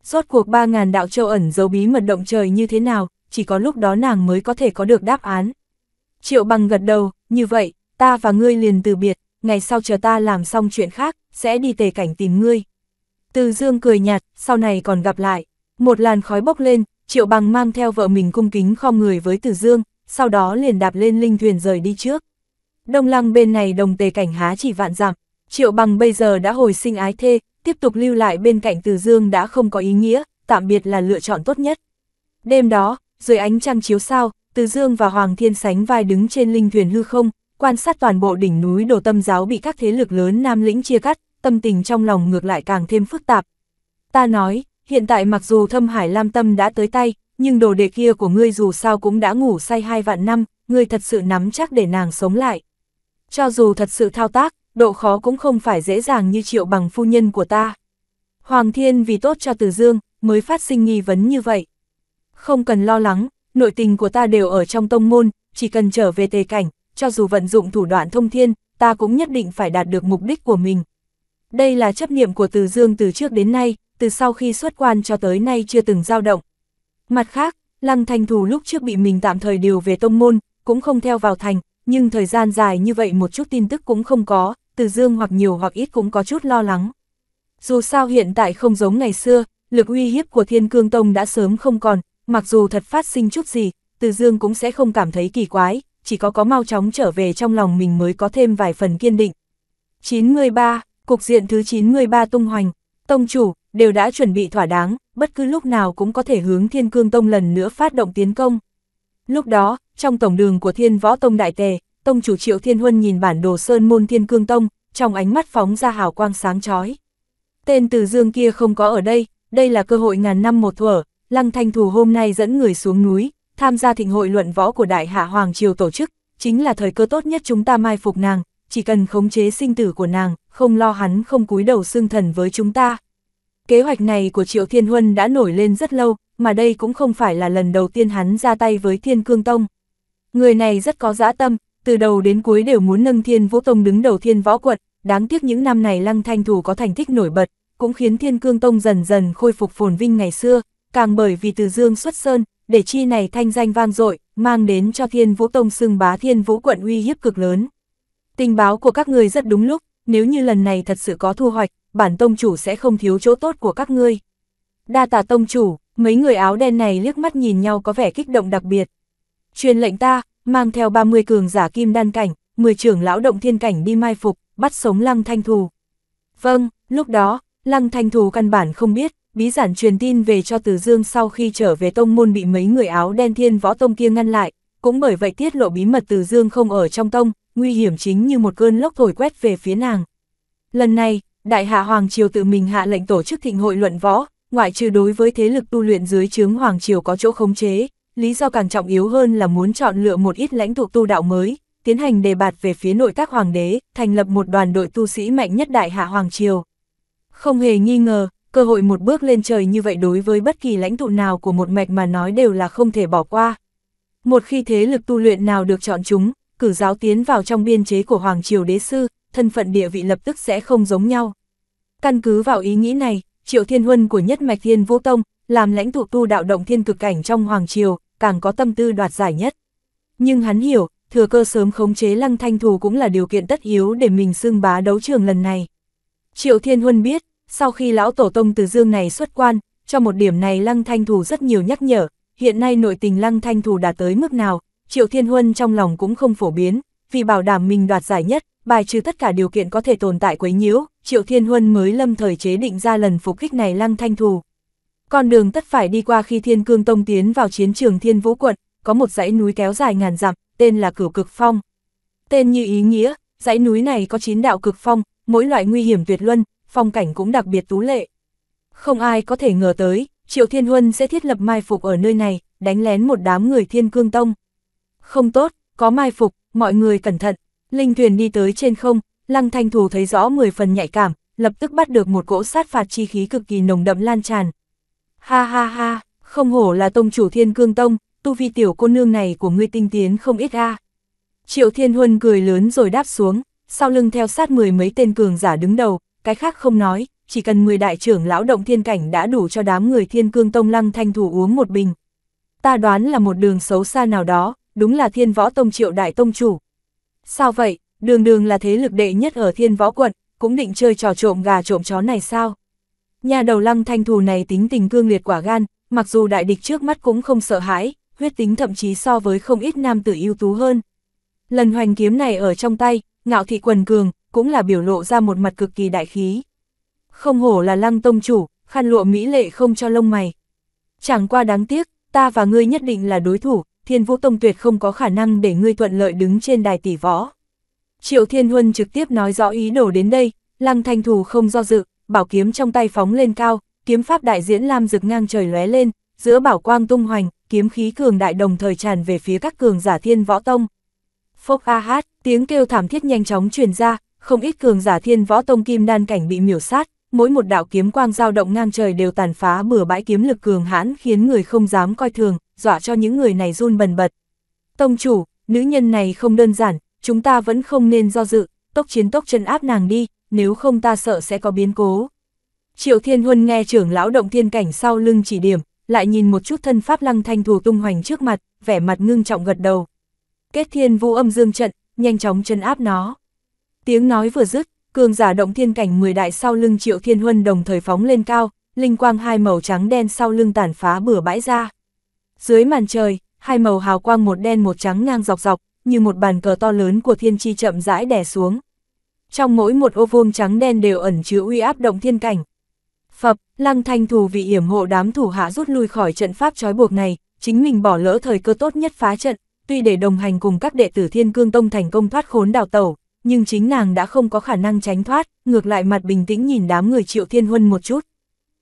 Rốt cuộc ba ngàn đạo châu ẩn dấu bí mật động trời như thế nào, chỉ có lúc đó nàng mới có thể có được đáp án. Triệu bằng gật đầu, như vậy, ta và ngươi liền từ biệt, ngày sau chờ ta làm xong chuyện khác, sẽ đi tề cảnh tìm ngươi. Từ dương cười nhạt, sau này còn gặp lại. Một làn khói bốc lên, triệu bằng mang theo vợ mình cung kính khom người với từ dương, sau đó liền đạp lên linh thuyền rời đi trước. Đông lăng bên này đồng tề cảnh há chỉ vạn giảm, triệu bằng bây giờ đã hồi sinh ái thê, tiếp tục lưu lại bên cạnh từ dương đã không có ý nghĩa, tạm biệt là lựa chọn tốt nhất. Đêm đó, dưới ánh trăng chiếu sao, từ Dương và Hoàng Thiên sánh vai đứng trên linh thuyền hư không, quan sát toàn bộ đỉnh núi đồ tâm giáo bị các thế lực lớn nam lĩnh chia cắt, tâm tình trong lòng ngược lại càng thêm phức tạp. Ta nói, hiện tại mặc dù thâm hải lam tâm đã tới tay, nhưng đồ đệ kia của ngươi dù sao cũng đã ngủ say hai vạn năm, ngươi thật sự nắm chắc để nàng sống lại. Cho dù thật sự thao tác, độ khó cũng không phải dễ dàng như triệu bằng phu nhân của ta. Hoàng Thiên vì tốt cho Từ Dương, mới phát sinh nghi vấn như vậy. Không cần lo lắng, nội tình của ta đều ở trong tông môn, chỉ cần trở về tề cảnh, cho dù vận dụng thủ đoạn thông thiên, ta cũng nhất định phải đạt được mục đích của mình. Đây là chấp niệm của Từ Dương từ trước đến nay, từ sau khi xuất quan cho tới nay chưa từng dao động. Mặt khác, Lăng Thanh Thù lúc trước bị mình tạm thời điều về tông môn, cũng không theo vào thành, nhưng thời gian dài như vậy một chút tin tức cũng không có, Từ Dương hoặc nhiều hoặc ít cũng có chút lo lắng. Dù sao hiện tại không giống ngày xưa, lực uy hiếp của Thiên Cương Tông đã sớm không còn, Mặc dù thật phát sinh chút gì, Từ Dương cũng sẽ không cảm thấy kỳ quái, chỉ có có mau chóng trở về trong lòng mình mới có thêm vài phần kiên định. 93, cục diện thứ 93 tung hoành, tông chủ, đều đã chuẩn bị thỏa đáng, bất cứ lúc nào cũng có thể hướng Thiên Cương Tông lần nữa phát động tiến công. Lúc đó, trong tổng đường của Thiên Võ Tông Đại Tề, Tông chủ Triệu Thiên Huân nhìn bản đồ sơn môn Thiên Cương Tông, trong ánh mắt phóng ra hào quang sáng chói. Tên từ dương kia không có ở đây, đây là cơ hội ngàn năm một thuở, Lăng Thanh Thủ hôm nay dẫn người xuống núi, tham gia thịnh hội luận võ của Đại Hạ Hoàng Triều tổ chức, chính là thời cơ tốt nhất chúng ta mai phục nàng, chỉ cần khống chế sinh tử của nàng, không lo hắn không cúi đầu xương thần với chúng ta. Kế hoạch này của Triệu Thiên Huân đã nổi lên rất lâu, mà đây cũng không phải là lần đầu tiên hắn ra tay với Thiên Cương Tông. Người này rất có dã tâm, từ đầu đến cuối đều muốn nâng Thiên Vũ Tông đứng đầu Thiên Võ Quận, đáng tiếc những năm này Lăng Thanh Thủ có thành tích nổi bật, cũng khiến Thiên Cương Tông dần dần khôi phục phồn vinh ngày xưa càng bởi vì từ dương xuất sơn, để chi này thanh danh vang dội, mang đến cho Thiên Vũ Tông xưng bá Thiên Vũ quận uy hiếp cực lớn. Tình báo của các người rất đúng lúc, nếu như lần này thật sự có thu hoạch, bản tông chủ sẽ không thiếu chỗ tốt của các ngươi. Đa tà tông chủ, mấy người áo đen này liếc mắt nhìn nhau có vẻ kích động đặc biệt. Truyền lệnh ta, mang theo 30 cường giả kim đan cảnh, 10 trưởng lão động thiên cảnh đi mai phục, bắt sống lăng thanh thù. Vâng, lúc đó, lăng thanh thù căn bản không biết, bí giản truyền tin về cho Từ Dương sau khi trở về tông môn bị mấy người áo đen thiên võ tông kia ngăn lại, cũng bởi vậy tiết lộ bí mật Từ Dương không ở trong tông, nguy hiểm chính như một cơn lốc thổi quét về phía nàng. Lần này, Đại Hạ Hoàng Triều tự mình hạ lệnh tổ chức thịnh hội luận võ, ngoại trừ đối với thế lực tu luyện dưới chướng Hoàng Triều có chỗ khống chế, lý do càng trọng yếu hơn là muốn chọn lựa một ít lãnh tụ tu đạo mới, tiến hành đề bạt về phía nội các hoàng đế, thành lập một đoàn đội tu sĩ mạnh nhất Đại Hạ Hoàng Triều. Không hề nghi ngờ, cơ hội một bước lên trời như vậy đối với bất kỳ lãnh tụ nào của một mạch mà nói đều là không thể bỏ qua. Một khi thế lực tu luyện nào được chọn chúng, cử giáo tiến vào trong biên chế của Hoàng Triều Đế Sư, thân phận địa vị lập tức sẽ không giống nhau. Căn cứ vào ý nghĩ này, Triệu Thiên Huân của nhất mạch Thiên Vũ Tông, làm lãnh tụ tu đạo động thiên cực cảnh trong Hoàng Triều, càng có tâm tư đoạt giải nhất. Nhưng hắn hiểu, thừa cơ sớm khống chế lăng thanh thù cũng là điều kiện tất yếu để mình xưng bá đấu trường lần này. Triệu Thiên Huân biết, sau khi lão tổ tông từ dương này xuất quan, cho một điểm này Lăng Thanh Thù rất nhiều nhắc nhở, hiện nay nội tình Lăng Thanh Thù đã tới mức nào, Triệu Thiên Huân trong lòng cũng không phổ biến, vì bảo đảm mình đoạt giải nhất, bài trừ tất cả điều kiện có thể tồn tại quấy nhiễu, Triệu Thiên Huân mới lâm thời chế định ra lần phục kích này Lăng Thanh Thù. Con đường tất phải đi qua khi Thiên Cương Tông tiến vào chiến trường Thiên Vũ Quận, có một dãy núi kéo dài ngàn dặm, tên là Cửu Cực Phong. Tên như ý nghĩa, dãy núi này có 9 đạo cực phong, mỗi loại nguy hiểm tuyệt luân, phong cảnh cũng đặc biệt tú lệ. Không ai có thể ngờ tới, Triệu Thiên Huân sẽ thiết lập mai phục ở nơi này, đánh lén một đám người thiên cương tông. Không tốt, có mai phục, mọi người cẩn thận. Linh thuyền đi tới trên không, Lăng Thanh Thù thấy rõ 10 phần nhạy cảm, lập tức bắt được một cỗ sát phạt chi khí cực kỳ nồng đậm lan tràn. Ha ha ha, không hổ là tông chủ thiên cương tông, tu vi tiểu cô nương này của ngươi tinh tiến không ít a. Triệu Thiên Huân cười lớn rồi đáp xuống, sau lưng theo sát mười mấy tên cường giả đứng đầu, cái khác không nói, chỉ cần 10 đại trưởng lão động thiên cảnh đã đủ cho đám người thiên cương tông lăng thanh thủ uống một bình. Ta đoán là một đường xấu xa nào đó, đúng là thiên võ tông triệu đại tông chủ. Sao vậy, đường đường là thế lực đệ nhất ở thiên võ quận, cũng định chơi trò trộm gà trộm chó này sao? Nhà đầu lăng thanh thù này tính tình cương liệt quả gan, mặc dù đại địch trước mắt cũng không sợ hãi, huyết tính thậm chí so với không ít nam tử ưu tú hơn. Lần hoành kiếm này ở trong tay, ngạo thị quần cường, cũng là biểu lộ ra một mặt cực kỳ đại khí. Không hổ là lăng tông chủ, khăn lụa mỹ lệ không cho lông mày. Chẳng qua đáng tiếc, ta và ngươi nhất định là đối thủ, thiên vũ tông tuyệt không có khả năng để ngươi thuận lợi đứng trên đài tỷ võ. Triệu Thiên Huân trực tiếp nói rõ ý đồ đến đây, lăng thanh thủ không do dự, bảo kiếm trong tay phóng lên cao, kiếm pháp đại diễn lam rực ngang trời lóe lên, giữa bảo quang tung hoành, kiếm khí cường đại đồng thời tràn về phía các cường giả thiên võ tông. Phốc a hát, tiếng kêu thảm thiết nhanh chóng truyền ra, không ít cường giả thiên võ tông kim đan cảnh bị miểu sát, mỗi một đạo kiếm quang dao động ngang trời đều tàn phá bừa bãi kiếm lực cường hãn khiến người không dám coi thường, dọa cho những người này run bần bật. Tông chủ, nữ nhân này không đơn giản, chúng ta vẫn không nên do dự, tốc chiến tốc chân áp nàng đi, nếu không ta sợ sẽ có biến cố. Triệu Thiên Huân nghe trưởng lão động thiên cảnh sau lưng chỉ điểm, lại nhìn một chút thân pháp lăng thanh thù tung hoành trước mặt, vẻ mặt ngưng trọng gật đầu. Kết thiên vũ âm dương trận, nhanh chóng chân áp nó. Tiếng nói vừa dứt, cường giả động thiên cảnh 10 đại sau lưng Triệu Thiên Huân đồng thời phóng lên cao, linh quang hai màu trắng đen sau lưng tàn phá bừa bãi ra. Dưới màn trời, hai màu hào quang một đen một trắng ngang dọc dọc, như một bàn cờ to lớn của thiên chi chậm rãi đè xuống. Trong mỗi một ô vuông trắng đen đều ẩn chứa uy áp động thiên cảnh. Phập, Lăng Thanh thủ vị yểm hộ đám thủ hạ rút lui khỏi trận pháp trói buộc này, chính mình bỏ lỡ thời cơ tốt nhất phá trận, tuy để đồng hành cùng các đệ tử Thiên Cương Tông thành công thoát khốn đào tẩu, nhưng chính nàng đã không có khả năng tránh thoát, ngược lại mặt bình tĩnh nhìn đám người triệu thiên huân một chút.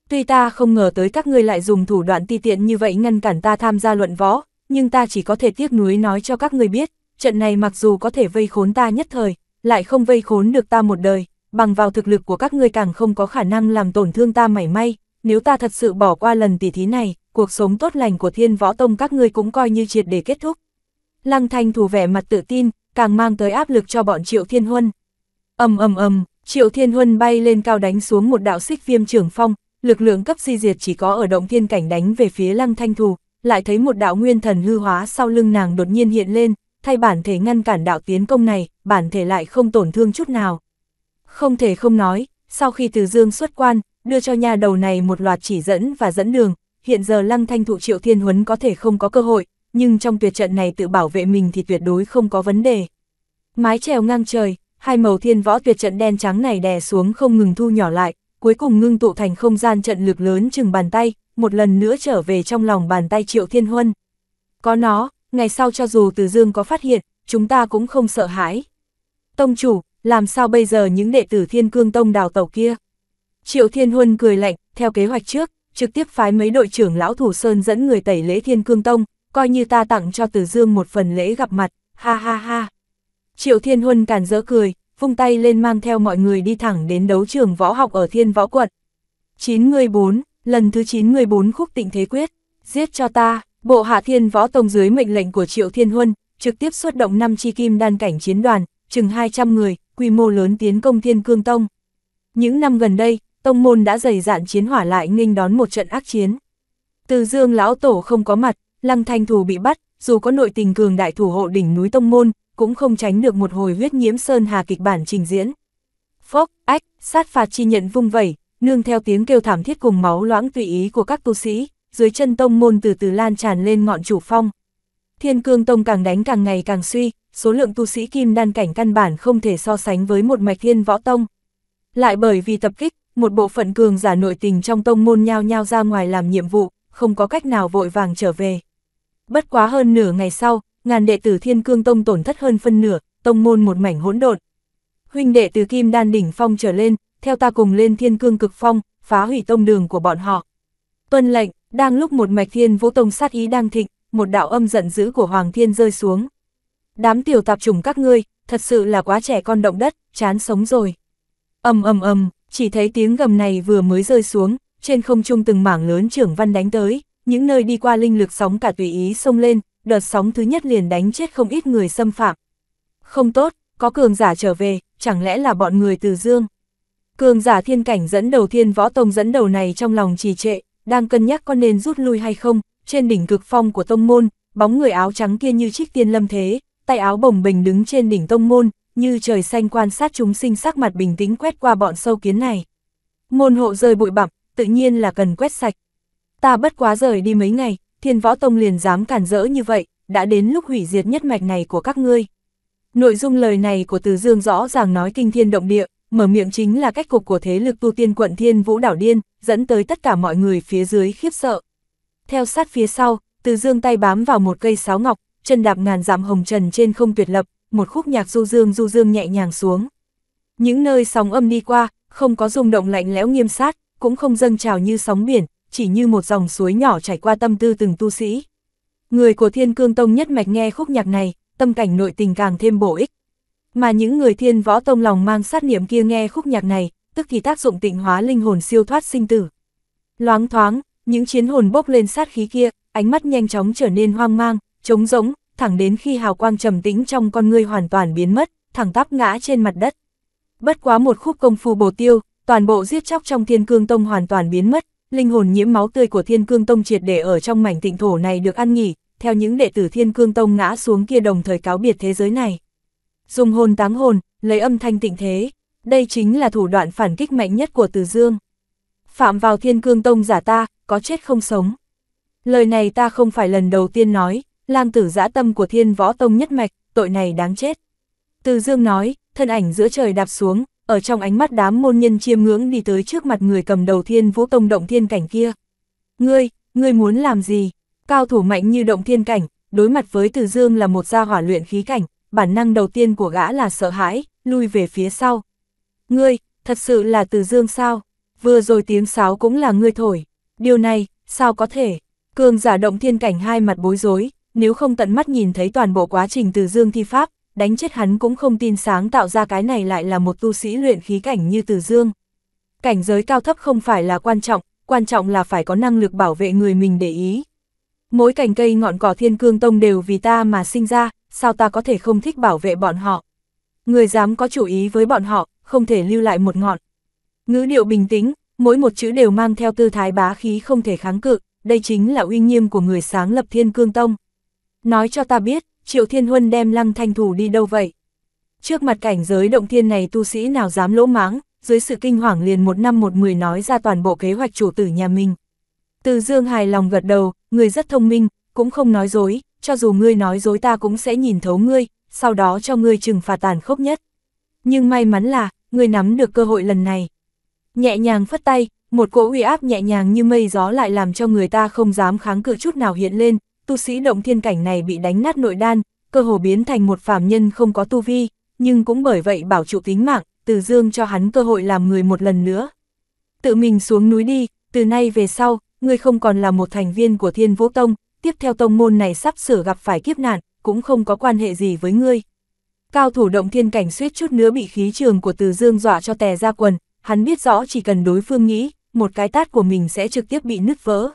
Tuy ta không ngờ tới các ngươi lại dùng thủ đoạn ti tiện như vậy ngăn cản ta tham gia luận võ, nhưng ta chỉ có thể tiếc nuối nói cho các ngươi biết, trận này mặc dù có thể vây khốn ta nhất thời, lại không vây khốn được ta một đời, bằng vào thực lực của các ngươi càng không có khả năng làm tổn thương ta mảy may, nếu ta thật sự bỏ qua lần tỉ thí này, cuộc sống tốt lành của thiên võ tông các ngươi cũng coi như triệt để kết thúc. Lăng thanh thủ vẻ mặt tự tin, càng mang tới áp lực cho bọn Triệu Thiên Huân. ầm ầm ầm, Triệu Thiên Huân bay lên cao đánh xuống một đạo xích viêm trưởng phong, lực lượng cấp di diệt chỉ có ở động thiên cảnh đánh về phía Lăng Thanh Thù, lại thấy một đạo nguyên thần hư hóa sau lưng nàng đột nhiên hiện lên, thay bản thể ngăn cản đạo tiến công này, bản thể lại không tổn thương chút nào. Không thể không nói, sau khi Từ Dương xuất quan, đưa cho nhà đầu này một loạt chỉ dẫn và dẫn đường, hiện giờ Lăng Thanh Thụ Triệu Thiên Huấn có thể không có cơ hội, nhưng trong tuyệt trận này tự bảo vệ mình thì tuyệt đối không có vấn đề. Mái trèo ngang trời, hai màu thiên võ tuyệt trận đen trắng này đè xuống không ngừng thu nhỏ lại, cuối cùng ngưng tụ thành không gian trận lực lớn chừng bàn tay, một lần nữa trở về trong lòng bàn tay Triệu Thiên Huân. Có nó, ngày sau cho dù Từ Dương có phát hiện, chúng ta cũng không sợ hãi. Tông chủ, làm sao bây giờ những đệ tử Thiên Cương Tông đào tàu kia? Triệu Thiên Huân cười lạnh, theo kế hoạch trước, trực tiếp phái mấy đội trưởng lão thủ sơn dẫn người tẩy lễ Thiên Cương Tông, coi như ta tặng cho Từ Dương một phần lễ gặp mặt, ha ha ha. Triệu Thiên Huân càn dỡ cười, vung tay lên mang theo mọi người đi thẳng đến đấu trường võ học ở Thiên Võ Quận. 9 người 4, lần thứ 9 người 4 khúc tịnh thế quyết, giết cho ta, bộ hạ Thiên Võ Tông dưới mệnh lệnh của Triệu Thiên Huân, trực tiếp xuất động 5 chi kim đan cảnh chiến đoàn, chừng 200 người, quy mô lớn tiến công Thiên Cương Tông. Những năm gần đây, Tông Môn đã dày dạn chiến hỏa lại nghênh đón một trận ác chiến. Từ Dương Lão Tổ không có mặt, Lăng Thanh Thù bị bắt, dù có nội tình cường đại thủ hộ đỉnh núi Tông Môn, cũng không tránh được một hồi huyết nhiễm sơn hà kịch bản trình diễn. Phốc, ách, sát phạt chi nhận vung vẩy, nương theo tiếng kêu thảm thiết cùng máu loãng tùy ý của các tu sĩ, dưới chân tông môn từ từ lan tràn lên ngọn chủ phong. Thiên cương tông càng đánh càng ngày càng suy, số lượng tu sĩ kim đan cảnh căn bản không thể so sánh với một mạch thiên võ tông. Lại bởi vì tập kích, một bộ phận cường giả nội tình trong tông môn nhao nhao ra ngoài làm nhiệm vụ, không có cách nào vội vàng trở về. Bất quá hơn nửa ngày sau, ngàn đệ tử Thiên Cương Tông tổn thất hơn phân nửa, tông môn một mảnh hỗn độn. Huynh đệ từ Kim Đan đỉnh phong trở lên, theo ta cùng lên Thiên Cương cực phong, phá hủy tông đường của bọn họ. Tuân lệnh, đang lúc một mạch thiên vũ tông sát ý đang thịnh, một đạo âm giận dữ của Hoàng Thiên rơi xuống. Đám tiểu tạp chủng các ngươi, thật sự là quá trẻ con động đất, chán sống rồi. ầm ầm ầm chỉ thấy tiếng gầm này vừa mới rơi xuống, trên không trung từng mảng lớn trưởng văn đánh tới những nơi đi qua linh lực sóng cả tùy ý xông lên, đợt sóng thứ nhất liền đánh chết không ít người xâm phạm. Không tốt, có cường giả trở về, chẳng lẽ là bọn người từ dương. Cường giả thiên cảnh dẫn đầu thiên võ tông dẫn đầu này trong lòng trì trệ, đang cân nhắc có nên rút lui hay không, trên đỉnh cực phong của tông môn, bóng người áo trắng kia như trích tiên lâm thế, tay áo bồng bềnh đứng trên đỉnh tông môn, như trời xanh quan sát chúng sinh sắc mặt bình tĩnh quét qua bọn sâu kiến này. Môn hộ rơi bụi bặm, tự nhiên là cần quét sạch, Ta bất quá rời đi mấy ngày, thiên võ tông liền dám cản rỡ như vậy, đã đến lúc hủy diệt nhất mạch này của các ngươi. Nội dung lời này của Từ Dương rõ ràng nói kinh thiên động địa, mở miệng chính là cách cục của thế lực tu tiên quận Thiên Vũ Đảo Điên, dẫn tới tất cả mọi người phía dưới khiếp sợ. Theo sát phía sau, Từ Dương tay bám vào một cây sáo ngọc, chân đạp ngàn dặm hồng trần trên không tuyệt lập, một khúc nhạc du dương du dương nhẹ nhàng xuống. Những nơi sóng âm đi qua, không có rung động lạnh lẽo nghiêm sát, cũng không dâng trào như sóng biển, chỉ như một dòng suối nhỏ chảy qua tâm tư từng tu sĩ. Người của Thiên Cương Tông nhất mạch nghe khúc nhạc này, tâm cảnh nội tình càng thêm bổ ích. Mà những người Thiên Võ Tông lòng mang sát niệm kia nghe khúc nhạc này, tức thì tác dụng tịnh hóa linh hồn siêu thoát sinh tử. Loáng thoáng, những chiến hồn bốc lên sát khí kia, ánh mắt nhanh chóng trở nên hoang mang, trống rỗng, thẳng đến khi hào quang trầm tĩnh trong con ngươi hoàn toàn biến mất, thẳng tắp ngã trên mặt đất. Bất quá một khúc công phu bổ tiêu, toàn bộ giết chóc trong Thiên Cương Tông hoàn toàn biến mất, linh hồn nhiễm máu tươi của Thiên Cương Tông triệt để ở trong mảnh tịnh thổ này được ăn nghỉ, theo những đệ tử Thiên Cương Tông ngã xuống kia đồng thời cáo biệt thế giới này. Dùng hồn táng hồn, lấy âm thanh tịnh thế, đây chính là thủ đoạn phản kích mạnh nhất của Từ Dương. Phạm vào Thiên Cương Tông giả ta, có chết không sống. Lời này ta không phải lần đầu tiên nói, lang tử dã tâm của Thiên Võ Tông nhất mạch, tội này đáng chết. Từ Dương nói, thân ảnh giữa trời đạp xuống, ở trong ánh mắt đám môn nhân chiêm ngưỡng đi tới trước mặt người cầm đầu thiên vũ tông động thiên cảnh kia. Ngươi, ngươi muốn làm gì? Cao thủ mạnh như động thiên cảnh, đối mặt với Từ Dương là một gia hỏa luyện khí cảnh, bản năng đầu tiên của gã là sợ hãi, lui về phía sau. Ngươi, thật sự là Từ Dương sao? Vừa rồi tiếng sáo cũng là ngươi thổi. Điều này, sao có thể? Cường giả động thiên cảnh hai mặt bối rối, nếu không tận mắt nhìn thấy toàn bộ quá trình Từ Dương thi pháp, đánh chết hắn cũng không tin sáng tạo ra cái này lại là một tu sĩ luyện khí cảnh như Từ Dương. Cảnh giới cao thấp không phải là quan trọng, quan trọng là phải có năng lực bảo vệ người mình để ý. Mỗi cành cây ngọn cỏ thiên cương tông đều vì ta mà sinh ra, sao ta có thể không thích bảo vệ bọn họ. Người dám có chủ ý với bọn họ, không thể lưu lại một ngọn. Ngữ điệu bình tĩnh, mỗi một chữ đều mang theo tư thái bá khí không thể kháng cự, đây chính là uy nghiêm của người sáng lập thiên cương tông. Nói cho ta biết, Triệu Thiên Huân đem lăng thanh thủ đi đâu vậy? Trước mặt cảnh giới động thiên này tu sĩ nào dám lỗ máng? dưới sự kinh hoàng liền một năm một mười nói ra toàn bộ kế hoạch chủ tử nhà mình. Từ Dương hài lòng gật đầu, người rất thông minh, cũng không nói dối, cho dù ngươi nói dối ta cũng sẽ nhìn thấu ngươi, sau đó cho ngươi trừng phạt tàn khốc nhất. Nhưng may mắn là, ngươi nắm được cơ hội lần này. Nhẹ nhàng phất tay, một cỗ uy áp nhẹ nhàng như mây gió lại làm cho người ta không dám kháng cự chút nào hiện lên, tu sĩ động thiên cảnh này bị đánh nát nội đan, cơ hồ biến thành một phàm nhân không có tu vi, nhưng cũng bởi vậy bảo trụ tính mạng, Từ Dương cho hắn cơ hội làm người một lần nữa. Tự mình xuống núi đi, từ nay về sau, ngươi không còn là một thành viên của Thiên Vũ Tông, tiếp theo tông môn này sắp sửa gặp phải kiếp nạn, cũng không có quan hệ gì với ngươi. Cao thủ động thiên cảnh suýt chút nữa bị khí trường của Từ Dương dọa cho tè ra quần, hắn biết rõ chỉ cần đối phương nghĩ, một cái tát của mình sẽ trực tiếp bị nứt vỡ.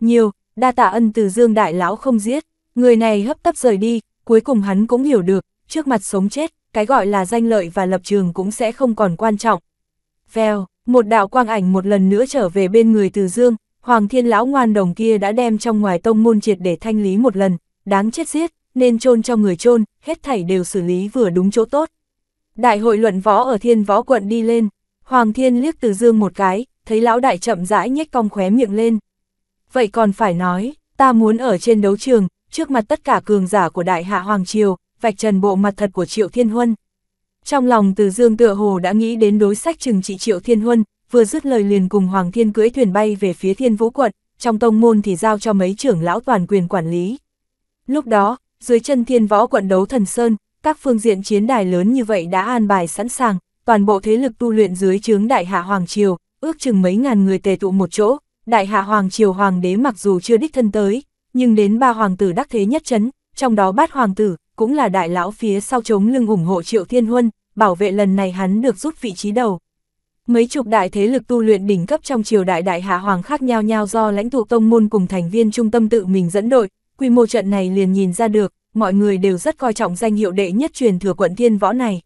Nhiều, đa tạ ân từ dương đại lão không giết, người này hấp tấp rời đi, cuối cùng hắn cũng hiểu được, trước mặt sống chết, cái gọi là danh lợi và lập trường cũng sẽ không còn quan trọng. Vèo, một đạo quang ảnh một lần nữa trở về bên người từ dương, Hoàng Thiên Lão ngoan đồng kia đã đem trong ngoài tông môn triệt để thanh lý một lần, đáng chết giết, nên chôn cho người chôn, hết thảy đều xử lý vừa đúng chỗ tốt. Đại hội luận võ ở Thiên Võ quận đi lên, Hoàng Thiên liếc Từ Dương một cái, thấy lão đại chậm rãi nhếch cong khóe miệng lên vậy còn phải nói, ta muốn ở trên đấu trường, trước mặt tất cả cường giả của đại hạ Hoàng Triều, vạch trần bộ mặt thật của Triệu Thiên Huân. Trong lòng từ dương tựa hồ đã nghĩ đến đối sách trừng trị Triệu Thiên Huân, vừa dứt lời liền cùng Hoàng Thiên cưỡi thuyền bay về phía Thiên Vũ Quận, trong tông môn thì giao cho mấy trưởng lão toàn quyền quản lý. Lúc đó, dưới chân Thiên Võ Quận đấu Thần Sơn, các phương diện chiến đài lớn như vậy đã an bài sẵn sàng, toàn bộ thế lực tu luyện dưới chướng Đại Hạ Hoàng Triều, ước chừng mấy ngàn người tề tụ một chỗ, Đại hạ Hoàng Triều Hoàng đế mặc dù chưa đích thân tới, nhưng đến ba hoàng tử đắc thế nhất chấn, trong đó bát hoàng tử, cũng là đại lão phía sau chống lưng ủng hộ Triệu Thiên Huân, bảo vệ lần này hắn được rút vị trí đầu. Mấy chục đại thế lực tu luyện đỉnh cấp trong triều đại đại hạ hoàng khác nhau nhau do lãnh tụ tông môn cùng thành viên trung tâm tự mình dẫn đội, quy mô trận này liền nhìn ra được, mọi người đều rất coi trọng danh hiệu đệ nhất truyền thừa quận thiên võ này.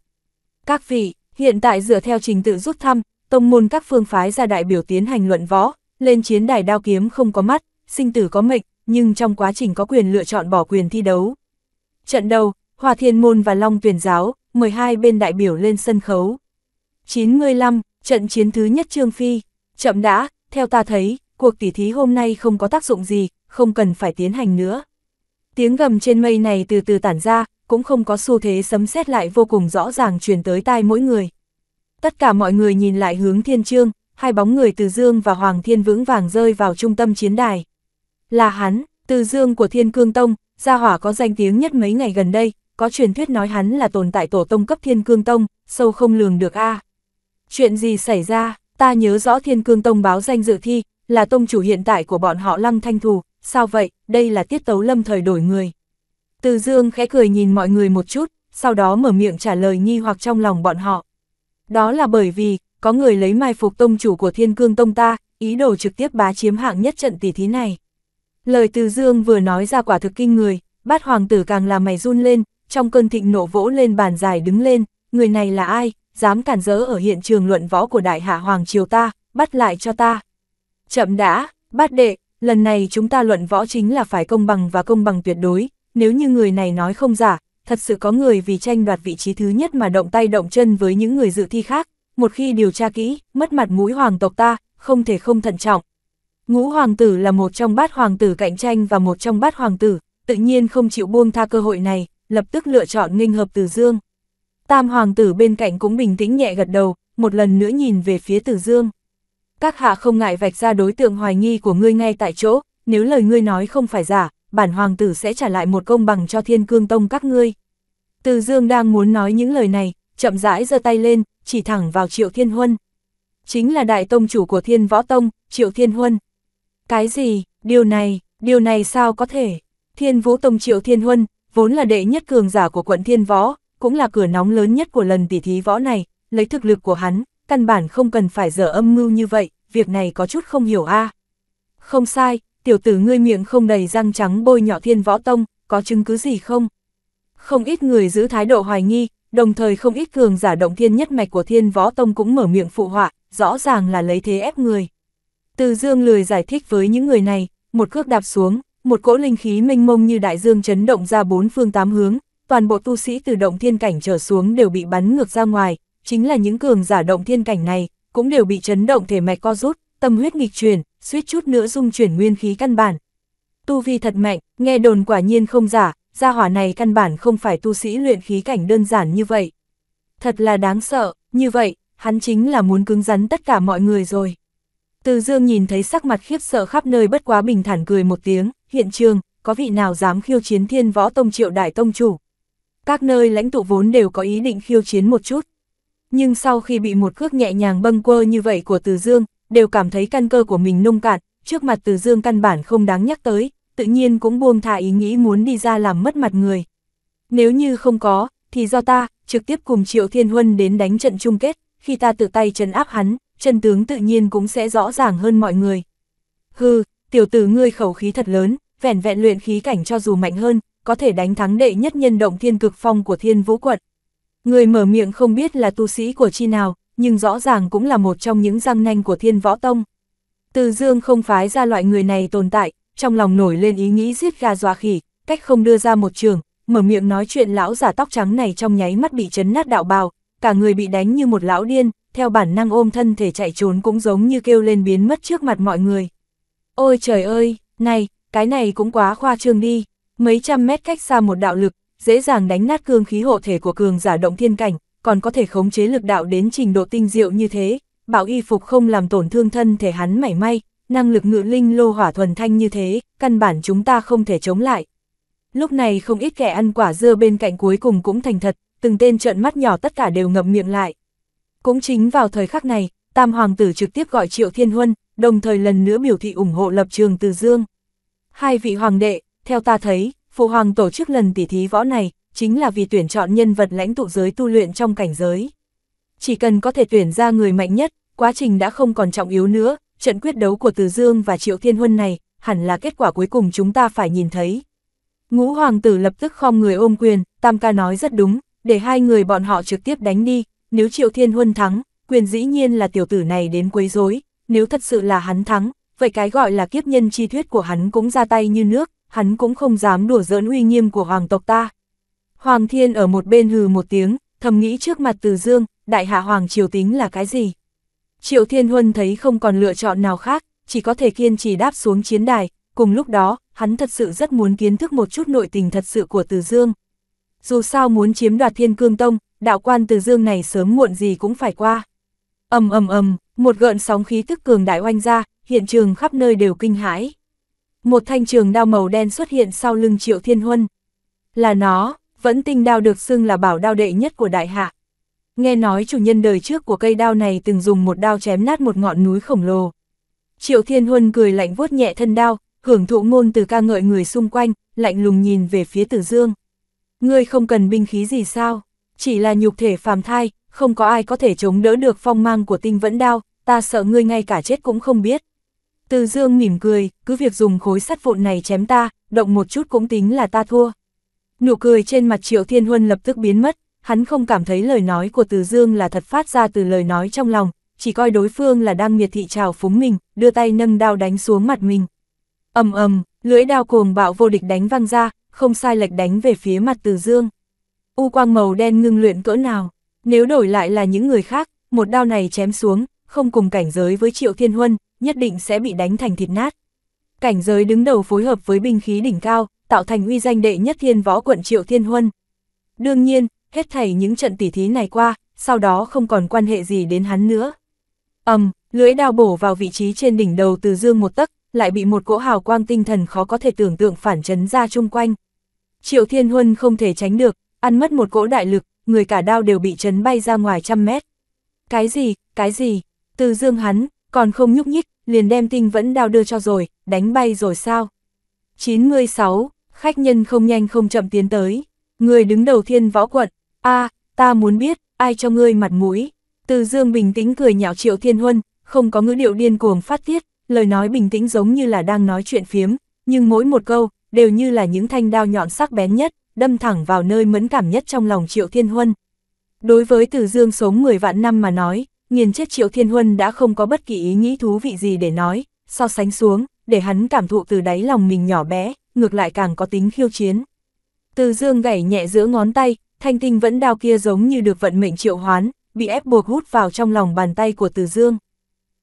Các vị, hiện tại dựa theo trình tự rút thăm, tông môn các phương phái ra đại biểu tiến hành luận võ, lên chiến đài đao kiếm không có mắt, sinh tử có mệnh, nhưng trong quá trình có quyền lựa chọn bỏ quyền thi đấu. Trận đầu, Hòa Thiên Môn và Long Tuyền Giáo, 12 bên đại biểu lên sân khấu. 95, trận chiến thứ nhất Trương Phi. Chậm đã, theo ta thấy, cuộc tỉ thí hôm nay không có tác dụng gì, không cần phải tiến hành nữa. Tiếng gầm trên mây này từ từ tản ra, cũng không có xu thế sấm sét lại vô cùng rõ ràng truyền tới tai mỗi người. Tất cả mọi người nhìn lại hướng thiên trương, hai bóng người Từ Dương và Hoàng Thiên vững vàng rơi vào trung tâm chiến đài. Là hắn, Từ Dương của Thiên Cương Tông, gia hỏa có danh tiếng nhất mấy ngày gần đây, có truyền thuyết nói hắn là tồn tại tổ tông cấp Thiên Cương Tông, sâu không lường được a. Chuyện gì xảy ra, ta nhớ rõ Thiên Cương Tông báo danh dự thi, là tông chủ hiện tại của bọn họ Lăng Thanh Thù, sao vậy, đây là tiết tấu lâm thời đổi người. Từ Dương khẽ cười nhìn mọi người một chút, sau đó mở miệng trả lời nghi hoặc trong lòng bọn họ. Đó là bởi vì, có người lấy mai phục tông chủ của thiên cương tông ta, ý đồ trực tiếp bá chiếm hạng nhất trận tỷ thí này. Lời từ dương vừa nói ra quả thực kinh người, bát hoàng tử càng là mày run lên, trong cơn thịnh nộ vỗ lên bàn dài đứng lên, người này là ai, dám cản rỡ ở hiện trường luận võ của đại hạ hoàng triều ta, bắt lại cho ta. Chậm đã, bát đệ, lần này chúng ta luận võ chính là phải công bằng và công bằng tuyệt đối, nếu như người này nói không giả, thật sự có người vì tranh đoạt vị trí thứ nhất mà động tay động chân với những người dự thi khác, một khi điều tra kỹ, mất mặt mũi hoàng tộc ta, không thể không thận trọng. Ngũ hoàng tử là một trong bát hoàng tử cạnh tranh và một trong bát hoàng tử, tự nhiên không chịu buông tha cơ hội này, lập tức lựa chọn nghênh hợp Từ Dương. Tam hoàng tử bên cạnh cũng bình tĩnh nhẹ gật đầu, một lần nữa nhìn về phía Từ Dương. Các hạ không ngại vạch ra đối tượng hoài nghi của ngươi ngay tại chỗ, nếu lời ngươi nói không phải giả, bản hoàng tử sẽ trả lại một công bằng cho thiên cương tông các ngươi. Từ Dương đang muốn nói những lời này, chậm rãi giơ tay lên, chỉ thẳng vào Triệu Thiên Huân. Chính là đại tông chủ của Thiên Võ Tông, Triệu Thiên Huân. Cái gì, điều này, điều này sao có thể? Thiên Vũ Tông Triệu Thiên Huân, vốn là đệ nhất cường giả của quận Thiên Võ, cũng là cửa nóng lớn nhất của lần tỉ thí võ này, lấy thực lực của hắn, căn bản không cần phải dở âm mưu như vậy, việc này có chút không hiểu a. Không sai, tiểu tử ngươi miệng không đầy răng trắng bôi nhỏ Thiên Võ Tông, có chứng cứ gì không? Không ít người giữ thái độ hoài nghi, đồng thời không ít cường giả động thiên nhất mạch của thiên võ tông cũng mở miệng phụ họa, rõ ràng là lấy thế ép người. Từ dương lười giải thích với những người này, một cước đạp xuống, một cỗ linh khí mênh mông như đại dương chấn động ra bốn phương tám hướng, toàn bộ tu sĩ từ động thiên cảnh trở xuống đều bị bắn ngược ra ngoài, chính là những cường giả động thiên cảnh này, cũng đều bị chấn động thể mạch co rút, tâm huyết nghịch chuyển, suýt chút nữa dung chuyển nguyên khí căn bản. Tu vi thật mạnh, nghe đồn quả nhiên không giả, gia hỏa này căn bản không phải tu sĩ luyện khí cảnh đơn giản như vậy. Thật là đáng sợ, như vậy, hắn chính là muốn cứng rắn tất cả mọi người rồi. Từ dương nhìn thấy sắc mặt khiếp sợ khắp nơi bất quá bình thản cười một tiếng, hiện trường, có vị nào dám khiêu chiến thiên võ tông triệu đại tông chủ. Các nơi lãnh tụ vốn đều có ý định khiêu chiến một chút. Nhưng sau khi bị một cước nhẹ nhàng bâng quơ như vậy của từ dương, đều cảm thấy căn cơ của mình nông cạn, trước mặt từ dương căn bản không đáng nhắc tới, tự nhiên cũng buông thả ý nghĩ muốn đi ra làm mất mặt người. Nếu như không có, thì do ta, trực tiếp cùng Triệu Thiên Huân đến đánh trận chung kết, khi ta tự tay trấn áp hắn, chân tướng tự nhiên cũng sẽ rõ ràng hơn mọi người. Hừ, tiểu tử ngươi khẩu khí thật lớn, vẻn vẹn luyện khí cảnh cho dù mạnh hơn, có thể đánh thắng đệ nhất nhân động thiên cực phong của thiên vũ quận. Người mở miệng không biết là tu sĩ của chi nào, nhưng rõ ràng cũng là một trong những răng nanh của thiên võ tông. Từ dương không phái ra loại người này tồn tại, trong lòng nổi lên ý nghĩ giết gà dọa khỉ, cách không đưa ra một trường, mở miệng nói chuyện lão giả tóc trắng này trong nháy mắt bị chấn nát đạo bào, cả người bị đánh như một lão điên, theo bản năng ôm thân thể chạy trốn cũng giống như kêu lên biến mất trước mặt mọi người. Ôi trời ơi, này, cái này cũng quá khoa trương đi, mấy trăm mét cách xa một đạo lực, dễ dàng đánh nát cương khí hộ thể của cường giả động thiên cảnh, còn có thể khống chế lực đạo đến trình độ tinh diệu như thế, bảo y phục không làm tổn thương thân thể hắn mảy may, năng lực ngự linh lô hỏa thuần thanh như thế, căn bản chúng ta không thể chống lại. Lúc này không ít kẻ ăn quả dưa bên cạnh cuối cùng cũng thành thật, từng tên trợn mắt nhỏ tất cả đều ngậm miệng lại. Cũng chính vào thời khắc này, Tam Hoàng tử trực tiếp gọi Triệu Thiên Huân, đồng thời lần nữa biểu thị ủng hộ lập trường Từ Dương. Hai vị hoàng đệ, theo ta thấy, phụ hoàng tổ chức lần tỉ thí võ này, chính là vì tuyển chọn nhân vật lãnh tụ giới tu luyện trong cảnh giới. Chỉ cần có thể tuyển ra người mạnh nhất, quá trình đã không còn trọng yếu nữa, trận quyết đấu của Từ Dương và Triệu Thiên Huân này, hẳn là kết quả cuối cùng chúng ta phải nhìn thấy. Ngũ hoàng tử lập tức khom người ôm quyền, Tam ca nói rất đúng, để hai người bọn họ trực tiếp đánh đi, nếu Triệu Thiên Huân thắng, quyền dĩ nhiên là tiểu tử này đến quấy rối, nếu thật sự là hắn thắng, vậy cái gọi là kiếp nhân chi thuyết của hắn cũng ra tay như nước, hắn cũng không dám đùa giỡn uy nghiêm của hoàng tộc ta. Hoàng Thiên ở một bên hừ một tiếng, thầm nghĩ trước mặt Từ Dương, đại hạ hoàng triều tính là cái gì? Triệu Thiên Huân thấy không còn lựa chọn nào khác, chỉ có thể kiên trì đáp xuống chiến đài, cùng lúc đó, hắn thật sự rất muốn kiến thức một chút nội tình thật sự của Từ Dương. Dù sao muốn chiếm đoạt Thiên Cương Tông, đạo quan Từ Dương này sớm muộn gì cũng phải qua. Ầm ầm ầm, một gợn sóng khí tức cường đại oanh ra, hiện trường khắp nơi đều kinh hãi. Một thanh trường đao màu đen xuất hiện sau lưng Triệu Thiên Huân. Là nó, vẫn tinh đao được xưng là bảo đao đệ nhất của đại hạ, nghe nói chủ nhân đời trước của cây đao này từng dùng một đao chém nát một ngọn núi khổng lồ. Triệu Thiên Huân cười lạnh vuốt nhẹ thân đao, hưởng thụ ngôn từ ca ngợi người xung quanh, lạnh lùng nhìn về phía Tử Dương. Ngươi không cần binh khí gì sao? Chỉ là nhục thể phàm thai, không có ai có thể chống đỡ được phong mang của tinh vẫn đao, ta sợ ngươi ngay cả chết cũng không biết. Từ dương mỉm cười, cứ việc dùng khối sắt vụn này chém ta, động một chút cũng tính là ta thua. Nụ cười trên mặt Triệu Thiên Huân lập tức biến mất, hắn không cảm thấy lời nói của Từ Dương là thật phát ra từ lời nói trong lòng, chỉ coi đối phương là đang miệt thị trào phúng mình, đưa tay nâng đao đánh xuống mặt mình. ầm ầm, lưỡi đao cuồng bạo vô địch đánh văng ra, không sai lệch đánh về phía mặt Từ Dương. U quang màu đen ngưng luyện cỡ nào, nếu đổi lại là những người khác, một đao này chém xuống, không cùng cảnh giới với Triệu Thiên Huân, nhất định sẽ bị đánh thành thịt nát. Cảnh giới đứng đầu phối hợp với binh khí đỉnh cao, tạo thành uy danh đệ nhất thiên võ quận Triệu Thiên Huân. Đương nhiên, hết thảy những trận tỉ thí này qua, sau đó không còn quan hệ gì đến hắn nữa. ầm, lưỡi đao bổ vào vị trí trên đỉnh đầu từ dương một tấc, lại bị một cỗ hào quang tinh thần khó có thể tưởng tượng phản chấn ra chung quanh. Triệu Thiên Huân không thể tránh được, ăn mất một cỗ đại lực, người cả đao đều bị chấn bay ra ngoài trăm mét. Cái gì, cái gì, từ dương hắn, còn không nhúc nhích, liền đem tinh vẫn đao đưa cho rồi, đánh bay rồi sao? 96, khách nhân không nhanh không chậm tiến tới, người đứng đầu thiên võ quận, a à, ta muốn biết, ai cho ngươi mặt mũi. Từ dương bình tĩnh cười nhạo triệu thiên huân, không có ngữ điệu điên cuồng phát tiết, lời nói bình tĩnh giống như là đang nói chuyện phiếm, nhưng mỗi một câu, đều như là những thanh đao nhọn sắc bén nhất, đâm thẳng vào nơi mẫn cảm nhất trong lòng triệu thiên huân. Đối với từ dương sống 10 vạn năm mà nói, nghiền chết triệu thiên huân đã không có bất kỳ ý nghĩ thú vị gì để nói, so sánh xuống, để hắn cảm thụ từ đáy lòng mình nhỏ bé, ngược lại càng có tính khiêu chiến. Từ dương gảy nhẹ giữa ngón tay, Thanh tinh vẫn đao kia giống như được vận mệnh triệu hoán, bị ép buộc hút vào trong lòng bàn tay của Từ Dương.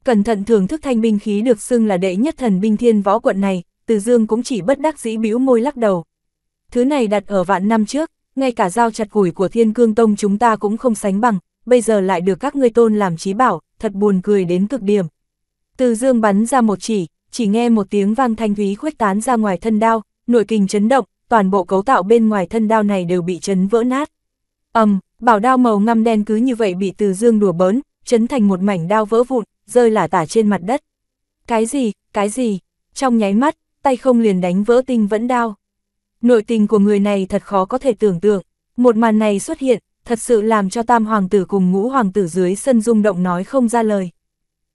Cẩn thận thưởng thức thanh binh khí được xưng là đệ nhất thần binh thiên võ quận này, Từ Dương cũng chỉ bất đắc dĩ bĩu môi lắc đầu. Thứ này đặt ở vạn năm trước, ngay cả dao chặt củi của Thiên Cương Tông chúng ta cũng không sánh bằng, bây giờ lại được các ngươi tôn làm chí bảo, thật buồn cười đến cực điểm. Từ Dương bắn ra một chỉ, chỉ nghe một tiếng vang thanh thúy khuếch tán ra ngoài thân đao, nội kinh chấn động, toàn bộ cấu tạo bên ngoài thân đao này đều bị chấn vỡ nát. ầm, um, bảo đao màu ngăm đen cứ như vậy bị Từ Dương đùa bỡn, chấn thành một mảnh đao vỡ vụn, rơi lả tả trên mặt đất. Cái gì, cái gì? Trong nháy mắt, tay không liền đánh vỡ tinh vẫn đao. Nội tình của người này thật khó có thể tưởng tượng, một màn này xuất hiện, thật sự làm cho tam hoàng tử cùng ngũ hoàng tử dưới sân rung động nói không ra lời.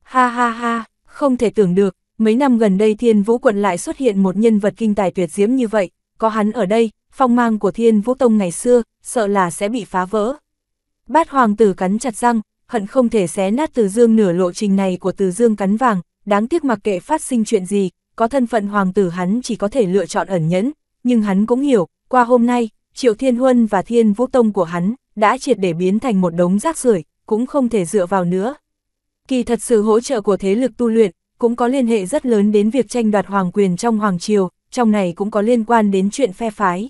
Ha ha ha, không thể tưởng được, mấy năm gần đây thiên vũ quận lại xuất hiện một nhân vật kinh tài tuyệt diễm như vậy, có hắn ở đây, phong mang của thiên vũ tông ngày xưa, sợ là sẽ bị phá vỡ. Bát hoàng tử cắn chặt răng, hận không thể xé nát từ dương nửa lộ trình này của từ dương cắn vàng, đáng tiếc mặc kệ phát sinh chuyện gì, có thân phận hoàng tử hắn chỉ có thể lựa chọn ẩn nhẫn, nhưng hắn cũng hiểu, qua hôm nay, Triệu Thiên Huân và Thiên Vũ Tông của hắn đã triệt để biến thành một đống rác rưởi, cũng không thể dựa vào nữa. Kỳ thật sự hỗ trợ của thế lực tu luyện cũng có liên hệ rất lớn đến việc tranh đoạt hoàng quyền trong hoàng triều, trong này cũng có liên quan đến chuyện phe phái.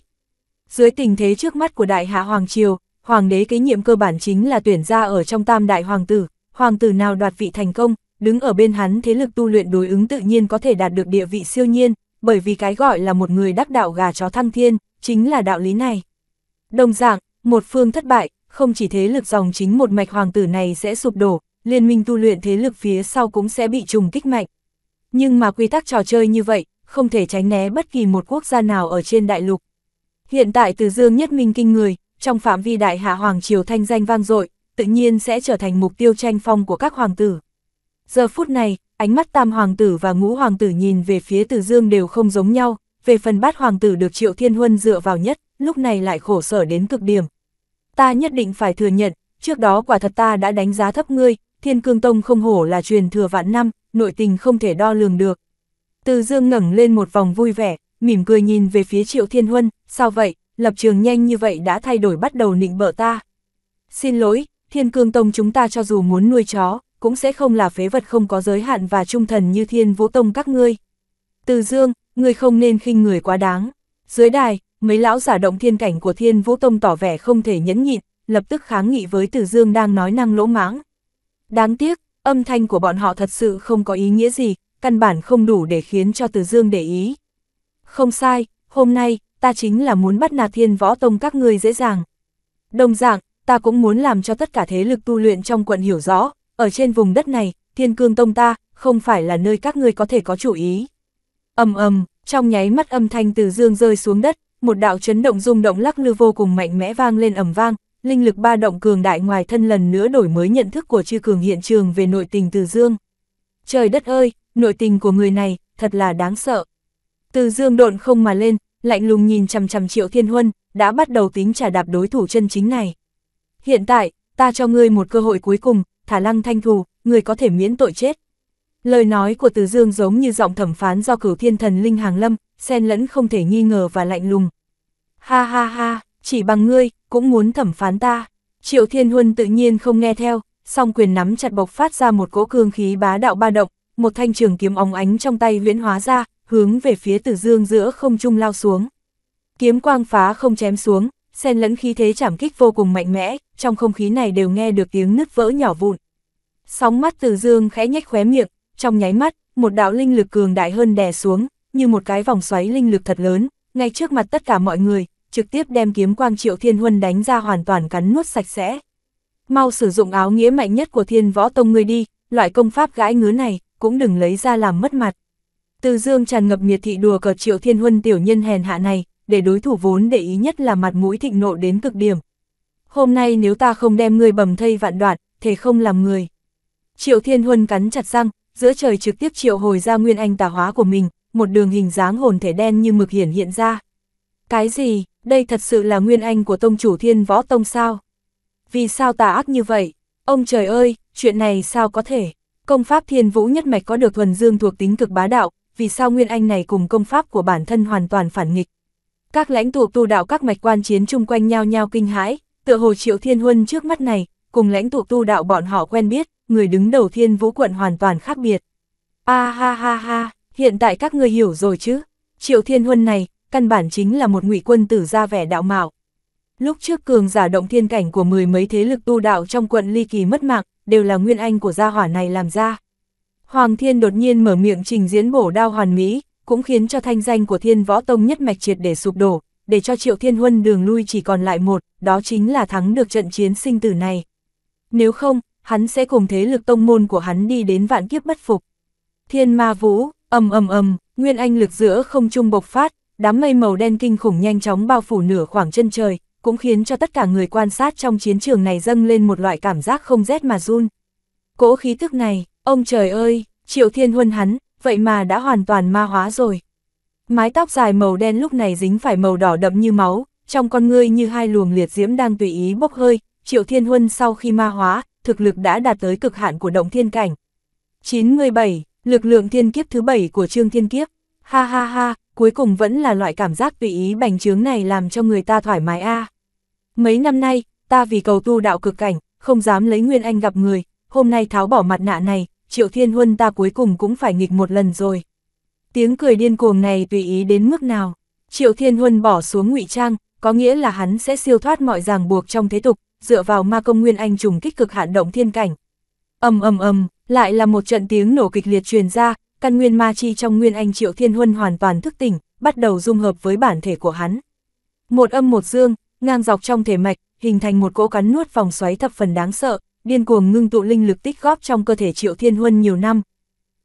Dưới tình thế trước mắt của Đại Hạ Hoàng Triều, Hoàng đế kế nhiệm cơ bản chính là tuyển ra ở trong tam đại hoàng tử, hoàng tử nào đoạt vị thành công, đứng ở bên hắn thế lực tu luyện đối ứng tự nhiên có thể đạt được địa vị siêu nhiên, bởi vì cái gọi là một người đắc đạo gà chó thăng thiên, chính là đạo lý này. Đồng dạng, một phương thất bại, không chỉ thế lực dòng chính một mạch hoàng tử này sẽ sụp đổ, liên minh tu luyện thế lực phía sau cũng sẽ bị trùng kích mạnh. Nhưng mà quy tắc trò chơi như vậy, không thể tránh né bất kỳ một quốc gia nào ở trên đại lục. Hiện tại từ dương nhất minh kinh người, trong phạm vi đại hạ Hoàng Triều thanh danh vang dội, tự nhiên sẽ trở thành mục tiêu tranh phong của các hoàng tử. Giờ phút này, ánh mắt tam hoàng tử và ngũ hoàng tử nhìn về phía từ dương đều không giống nhau, về phần bát hoàng tử được Triệu Thiên Huân dựa vào nhất, lúc này lại khổ sở đến cực điểm. Ta nhất định phải thừa nhận, trước đó quả thật ta đã đánh giá thấp ngươi, Thiên Cương Tông không hổ là truyền thừa vạn năm, nội tình không thể đo lường được, từ dương ngẩng lên một vòng vui vẻ, mỉm cười nhìn về phía Triệu Thiên Huân, sao vậy, lập trường nhanh như vậy đã thay đổi bắt đầu nịnh bợ ta. Xin lỗi, Thiên Cương Tông chúng ta cho dù muốn nuôi chó, cũng sẽ không là phế vật không có giới hạn và trung thần như Thiên Vũ Tông các ngươi. Từ dương, ngươi không nên khinh người quá đáng. Dưới đài, mấy lão giả động thiên cảnh của Thiên Vũ Tông tỏ vẻ không thể nhẫn nhịn, lập tức kháng nghị với Từ Dương đang nói năng lỗ mãng. Đáng tiếc, âm thanh của bọn họ thật sự không có ý nghĩa gì, căn bản không đủ để khiến cho Từ Dương để ý. Không sai, hôm nay, ta chính là muốn bắt nạt thiên võ tông các ngươi dễ dàng. Đồng dạng, ta cũng muốn làm cho tất cả thế lực tu luyện trong quận hiểu rõ, ở trên vùng đất này, thiên cương tông ta, không phải là nơi các ngươi có thể có chủ ý. ầm ầm trong nháy mắt âm thanh từ dương rơi xuống đất, một đạo chấn động rung động lắc lư vô cùng mạnh mẽ vang lên ầm vang, linh lực ba động cường đại ngoài thân lần nữa đổi mới nhận thức của chư cường hiện trường về nội tình từ dương. Trời đất ơi, nội tình của người này, thật là đáng sợ. Từ dương độn không mà lên, lạnh lùng nhìn chằm chằm triệu thiên huân, đã bắt đầu tính trả đạp đối thủ chân chính này. Hiện tại, ta cho ngươi một cơ hội cuối cùng, thả lăng thanh thù, ngươi có thể miễn tội chết. Lời nói của Từ Dương giống như giọng thẩm phán do cửu thiên thần Linh Hàng Lâm, xen lẫn không thể nghi ngờ và lạnh lùng. Ha ha ha, chỉ bằng ngươi, cũng muốn thẩm phán ta. Triệu Thiên Huân tự nhiên không nghe theo, song quyền nắm chặt bộc phát ra một cỗ cương khí bá đạo ba động, một thanh trường kiếm óng ánh trong tay huyễn hóa ra, hướng về phía tử dương giữa không trung lao xuống. Kiếm quang phá không chém xuống, xen lẫn khí thế chảm kích vô cùng mạnh mẽ, trong không khí này đều nghe được tiếng nứt vỡ nhỏ vụn. Sóng mắt tử dương khẽ nhếch khóe miệng, trong nháy mắt, một đạo linh lực cường đại hơn đè xuống, như một cái vòng xoáy linh lực thật lớn, ngay trước mặt tất cả mọi người, trực tiếp đem kiếm quang triệu thiên huân đánh ra hoàn toàn cắn nuốt sạch sẽ. Mau sử dụng áo nghĩa mạnh nhất của thiên võ tông người đi, loại công pháp gãi ngứa này, cũng đừng lấy ra làm mất mặt. Từ dương tràn ngập miệt thị đùa cợt triệu thiên huân tiểu nhân hèn hạ này, để đối thủ vốn để ý nhất là mặt mũi thịnh nộ đến cực điểm. Hôm nay nếu ta không đem người bầm thây vạn đoạn, thể không làm người. Triệu thiên huân cắn chặt răng, giữa trời trực tiếp triệu hồi ra nguyên anh tà hóa của mình, một đường hình dáng hồn thể đen như mực hiển hiện ra. Cái gì, đây thật sự là nguyên anh của tông chủ thiên võ tông sao? Vì sao tà ác như vậy? Ông trời ơi, chuyện này sao có thể? Công pháp thiên vũ nhất mạch có được thuần dương thuộc tính cực bá đạo, vì sao Nguyên Anh này cùng công pháp của bản thân hoàn toàn phản nghịch. Các lãnh tụ tu đạo các mạch quan chiến chung quanh nhau nhau kinh hãi, tựa hồ triệu thiên huân trước mắt này, cùng lãnh tụ tu đạo bọn họ quen biết, người đứng đầu thiên vũ quận hoàn toàn khác biệt. A ah, ha ha ha, hiện tại các người hiểu rồi chứ, triệu thiên huân này, căn bản chính là một ngụy quân tử ra vẻ đạo mạo. Lúc trước cường giả động thiên cảnh của mười mấy thế lực tu đạo trong quận Ly Kỳ mất mạng, đều là nguyên anh của gia hỏa này làm ra. Hoàng thiên đột nhiên mở miệng trình diễn bổ đao hoàn mỹ, cũng khiến cho thanh danh của thiên võ tông nhất mạch triệt để sụp đổ, để cho triệu thiên huân đường lui chỉ còn lại một, đó chính là thắng được trận chiến sinh tử này. Nếu không, hắn sẽ cùng thế lực tông môn của hắn đi đến vạn kiếp bất phục. Thiên ma vũ, ầm ầm ầm, nguyên anh lực giữa không trung bộc phát, đám mây màu đen kinh khủng nhanh chóng bao phủ nửa khoảng chân trời, cũng khiến cho tất cả người quan sát trong chiến trường này dâng lên một loại cảm giác không rét mà run. Cỗ khí tức này, ông trời ơi, triệu thiên huân hắn, vậy mà đã hoàn toàn ma hóa rồi. Mái tóc dài màu đen lúc này dính phải màu đỏ đậm như máu, trong con ngươi như hai luồng liệt diễm đang tùy ý bốc hơi, triệu thiên huân sau khi ma hóa, thực lực đã đạt tới cực hạn của động thiên cảnh. 97. Lực lượng thiên kiếp thứ 7 của Trương Thiên Kiếp. Ha ha ha, cuối cùng vẫn là loại cảm giác tùy ý bành trướng này làm cho người ta thoải mái a. À. Mấy năm nay, ta vì cầu tu đạo cực cảnh, không dám lấy Nguyên Anh gặp người, hôm nay tháo bỏ mặt nạ này, Triệu Thiên Huân ta cuối cùng cũng phải nghịch một lần rồi. Tiếng cười điên cuồng này tùy ý đến mức nào. Triệu Thiên Huân bỏ xuống ngụy trang, có nghĩa là hắn sẽ siêu thoát mọi ràng buộc trong thế tục, dựa vào ma công Nguyên Anh trùng kích cực hạn động thiên cảnh. âm âm âm lại là một trận tiếng nổ kịch liệt truyền ra, căn nguyên ma chi trong Nguyên Anh Triệu Thiên Huân hoàn toàn thức tỉnh, bắt đầu dung hợp với bản thể của hắn. Một âm một dương, ngang dọc trong thể mạch, hình thành một cỗ cắn nuốt vòng xoáy thập phần đáng sợ, điên cuồng ngưng tụ linh lực tích góp trong cơ thể Triệu Thiên Huân nhiều năm.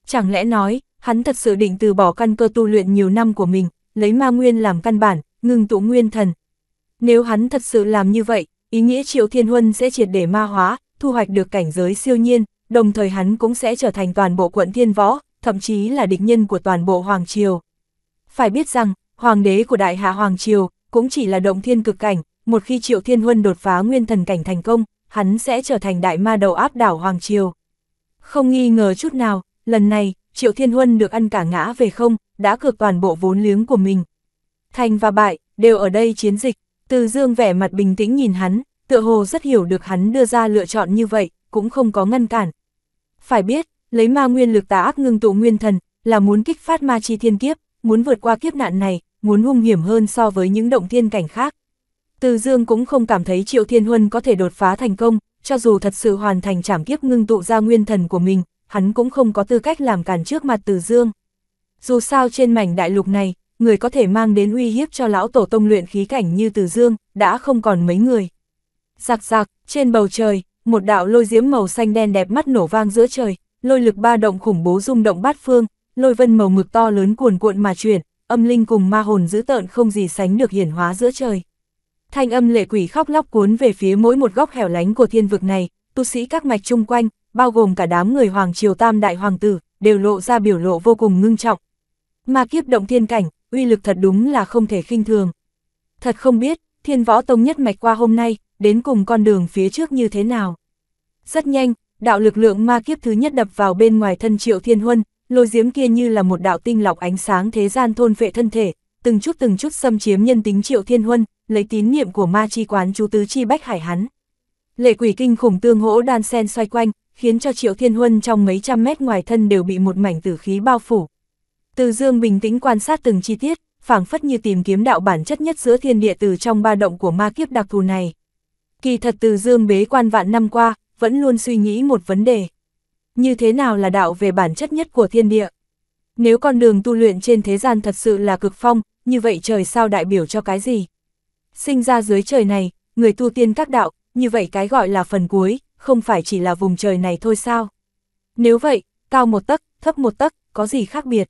Chẳng lẽ nói, hắn thật sự định từ bỏ căn cơ tu luyện nhiều năm của mình, lấy ma nguyên làm căn bản, ngưng tụ nguyên thần. Nếu hắn thật sự làm như vậy, ý nghĩa Triệu Thiên Huân sẽ triệt để ma hóa, thu hoạch được cảnh giới siêu nhiên, đồng thời hắn cũng sẽ trở thành toàn bộ quận Thiên Võ, thậm chí là địch nhân của toàn bộ Hoàng Triều. Phải biết rằng, Hoàng đế của Đại Hạ Hoàng Triều cũng chỉ là động thiên cực cảnh, một khi Triệu Thiên Huân đột phá nguyên thần cảnh thành công, hắn sẽ trở thành đại ma đầu áp đảo Hoàng Triều. Không nghi ngờ chút nào, lần này, Triệu Thiên Huân được ăn cả ngã về không, đã cược toàn bộ vốn liếng của mình. Thành và bại, đều ở đây chiến dịch, từ dương vẻ mặt bình tĩnh nhìn hắn, tựa hồ rất hiểu được hắn đưa ra lựa chọn như vậy, cũng không có ngăn cản. Phải biết, lấy ma nguyên lực tà ác ngưng tụ nguyên thần, là muốn kích phát ma chi thiên kiếp, muốn vượt qua kiếp nạn này, muốn hung hiểm hơn so với những động thiên cảnh khác. Từ Dương cũng không cảm thấy Triệu Thiên Huân có thể đột phá thành công, cho dù thật sự hoàn thành trảm kiếp ngưng tụ ra nguyên thần của mình, hắn cũng không có tư cách làm cản trước mặt Từ Dương. Dù sao trên mảnh đại lục này, người có thể mang đến uy hiếp cho lão tổ tông luyện khí cảnh như Từ Dương, đã không còn mấy người. Giặc giặc, trên bầu trời, một đạo lôi diếm màu xanh đen đẹp mắt nổ vang giữa trời, lôi lực ba động khủng bố rung động bát phương, lôi vân màu mực to lớn cuồn cuộn mà chuyển, âm linh cùng ma hồn dữ tợn không gì sánh được hiển hóa giữa trời thanh âm lệ quỷ khóc lóc cuốn về phía mỗi một góc hẻo lánh của thiên vực này, tu sĩ các mạch chung quanh, bao gồm cả đám người hoàng triều tam đại hoàng tử, đều lộ ra biểu lộ vô cùng ngưng trọng. Mà kiếp động thiên cảnh, uy lực thật đúng là không thể khinh thường. Thật không biết, thiên võ tông nhất mạch qua hôm nay, đến cùng con đường phía trước như thế nào. Rất nhanh, đạo lực lượng ma kiếp thứ nhất đập vào bên ngoài thân triệu thiên huân, lôi diếm kia như là một đạo tinh lọc ánh sáng thế gian thôn vệ thân thể, từng chút từng chút xâm chiếm nhân tính Triệu Thiên Huân, lấy tín niệm của ma chi quán chú tứ chi bách hải hắn. Lệ quỷ kinh khủng tương hỗ đan sen xoay quanh, khiến cho Triệu Thiên Huân trong mấy trăm mét ngoài thân đều bị một mảnh tử khí bao phủ. Từ Dương bình tĩnh quan sát từng chi tiết, phảng phất như tìm kiếm đạo bản chất nhất giữa thiên địa từ trong ba động của ma kiếp đặc thù này. Kỳ thật Từ Dương bế quan vạn năm qua, vẫn luôn suy nghĩ một vấn đề. Như thế nào là đạo về bản chất nhất của thiên địa? Nếu con đường tu luyện trên thế gian thật sự là cực phong, như vậy trời sao đại biểu cho cái gì? Sinh ra dưới trời này, người tu tiên các đạo, như vậy cái gọi là phần cuối, không phải chỉ là vùng trời này thôi sao? Nếu vậy, cao một tấc, thấp một tấc, có gì khác biệt?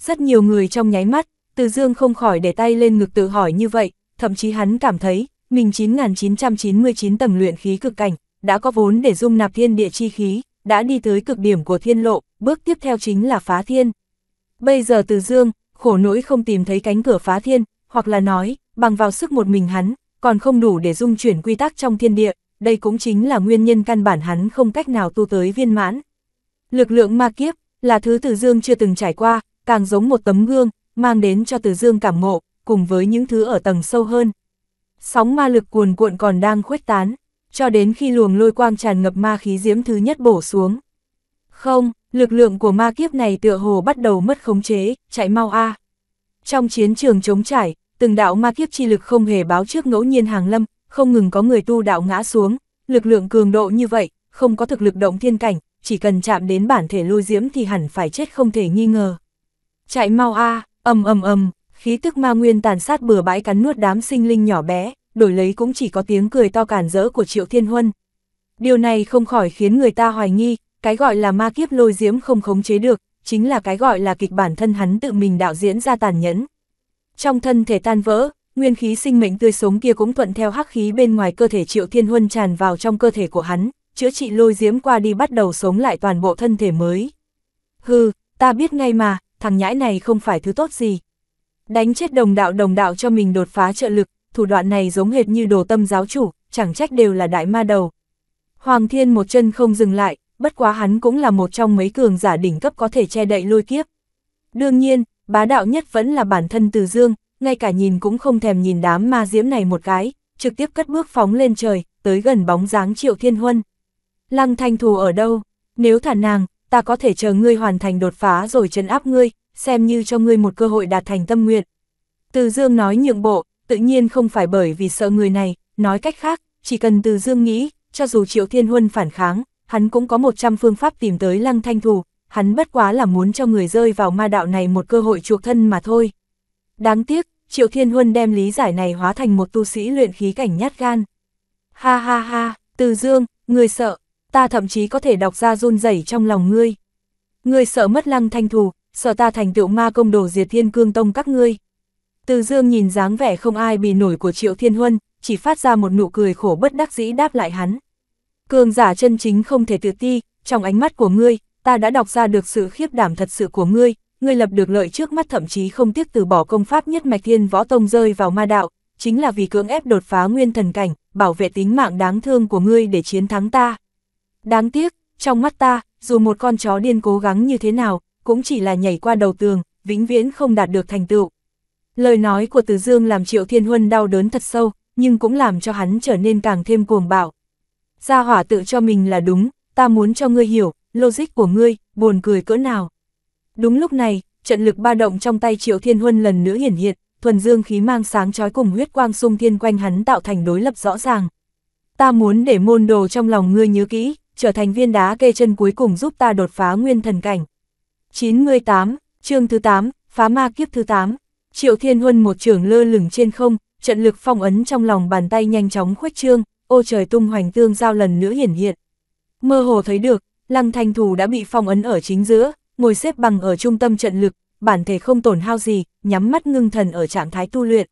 Rất nhiều người trong nháy mắt, Từ Dương không khỏi để tay lên ngực tự hỏi như vậy, thậm chí hắn cảm thấy, mình 9999 tầng luyện khí cực cảnh, đã có vốn để dung nạp thiên địa chi khí, đã đi tới cực điểm của thiên lộ, bước tiếp theo chính là phá thiên. Bây giờ Từ Dương, khổ nỗi không tìm thấy cánh cửa phá thiên, hoặc là nói, bằng vào sức một mình hắn, còn không đủ để dung chuyển quy tắc trong thiên địa, đây cũng chính là nguyên nhân căn bản hắn không cách nào tu tới viên mãn. Lực lượng ma kiếp, là thứ Từ Dương chưa từng trải qua, càng giống một tấm gương, mang đến cho Từ Dương cảm ngộ, cùng với những thứ ở tầng sâu hơn. Sóng ma lực cuồn cuộn còn đang khuếch tán, cho đến khi luồng lôi quang tràn ngập ma khí diễm thứ nhất bổ xuống. Không, Lực lượng của ma kiếp này tựa hồ bắt đầu mất khống chế, chạy mau a. Trong chiến trường chống trải, từng đạo ma kiếp chi lực không hề báo trước ngẫu nhiên hàng lâm, không ngừng có người tu đạo ngã xuống, lực lượng cường độ như vậy, không có thực lực động thiên cảnh, chỉ cần chạm đến bản thể lôi diễm thì hẳn phải chết không thể nghi ngờ. Chạy mau a, ầm ầm ầm, khí tức ma nguyên tàn sát bừa bãi cắn nuốt đám sinh linh nhỏ bé, đổi lấy cũng chỉ có tiếng cười to cản rỡ của Triệu Thiên Huân. Điều này không khỏi khiến người ta hoài nghi, cái gọi là ma kiếp lôi diễm không khống chế được, chính là cái gọi là kịch bản thân hắn tự mình đạo diễn ra tàn nhẫn. Trong thân thể tan vỡ, nguyên khí sinh mệnh tươi sống kia cũng thuận theo hắc khí bên ngoài cơ thể Triệu Thiên Huân tràn vào trong cơ thể của hắn, chữa trị lôi diễm qua đi bắt đầu sống lại toàn bộ thân thể mới. Hừ, ta biết ngay mà, thằng nhãi này không phải thứ tốt gì. Đánh chết đồng đạo đồng đạo cho mình đột phá trợ lực, thủ đoạn này giống hệt như đồ tâm giáo chủ, chẳng trách đều là đại ma đầu. Hoàng thiên một chân không dừng lại, bất quá hắn cũng là một trong mấy cường giả đỉnh cấp có thể che đậy lôi kiếp. Đương nhiên, bá đạo nhất vẫn là bản thân Từ Dương, ngay cả nhìn cũng không thèm nhìn đám ma diễm này một cái, trực tiếp cất bước phóng lên trời, tới gần bóng dáng Triệu Thiên Huân. Lăng Thanh Thù ở đâu? Nếu thả nàng, ta có thể chờ ngươi hoàn thành đột phá rồi trấn áp ngươi, xem như cho ngươi một cơ hội đạt thành tâm nguyện. Từ Dương nói nhượng bộ, tự nhiên không phải bởi vì sợ người này, nói cách khác, chỉ cần Từ Dương nghĩ, cho dù Triệu Thiên Huân phản kháng, hắn cũng có 100 phương pháp tìm tới lăng thanh thủ hắn bất quá là muốn cho người rơi vào ma đạo này một cơ hội chuộc thân mà thôi. Đáng tiếc, Triệu Thiên Huân đem lý giải này hóa thành một tu sĩ luyện khí cảnh nhát gan. Ha ha ha, Từ Dương, người sợ, ta thậm chí có thể đọc ra run rẩy trong lòng ngươi. người sợ mất lăng thanh thủ sợ ta thành tựu ma công đồ diệt thiên cương tông các ngươi. Từ Dương nhìn dáng vẻ không ai bị nổi của Triệu Thiên Huân, chỉ phát ra một nụ cười khổ bất đắc dĩ đáp lại hắn. Cường giả chân chính không thể tự ti, trong ánh mắt của ngươi, ta đã đọc ra được sự khiếp đảm thật sự của ngươi, ngươi lập được lợi trước mắt thậm chí không tiếc từ bỏ công pháp nhất mạch thiên võ tông rơi vào ma đạo, chính là vì cưỡng ép đột phá nguyên thần cảnh, bảo vệ tính mạng đáng thương của ngươi để chiến thắng ta. Đáng tiếc, trong mắt ta, dù một con chó điên cố gắng như thế nào, cũng chỉ là nhảy qua đầu tường, vĩnh viễn không đạt được thành tựu. Lời nói của Từ Dương làm Triệu Thiên Huân đau đớn thật sâu, nhưng cũng làm cho hắn trở nên càng thêm cuồng bạo gia hỏa tự cho mình là đúng, ta muốn cho ngươi hiểu, logic của ngươi, buồn cười cỡ nào. Đúng lúc này, trận lực ba động trong tay Triệu Thiên Huân lần nữa hiển hiện, thuần dương khí mang sáng chói cùng huyết quang xung thiên quanh hắn tạo thành đối lập rõ ràng. Ta muốn để môn đồ trong lòng ngươi nhớ kỹ, trở thành viên đá kê chân cuối cùng giúp ta đột phá nguyên thần cảnh. 98, chương thứ 8, phá ma kiếp thứ 8. Triệu Thiên Huân một trường lơ lửng trên không, trận lực phong ấn trong lòng bàn tay nhanh chóng khuếch trương, ô trời tung hoành tương giao lần nữa hiển hiện. Mơ hồ thấy được, lăng thanh thù đã bị phong ấn ở chính giữa, ngồi xếp bằng ở trung tâm trận lực, bản thể không tổn hao gì, nhắm mắt ngưng thần ở trạng thái tu luyện.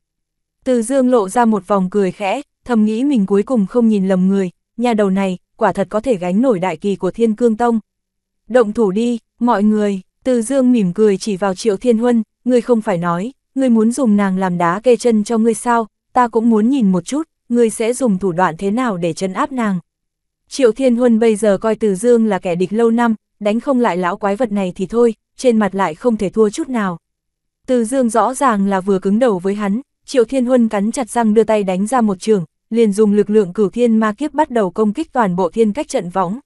Từ dương lộ ra một vòng cười khẽ, thầm nghĩ mình cuối cùng không nhìn lầm người, nhà đầu này, quả thật có thể gánh nổi đại kỳ của thiên cương tông. Động thủ đi, mọi người, từ dương mỉm cười chỉ vào triệu thiên huân, người không phải nói, người muốn dùng nàng làm đá kê chân cho người sao, ta cũng muốn nhìn một chút, ngươi sẽ dùng thủ đoạn thế nào để chấn áp nàng. Triệu Thiên Huân bây giờ coi Từ Dương là kẻ địch lâu năm, đánh không lại lão quái vật này thì thôi, trên mặt lại không thể thua chút nào. Từ Dương rõ ràng là vừa cứng đầu với hắn, Triệu Thiên Huân cắn chặt răng đưa tay đánh ra một trường, liền dùng lực lượng cửu thiên ma kiếp bắt đầu công kích toàn bộ thiên cách trận võng.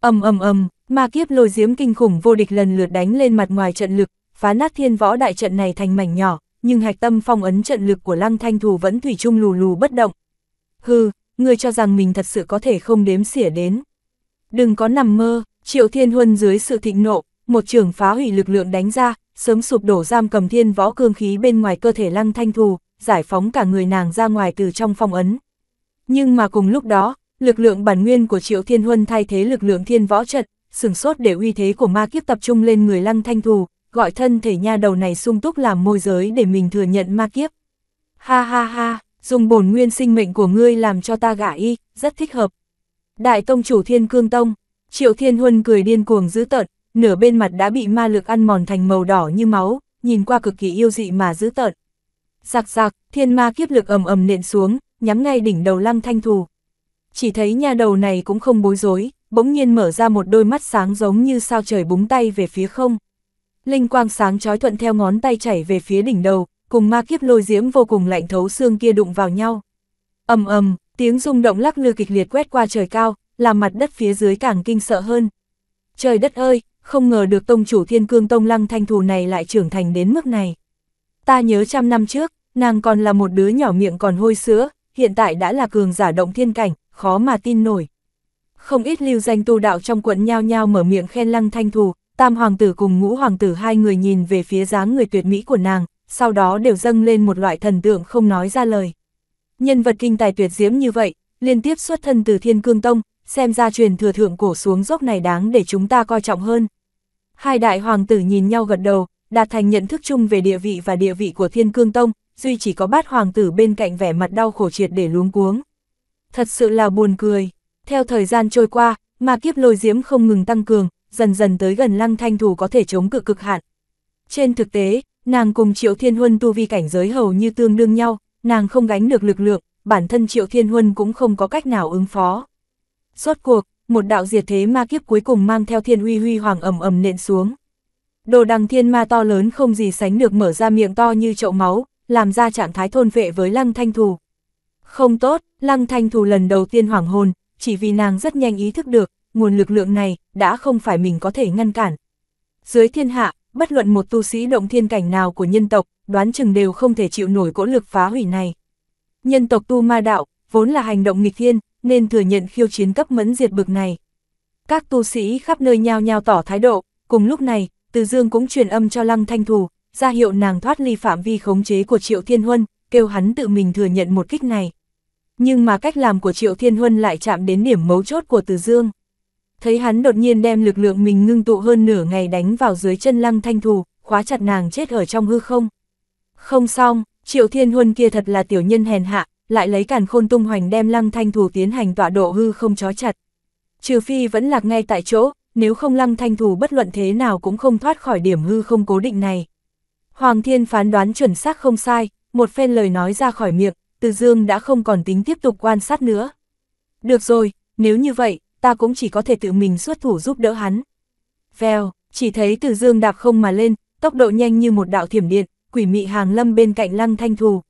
Ầm ầm ầm, ma kiếp lôi diếm kinh khủng vô địch lần lượt đánh lên mặt ngoài trận lực, phá nát thiên võ đại trận này thành mảnh nhỏ, nhưng hạch tâm phong ấn trận lực của Lăng Thanh Thù vẫn thủy chung lù lù bất động, hừ, ngươi cho rằng mình thật sự có thể không đếm xỉa đến. Đừng có nằm mơ, Triệu Thiên Huân dưới sự thịnh nộ, một trường phá hủy lực lượng đánh ra, sớm sụp đổ giam cầm thiên võ cương khí bên ngoài cơ thể lăng thanh thù, giải phóng cả người nàng ra ngoài từ trong phong ấn. Nhưng mà cùng lúc đó, lực lượng bản nguyên của Triệu Thiên Huân thay thế lực lượng thiên võ trận, sừng sốt để uy thế của ma kiếp tập trung lên người lăng thanh thù, gọi thân thể nha đầu này sung túc làm môi giới để mình thừa nhận ma kiếp. Ha ha ha! dùng bổn nguyên sinh mệnh của ngươi làm cho ta gả y, rất thích hợp. Đại tông chủ thiên cương tông, triệu thiên huân cười điên cuồng dữ tợn, nửa bên mặt đã bị ma lực ăn mòn thành màu đỏ như máu, nhìn qua cực kỳ yêu dị mà dữ tợn. Giặc giặc, thiên ma kiếp lực ầm ầm nện xuống, nhắm ngay đỉnh đầu lăng thanh thù. Chỉ thấy nhà đầu này cũng không bối rối, bỗng nhiên mở ra một đôi mắt sáng giống như sao trời búng tay về phía không. Linh quang sáng trói thuận theo ngón tay chảy về phía đỉnh đầu, cùng ma kiếp lôi diễm vô cùng lạnh thấu xương kia đụng vào nhau. ầm ầm, tiếng rung động lắc lư kịch liệt quét qua trời cao, làm mặt đất phía dưới càng kinh sợ hơn. Trời đất ơi, không ngờ được tông chủ thiên cương tông lăng thanh thù này lại trưởng thành đến mức này. Ta nhớ trăm năm trước, nàng còn là một đứa nhỏ miệng còn hôi sữa, hiện tại đã là cường giả động thiên cảnh, khó mà tin nổi. Không ít lưu danh tu đạo trong quận nhao nhao mở miệng khen lăng thanh thù, tam hoàng tử cùng ngũ hoàng tử hai người nhìn về phía dáng người tuyệt mỹ của nàng, sau đó đều dâng lên một loại thần tượng không nói ra lời. Nhân vật kinh tài tuyệt diễm như vậy, liên tiếp xuất thân từ Thiên Cương Tông, xem ra truyền thừa thượng cổ xuống dốc này đáng để chúng ta coi trọng hơn. Hai đại hoàng tử nhìn nhau gật đầu, đạt thành nhận thức chung về địa vị và địa vị của Thiên Cương Tông, duy chỉ có bát hoàng tử bên cạnh vẻ mặt đau khổ triệt để luống cuống. Thật sự là buồn cười. Theo thời gian trôi qua, mà kiếp lôi diễm không ngừng tăng cường, dần dần tới gần lăng thanh thủ có thể chống cự cực hạn. Trên thực tế, Nàng cùng Triệu Thiên Huân tu vi cảnh giới hầu như tương đương nhau, nàng không gánh được lực lượng, bản thân Triệu Thiên Huân cũng không có cách nào ứng phó. suốt cuộc, một đạo diệt thế ma kiếp cuối cùng mang theo thiên uy huy hoàng ầm ầm nện xuống. Đồ đằng thiên ma to lớn không gì sánh được mở ra miệng to như chậu máu, làm ra trạng thái thôn vệ với lăng thanh thù. Không tốt, lăng thanh thù lần đầu tiên hoảng hồn, chỉ vì nàng rất nhanh ý thức được, nguồn lực lượng này đã không phải mình có thể ngăn cản. Dưới thiên hạ, bất luận một tu sĩ động thiên cảnh nào của nhân tộc, đoán chừng đều không thể chịu nổi cỗ lực phá hủy này. Nhân tộc tu ma đạo, vốn là hành động nghịch thiên, nên thừa nhận khiêu chiến cấp mẫn diệt bực này. Các tu sĩ khắp nơi nhao nhao tỏ thái độ, cùng lúc này, Từ Dương cũng truyền âm cho Lăng Thanh Thù, ra hiệu nàng thoát ly phạm vi khống chế của Triệu Thiên Huân, kêu hắn tự mình thừa nhận một kích này. Nhưng mà cách làm của Triệu Thiên Huân lại chạm đến điểm mấu chốt của Từ Dương thấy hắn đột nhiên đem lực lượng mình ngưng tụ hơn nửa ngày đánh vào dưới chân lăng thanh thù, khóa chặt nàng chết ở trong hư không. Không xong, triệu thiên huân kia thật là tiểu nhân hèn hạ, lại lấy càn khôn tung hoành đem lăng thanh thù tiến hành tọa độ hư không chó chặt. Trừ phi vẫn lạc ngay tại chỗ, nếu không lăng thanh thù bất luận thế nào cũng không thoát khỏi điểm hư không cố định này. Hoàng thiên phán đoán chuẩn xác không sai, một phen lời nói ra khỏi miệng, từ dương đã không còn tính tiếp tục quan sát nữa. Được rồi, nếu như vậy, ta cũng chỉ có thể tự mình xuất thủ giúp đỡ hắn. Vèo, chỉ thấy từ dương đạp không mà lên, tốc độ nhanh như một đạo thiểm điện, quỷ mị hàng lâm bên cạnh lăng thanh thù.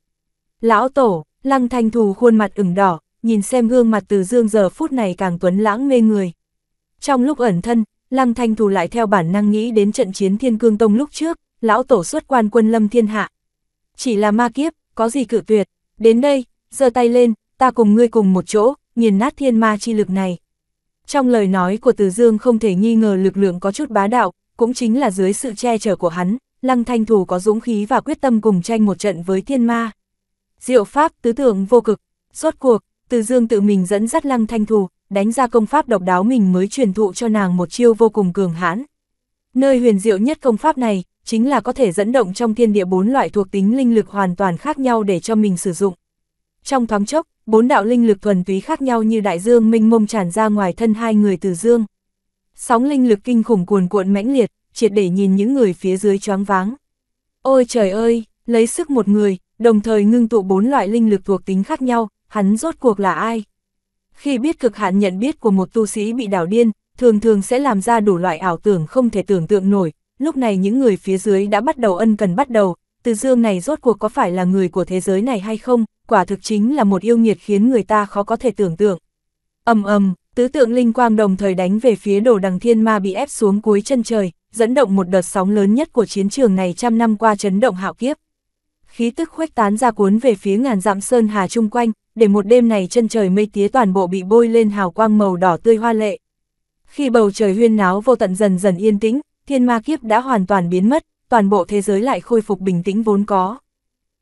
Lão tổ, lăng thanh thù khuôn mặt ửng đỏ, nhìn xem gương mặt từ dương giờ phút này càng tuấn lãng mê người. Trong lúc ẩn thân, lăng thanh thù lại theo bản năng nghĩ đến trận chiến thiên cương tông lúc trước, lão tổ xuất quan quân lâm thiên hạ. Chỉ là ma kiếp, có gì cự tuyệt, đến đây, giơ tay lên, ta cùng ngươi cùng một chỗ, nghiền nát thiên ma chi lực này. Trong lời nói của Từ Dương không thể nghi ngờ lực lượng có chút bá đạo, cũng chính là dưới sự che chở của hắn, Lăng Thanh Thủ có dũng khí và quyết tâm cùng tranh một trận với thiên ma. Diệu pháp tứ tưởng vô cực, rốt cuộc, Từ Dương tự mình dẫn dắt Lăng Thanh Thủ đánh ra công pháp độc đáo mình mới truyền thụ cho nàng một chiêu vô cùng cường hãn. Nơi huyền diệu nhất công pháp này, chính là có thể dẫn động trong thiên địa bốn loại thuộc tính linh lực hoàn toàn khác nhau để cho mình sử dụng. Trong thoáng chốc, bốn đạo linh lực thuần túy khác nhau như đại dương minh mông tràn ra ngoài thân hai người từ dương. Sóng linh lực kinh khủng cuồn cuộn mãnh liệt, triệt để nhìn những người phía dưới choáng váng. Ôi trời ơi, lấy sức một người, đồng thời ngưng tụ bốn loại linh lực thuộc tính khác nhau, hắn rốt cuộc là ai? Khi biết cực hạn nhận biết của một tu sĩ bị đảo điên, thường thường sẽ làm ra đủ loại ảo tưởng không thể tưởng tượng nổi, lúc này những người phía dưới đã bắt đầu ân cần bắt đầu, từ dương này rốt cuộc có phải là người của thế giới này hay không, quả thực chính là một yêu nghiệt khiến người ta khó có thể tưởng tượng. ầm ầm, tứ tượng linh quang đồng thời đánh về phía đồ đằng thiên ma bị ép xuống cuối chân trời, dẫn động một đợt sóng lớn nhất của chiến trường này trăm năm qua chấn động hạo kiếp. Khí tức khuếch tán ra cuốn về phía ngàn dặm sơn hà chung quanh, để một đêm này chân trời mây tía toàn bộ bị bôi lên hào quang màu đỏ tươi hoa lệ. Khi bầu trời huyên náo vô tận dần dần yên tĩnh, thiên ma kiếp đã hoàn toàn biến mất, toàn bộ thế giới lại khôi phục bình tĩnh vốn có.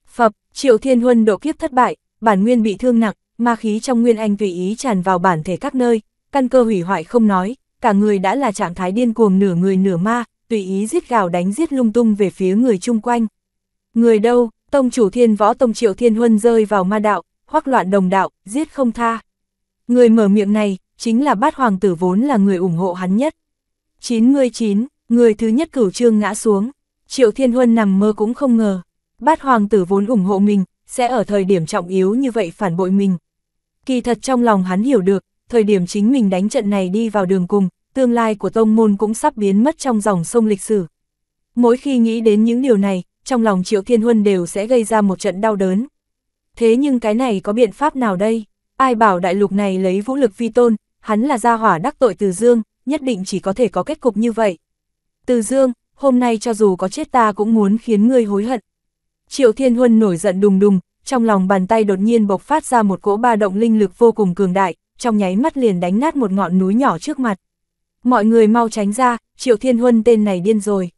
Phập, Triệu Thiên Huân độ kiếp thất bại, bản nguyên bị thương nặng, ma khí trong nguyên anh tùy ý tràn vào bản thể các nơi, căn cơ hủy hoại không nói, cả người đã là trạng thái điên cuồng nửa người nửa ma, tùy ý giết gào đánh giết lung tung về phía người chung quanh. Người đâu, tông chủ thiên võ tông Triệu Thiên Huân rơi vào ma đạo, hoắc loạn đồng đạo, giết không tha. Người mở miệng này, chính là bát hoàng tử vốn là người ủng hộ hắn nhất. 99, người thứ nhất cửu trương ngã xuống. Triệu Thiên Huân nằm mơ cũng không ngờ, bát hoàng tử vốn ủng hộ mình, sẽ ở thời điểm trọng yếu như vậy phản bội mình. Kỳ thật trong lòng hắn hiểu được, thời điểm chính mình đánh trận này đi vào đường cùng, tương lai của tông môn cũng sắp biến mất trong dòng sông lịch sử. Mỗi khi nghĩ đến những điều này, trong lòng Triệu Thiên Huân đều sẽ gây ra một trận đau đớn. Thế nhưng cái này có biện pháp nào đây? Ai bảo đại lục này lấy vũ lực vi tôn, hắn là gia hỏa đắc tội Từ Dương, nhất định chỉ có thể có kết cục như vậy. Từ Dương, hôm nay cho dù có chết ta cũng muốn khiến ngươi hối hận. Triệu Thiên Huân nổi giận đùng đùng, trong lòng bàn tay đột nhiên bộc phát ra một cỗ ba động linh lực vô cùng cường đại, trong nháy mắt liền đánh nát một ngọn núi nhỏ trước mặt. Mọi người mau tránh ra, Triệu Thiên Huân tên này điên rồi.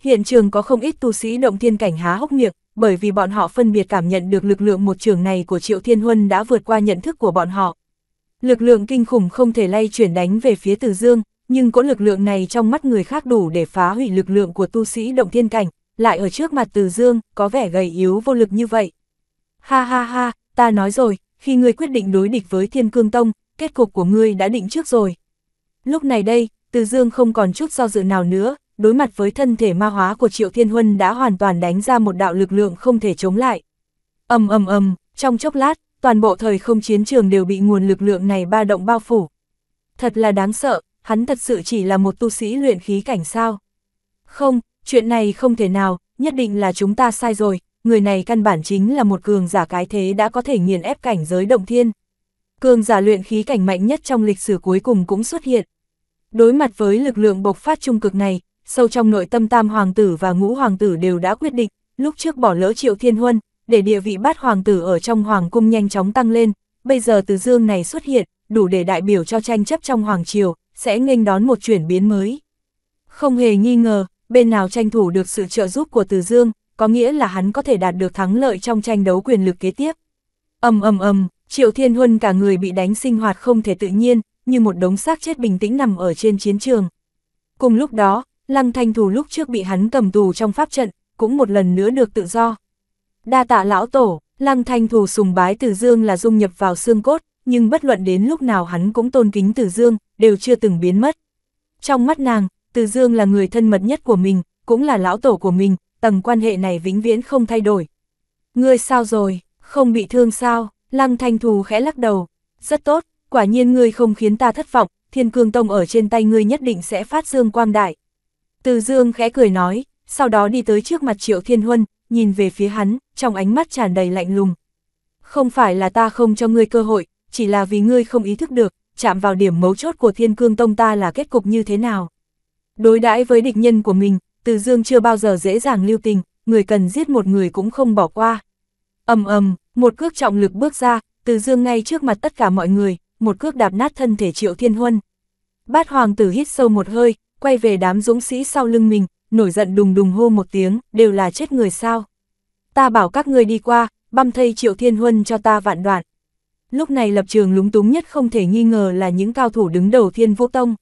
Hiện trường có không ít tu sĩ động thiên cảnh há hốc miệng, bởi vì bọn họ phân biệt cảm nhận được lực lượng một trường này của Triệu Thiên Huân đã vượt qua nhận thức của bọn họ. Lực lượng kinh khủng không thể lay chuyển đánh về phía Từ Dương nhưng cỗ lực lượng này trong mắt người khác đủ để phá hủy lực lượng của tu sĩ động thiên cảnh, lại ở trước mặt Từ Dương, có vẻ gầy yếu vô lực như vậy. Ha ha ha, ta nói rồi, khi ngươi quyết định đối địch với Thiên Cương Tông, kết cục của ngươi đã định trước rồi. Lúc này đây, Từ Dương không còn chút do dự nào nữa, đối mặt với thân thể ma hóa của Triệu Thiên Huân đã hoàn toàn đánh ra một đạo lực lượng không thể chống lại. Ầm ầm ầm, trong chốc lát, toàn bộ thời không chiến trường đều bị nguồn lực lượng này ba động bao phủ. Thật là đáng sợ, hắn thật sự chỉ là một tu sĩ luyện khí cảnh sao? Không, chuyện này không thể nào, nhất định là chúng ta sai rồi, người này căn bản chính là một cường giả cái thế đã có thể nghiền ép cảnh giới động thiên. Cường giả luyện khí cảnh mạnh nhất trong lịch sử cuối cùng cũng xuất hiện. Đối mặt với lực lượng bộc phát trung cực này, sâu trong nội tâm tam hoàng tử và ngũ hoàng tử đều đã quyết định, lúc trước bỏ lỡ triệu thiên huân, để địa vị bát hoàng tử ở trong hoàng cung nhanh chóng tăng lên, bây giờ từ dương này xuất hiện, đủ để đại biểu cho tranh chấp trong hoàng triều, sẽ nghênh đón một chuyển biến mới. Không hề nghi ngờ, bên nào tranh thủ được sự trợ giúp của Từ Dương, có nghĩa là hắn có thể đạt được thắng lợi trong tranh đấu quyền lực kế tiếp. Ầm ầm ầm, Triệu Thiên Huân cả người bị đánh sinh hoạt không thể tự nhiên, như một đống xác chết bình tĩnh nằm ở trên chiến trường. Cùng lúc đó, Lăng Thanh Thủ lúc trước bị hắn cầm tù trong pháp trận, cũng một lần nữa được tự do. Đa tạ lão tổ, Lăng Thanh Thủ sùng bái Từ Dương là dung nhập vào xương cốt, nhưng bất luận đến lúc nào hắn cũng tôn kính Từ Dương, đều chưa từng biến mất. Trong mắt nàng, Từ Dương là người thân mật nhất của mình, cũng là lão tổ của mình, tầng quan hệ này vĩnh viễn không thay đổi. Ngươi sao rồi, không bị thương sao, Lăng Thanh Thù khẽ lắc đầu, rất tốt, quả nhiên ngươi không khiến ta thất vọng, thiên cương tông ở trên tay ngươi nhất định sẽ phát dương quang đại. Từ dương khẽ cười nói, sau đó đi tới trước mặt triệu thiên huân, nhìn về phía hắn, trong ánh mắt tràn đầy lạnh lùng. Không phải là ta không cho ngươi cơ hội, chỉ là vì ngươi không ý thức được, chạm vào điểm mấu chốt của thiên cương tông ta là kết cục như thế nào. Đối đãi với địch nhân của mình, từ dương chưa bao giờ dễ dàng lưu tình, người cần giết một người cũng không bỏ qua. ầm ầm, một cước trọng lực bước ra, từ dương ngay trước mặt tất cả mọi người, một cước đạp nát thân thể triệu thiên huân. Bát hoàng tử hít sâu một hơi, quay về đám dũng sĩ sau lưng mình, nổi giận đùng đùng hô một tiếng, đều là chết người sao. Ta bảo các người đi qua, băm thây triệu thiên huân cho ta vạn đoạn lúc này lập trường lúng túng nhất không thể nghi ngờ là những cao thủ đứng đầu thiên vũ tông.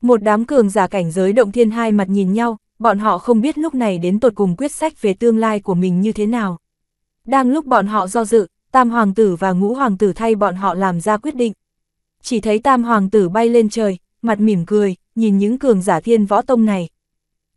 Một đám cường giả cảnh giới động thiên hai mặt nhìn nhau, bọn họ không biết lúc này đến tột cùng quyết sách về tương lai của mình như thế nào. Đang lúc bọn họ do dự, tam hoàng tử và ngũ hoàng tử thay bọn họ làm ra quyết định. Chỉ thấy tam hoàng tử bay lên trời, mặt mỉm cười, nhìn những cường giả thiên võ tông này.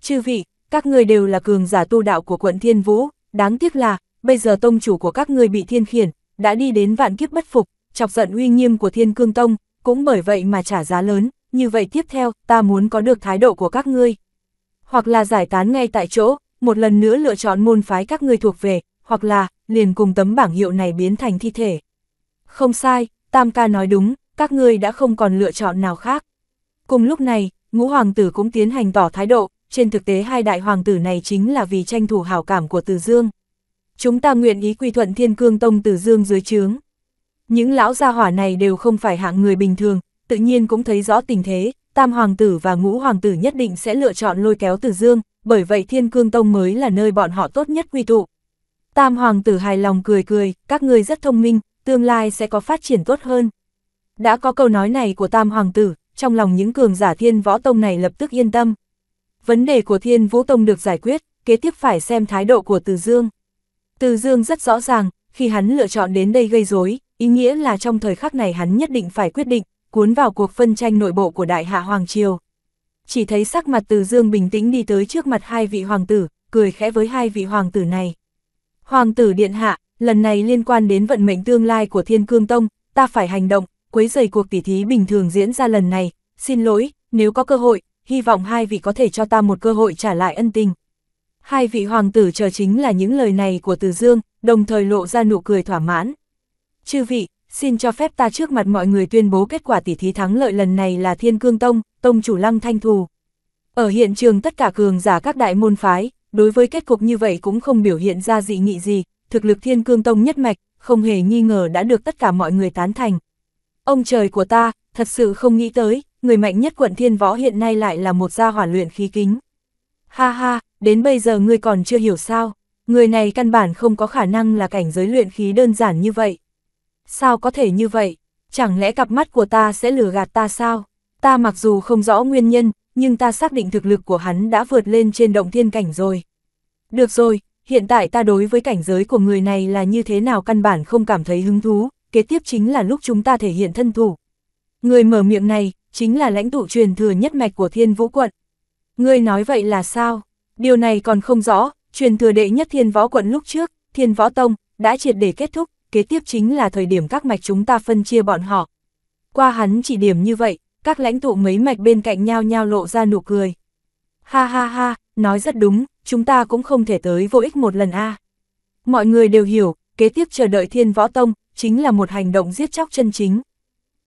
Chư vị, các người đều là cường giả tu đạo của quận thiên vũ, đáng tiếc là, bây giờ tông chủ của các người bị thiên khiển, đã đi đến vạn kiếp bất phục, chọc giận uy nghiêm của Thiên Cương Tông, cũng bởi vậy mà trả giá lớn, như vậy tiếp theo, ta muốn có được thái độ của các ngươi. Hoặc là giải tán ngay tại chỗ, một lần nữa lựa chọn môn phái các ngươi thuộc về, hoặc là, liền cùng tấm bảng hiệu này biến thành thi thể. Không sai, Tam ca nói đúng, các ngươi đã không còn lựa chọn nào khác. Cùng lúc này, ngũ hoàng tử cũng tiến hành tỏ thái độ, trên thực tế hai đại hoàng tử này chính là vì tranh thủ hảo cảm của Từ Dương. Chúng ta nguyện ý quy thuận thiên cương tông tử dương dưới trướng. Những lão gia hỏa này đều không phải hạng người bình thường, tự nhiên cũng thấy rõ tình thế, tam hoàng tử và ngũ hoàng tử nhất định sẽ lựa chọn lôi kéo tử dương, bởi vậy thiên cương tông mới là nơi bọn họ tốt nhất quy tụ. Tam hoàng tử hài lòng cười cười, các ngươi rất thông minh, tương lai sẽ có phát triển tốt hơn. Đã có câu nói này của tam hoàng tử, trong lòng những cường giả thiên võ tông này lập tức yên tâm. Vấn đề của thiên vũ tông được giải quyết, kế tiếp phải xem thái độ của tử Dương. Từ Dương rất rõ ràng, khi hắn lựa chọn đến đây gây rối, ý nghĩa là trong thời khắc này hắn nhất định phải quyết định, cuốn vào cuộc phân tranh nội bộ của Đại Hạ Hoàng Triều. Chỉ thấy sắc mặt Từ Dương bình tĩnh đi tới trước mặt hai vị hoàng tử, cười khẽ với hai vị hoàng tử này. Hoàng tử Điện Hạ, lần này liên quan đến vận mệnh tương lai của Thiên Cương Tông, ta phải hành động, quấy rầy cuộc tỉ thí bình thường diễn ra lần này, xin lỗi, nếu có cơ hội, hy vọng hai vị có thể cho ta một cơ hội trả lại ân tình. Hai vị hoàng tử chờ chính là những lời này của Từ Dương, đồng thời lộ ra nụ cười thỏa mãn. Chư vị, xin cho phép ta trước mặt mọi người tuyên bố kết quả tỷ thí thắng lợi lần này là Thiên Cương Tông, Tông chủ Lăng Thanh Thù. Ở hiện trường tất cả cường giả các đại môn phái, đối với kết cục như vậy cũng không biểu hiện ra dị nghị gì, thực lực Thiên Cương Tông nhất mạch, không hề nghi ngờ đã được tất cả mọi người tán thành. Ông trời của ta, thật sự không nghĩ tới, người mạnh nhất quận Thiên Võ hiện nay lại là một gia hỏa luyện khí kính. Ha ha, đến bây giờ ngươi còn chưa hiểu sao, người này căn bản không có khả năng là cảnh giới luyện khí đơn giản như vậy. Sao có thể như vậy, chẳng lẽ cặp mắt của ta sẽ lừa gạt ta sao? Ta mặc dù không rõ nguyên nhân, nhưng ta xác định thực lực của hắn đã vượt lên trên động thiên cảnh rồi. Được rồi, hiện tại ta đối với cảnh giới của người này là như thế nào căn bản không cảm thấy hứng thú, kế tiếp chính là lúc chúng ta thể hiện thân thủ. Người mở miệng này, chính là lãnh tụ truyền thừa nhất mạch của thiên vũ quận. người nói vậy là sao? Điều này còn không rõ, truyền thừa đệ nhất thiên võ quận lúc trước, thiên võ tông, đã triệt để kết thúc, kế tiếp chính là thời điểm các mạch chúng ta phân chia bọn họ. Qua hắn chỉ điểm như vậy, các lãnh tụ mấy mạch bên cạnh nhau nhau lộ ra nụ cười. Ha ha ha, nói rất đúng, chúng ta cũng không thể tới vô ích một lần a. Mọi người đều hiểu, kế tiếp chờ đợi thiên võ tông, chính là một hành động giết chóc chân chính.